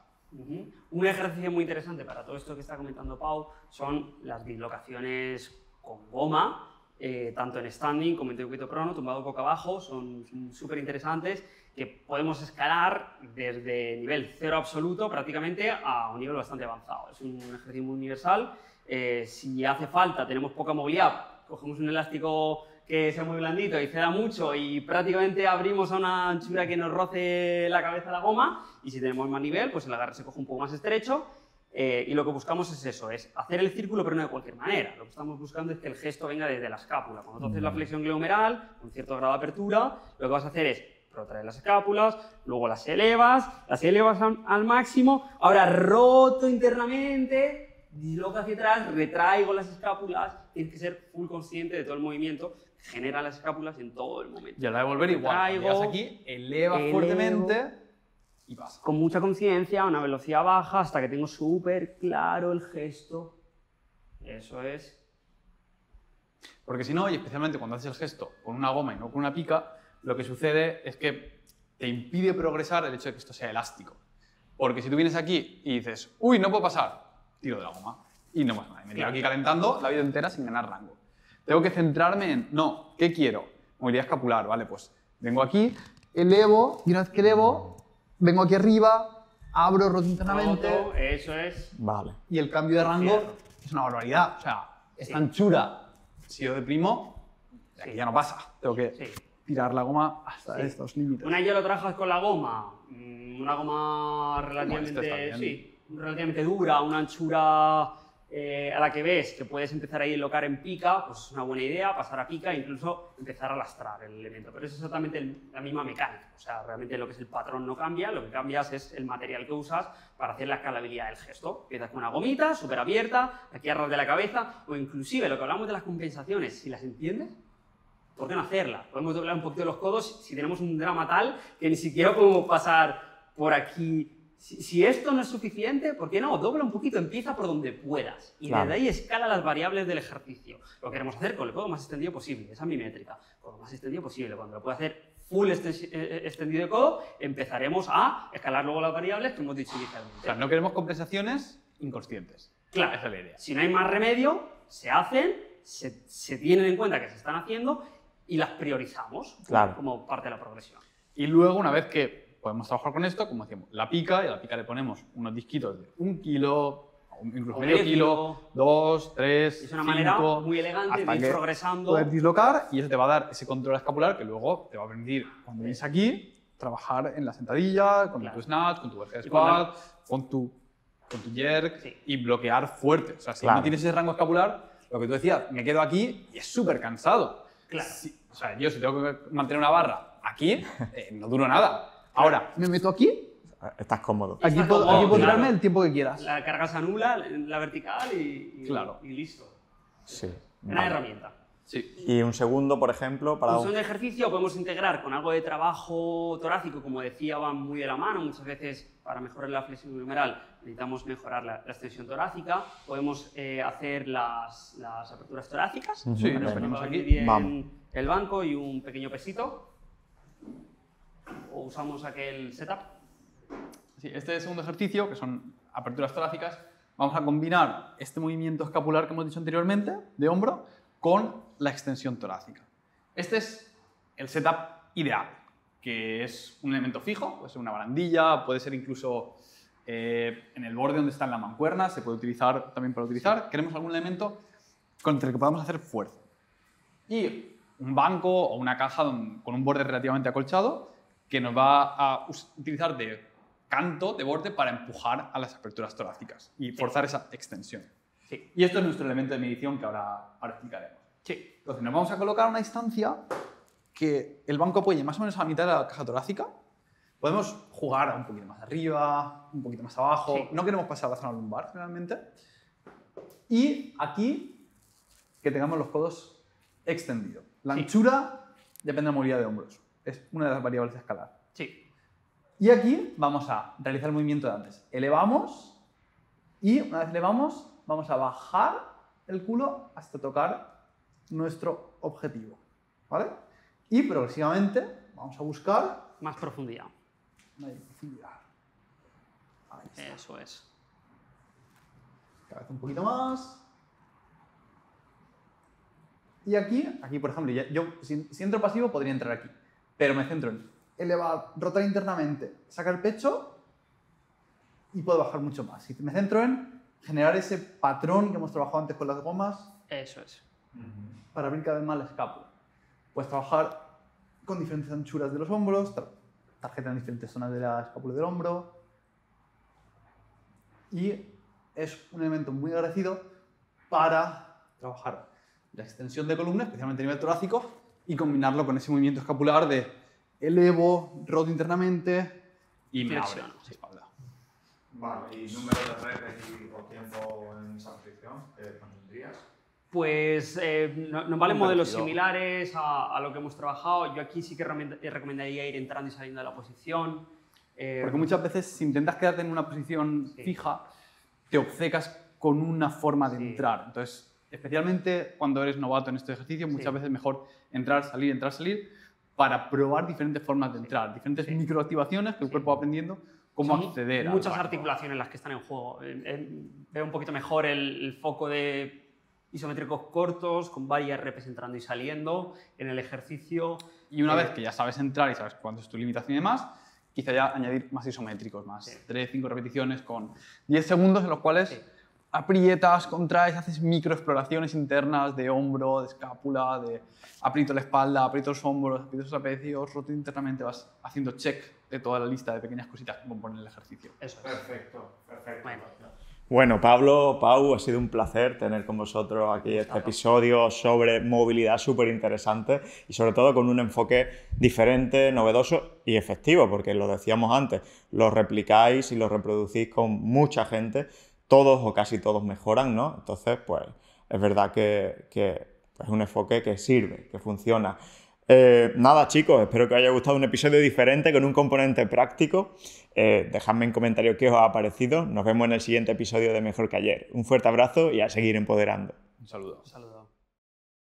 Speaker 1: Un ejercicio muy interesante para todo esto que está comentando Pau son las dislocaciones con goma, eh, tanto en standing como en circuito crono, tumbado boca abajo, son súper interesantes, que podemos escalar desde nivel cero absoluto prácticamente a un nivel bastante avanzado. Es un ejercicio muy universal. Eh, si hace falta, tenemos poca movilidad, cogemos un elástico que sea muy blandito y ceda mucho y prácticamente abrimos a una anchura que nos roce la cabeza la goma y si tenemos más nivel, pues el agarre se coge un poco más estrecho eh, y lo que buscamos es eso, es hacer el círculo pero no de cualquier manera. Lo que estamos buscando es que el gesto venga desde la escápula. Cuando tú haces la mm. flexión glomeral, con cierto grado de apertura, lo que vas a hacer es protraer las escápulas, luego las elevas, las elevas al, máximo, ahora roto internamente, disloca hacia atrás, retraigo las escápulas, tienes que ser full consciente de todo el movimiento, genera las escápulas en todo el momento. Ya la de volver igual, llegas aquí, elevas fuertemente y Con mucha conciencia, a una velocidad baja, hasta que tengo súper claro el gesto.
Speaker 3: Eso es. Porque si no, y especialmente cuando haces el gesto con una goma y no con una pica, lo que sucede es que te impide progresar el hecho de que esto sea elástico. Porque si tú vienes aquí y dices, uy, no puedo pasar, tiro de la goma y no pasa nada. Me tiro aquí calentando la vida entera sin ganar rango. Tengo que centrarme en, no, ¿qué quiero? Movilidad escapular, vale, pues vengo aquí, elevo y una vez que elevo, vengo aquí arriba, abro rotundamente, eso es. Vale. Y el cambio de rango es una barbaridad. O
Speaker 1: sea, esta anchura, si yo deprimo, aquí ya no pasa. Tengo que
Speaker 3: tirar la goma hasta estos límites.
Speaker 1: Una ya lo trabajas con la goma, mm, una goma relativamente, relativamente dura, una anchura eh, a la que ves que puedes empezar a ir locar en pica, pues es una buena idea, pasar a pica e incluso empezar a lastrar el elemento. Pero es exactamente la misma mecánica, o sea, realmente lo que es el patrón no cambia, lo que cambias es el material que usas para hacer la escalabilidad del gesto. Empiezas con una gomita súper abierta, aquí arras de la cabeza, o inclusive lo que hablamos de las compensaciones, si las entiendes, ¿por qué no hacerlas? Podemos doblar un poquito los codos si tenemos un drama tal que ni siquiera podemos pasar por aquí si, esto no es suficiente, ¿por qué no? Dobla un poquito, empieza por donde puedas y de desde ahí escala las variables del ejercicio. Lo queremos hacer con el codo más extendido posible, esa es mi métrica, con lo más extendido posible. Cuando lo pueda hacer full eh, eh, extendido de codo, empezaremos a escalar luego las variables que hemos dicho inicialmente.
Speaker 3: O sea, no queremos compensaciones inconscientes.
Speaker 1: Claro, esa es la idea. Si no hay más remedio, se hacen, se, tienen en cuenta que se están haciendo y las priorizamos como parte de la progresión.
Speaker 3: Y luego, una vez que podemos trabajar con esto, como decíamos, la pica, y a la pica le ponemos unos disquitos de un kilo, incluso medio kilo, dos, tres, Es una manera muy elegante de ir progresando. Poder dislocar y eso te va a dar ese control escapular que luego te va a permitir, cuando vienes aquí, trabajar en la sentadilla, con tu snatch, con tu squat, con tu, con tu jerk y bloquear fuerte. O sea, si no tienes ese rango escapular, lo que tú decías, me quedo aquí y es súper cansado. Claro. o sea, yo si tengo que mantener una barra aquí, eh, no duro nada. Ahora, me meto aquí ah, estás cómodo. Aquí, puedo, tirarme el tiempo que quieras.
Speaker 1: La carga se anula, la vertical y, claro. y listo. Sí. Una herramienta. Sí.
Speaker 2: Y un segundo, por ejemplo, para... Un segundo
Speaker 1: ejercicio podemos integrar con algo de trabajo torácico, como decía, van muy de la mano. Muchas veces para mejorar la flexión humeral necesitamos mejorar la, extensión torácica. Podemos eh, hacer las, las, aperturas torácicas. Sí, lo tenemos aquí. Bien el banco y un pequeño pesito o usamos aquel setup. Sí, este
Speaker 3: segundo ejercicio, que son aperturas torácicas, vamos a combinar este movimiento escapular que hemos dicho anteriormente, de hombro, con la extensión torácica. Este es el setup ideal, que es un elemento fijo, puede ser una barandilla, puede ser incluso eh, en el borde donde está la mancuerna, se puede utilizar también para utilizar. Queremos algún elemento contra el que podamos hacer fuerza. Y un banco o una caja con un borde relativamente acolchado que nos va a utilizar de canto de borde para empujar a las aperturas torácicas y forzar esa extensión. Y esto es nuestro elemento de medición que ahora, explicaremos. Entonces nos vamos a colocar a una distancia que el banco apoye más o menos a la mitad de la caja torácica. Podemos jugar un poquito más arriba, un poquito más abajo. No queremos pasar la zona lumbar generalmente. Y aquí que tengamos los codos extendidos. La anchura depende de la movilidad de hombros es una de las variables de escalar. Sí. Y aquí vamos a realizar el movimiento de antes. Elevamos y una vez elevamos vamos a bajar el culo hasta tocar nuestro objetivo. ¿Vale? Y
Speaker 1: progresivamente vamos a buscar... Más profundidad. Más Eso es. Cada un poquito más.
Speaker 3: Y aquí, aquí por ejemplo, yo si entro pasivo podría entrar aquí. Pero me centro en elevar, rotar internamente, sacar el pecho y puedo bajar mucho más. Si me centro en generar ese patrón que hemos trabajado antes con las gomas. Eso es. Para abrir cada vez más la escápula. Puedes trabajar con diferentes anchuras de los hombros, tarjeta en diferentes zonas de la escápula del hombro. Y es un elemento muy agradecido para trabajar la extensión de columna, especialmente a nivel torácico, y combinarlo con ese movimiento escapular de elevo, roto internamente y me abro la espalda.
Speaker 2: Vale, ¿y número de y tiempo en esa posición
Speaker 1: Pues eh, nos valen modelos similares a, lo que hemos trabajado. Yo aquí sí que eh, recomendaría ir entrando y saliendo de la posición. Eh, Porque muchas
Speaker 3: veces si intentas quedarte en una posición fija, te obcecas con una forma de entrar. Entonces, especialmente cuando eres novato en este ejercicio, muchas veces mejor entrar, salir, entrar, salir, para probar diferentes formas de entrar, diferentes microactivaciones que el cuerpo va aprendiendo cómo acceder acceder. Muchas
Speaker 1: articulaciones las que están en juego. Eh, eh, veo un poquito mejor el, foco de isométricos cortos, con varias reps entrando y saliendo en el ejercicio. Y una eh, vez que ya
Speaker 3: sabes entrar y sabes cuánto es tu limitación y demás, quizá ya añadir más isométricos, más tres, 3, 5 repeticiones con 10 segundos en los cuales aprietas, contraes, haces microexploraciones internas de hombro, de escápula, de aprieto la espalda, aprieto los hombros, aprieto los trapecios, roto internamente, vas haciendo check de toda la lista de pequeñas cositas que componen el ejercicio.
Speaker 1: Eso es. Perfecto, perfecto.
Speaker 2: Bueno. Pablo, Pau, ha sido un placer tener con vosotros aquí este episodio sobre movilidad súper interesante y sobre todo con un enfoque diferente, novedoso y efectivo, porque lo decíamos antes, lo replicáis y lo reproducís con mucha gente todos o casi todos mejoran, ¿no? Entonces, pues es verdad que, pues, es un enfoque que sirve, que funciona. Eh, nada chicos, espero que os haya gustado un episodio diferente con un componente práctico. Eh, dejadme en comentarios qué os ha parecido. Nos vemos en el siguiente episodio de Mejor que ayer. Un fuerte abrazo y a seguir empoderando. Un saludo. Un saludo.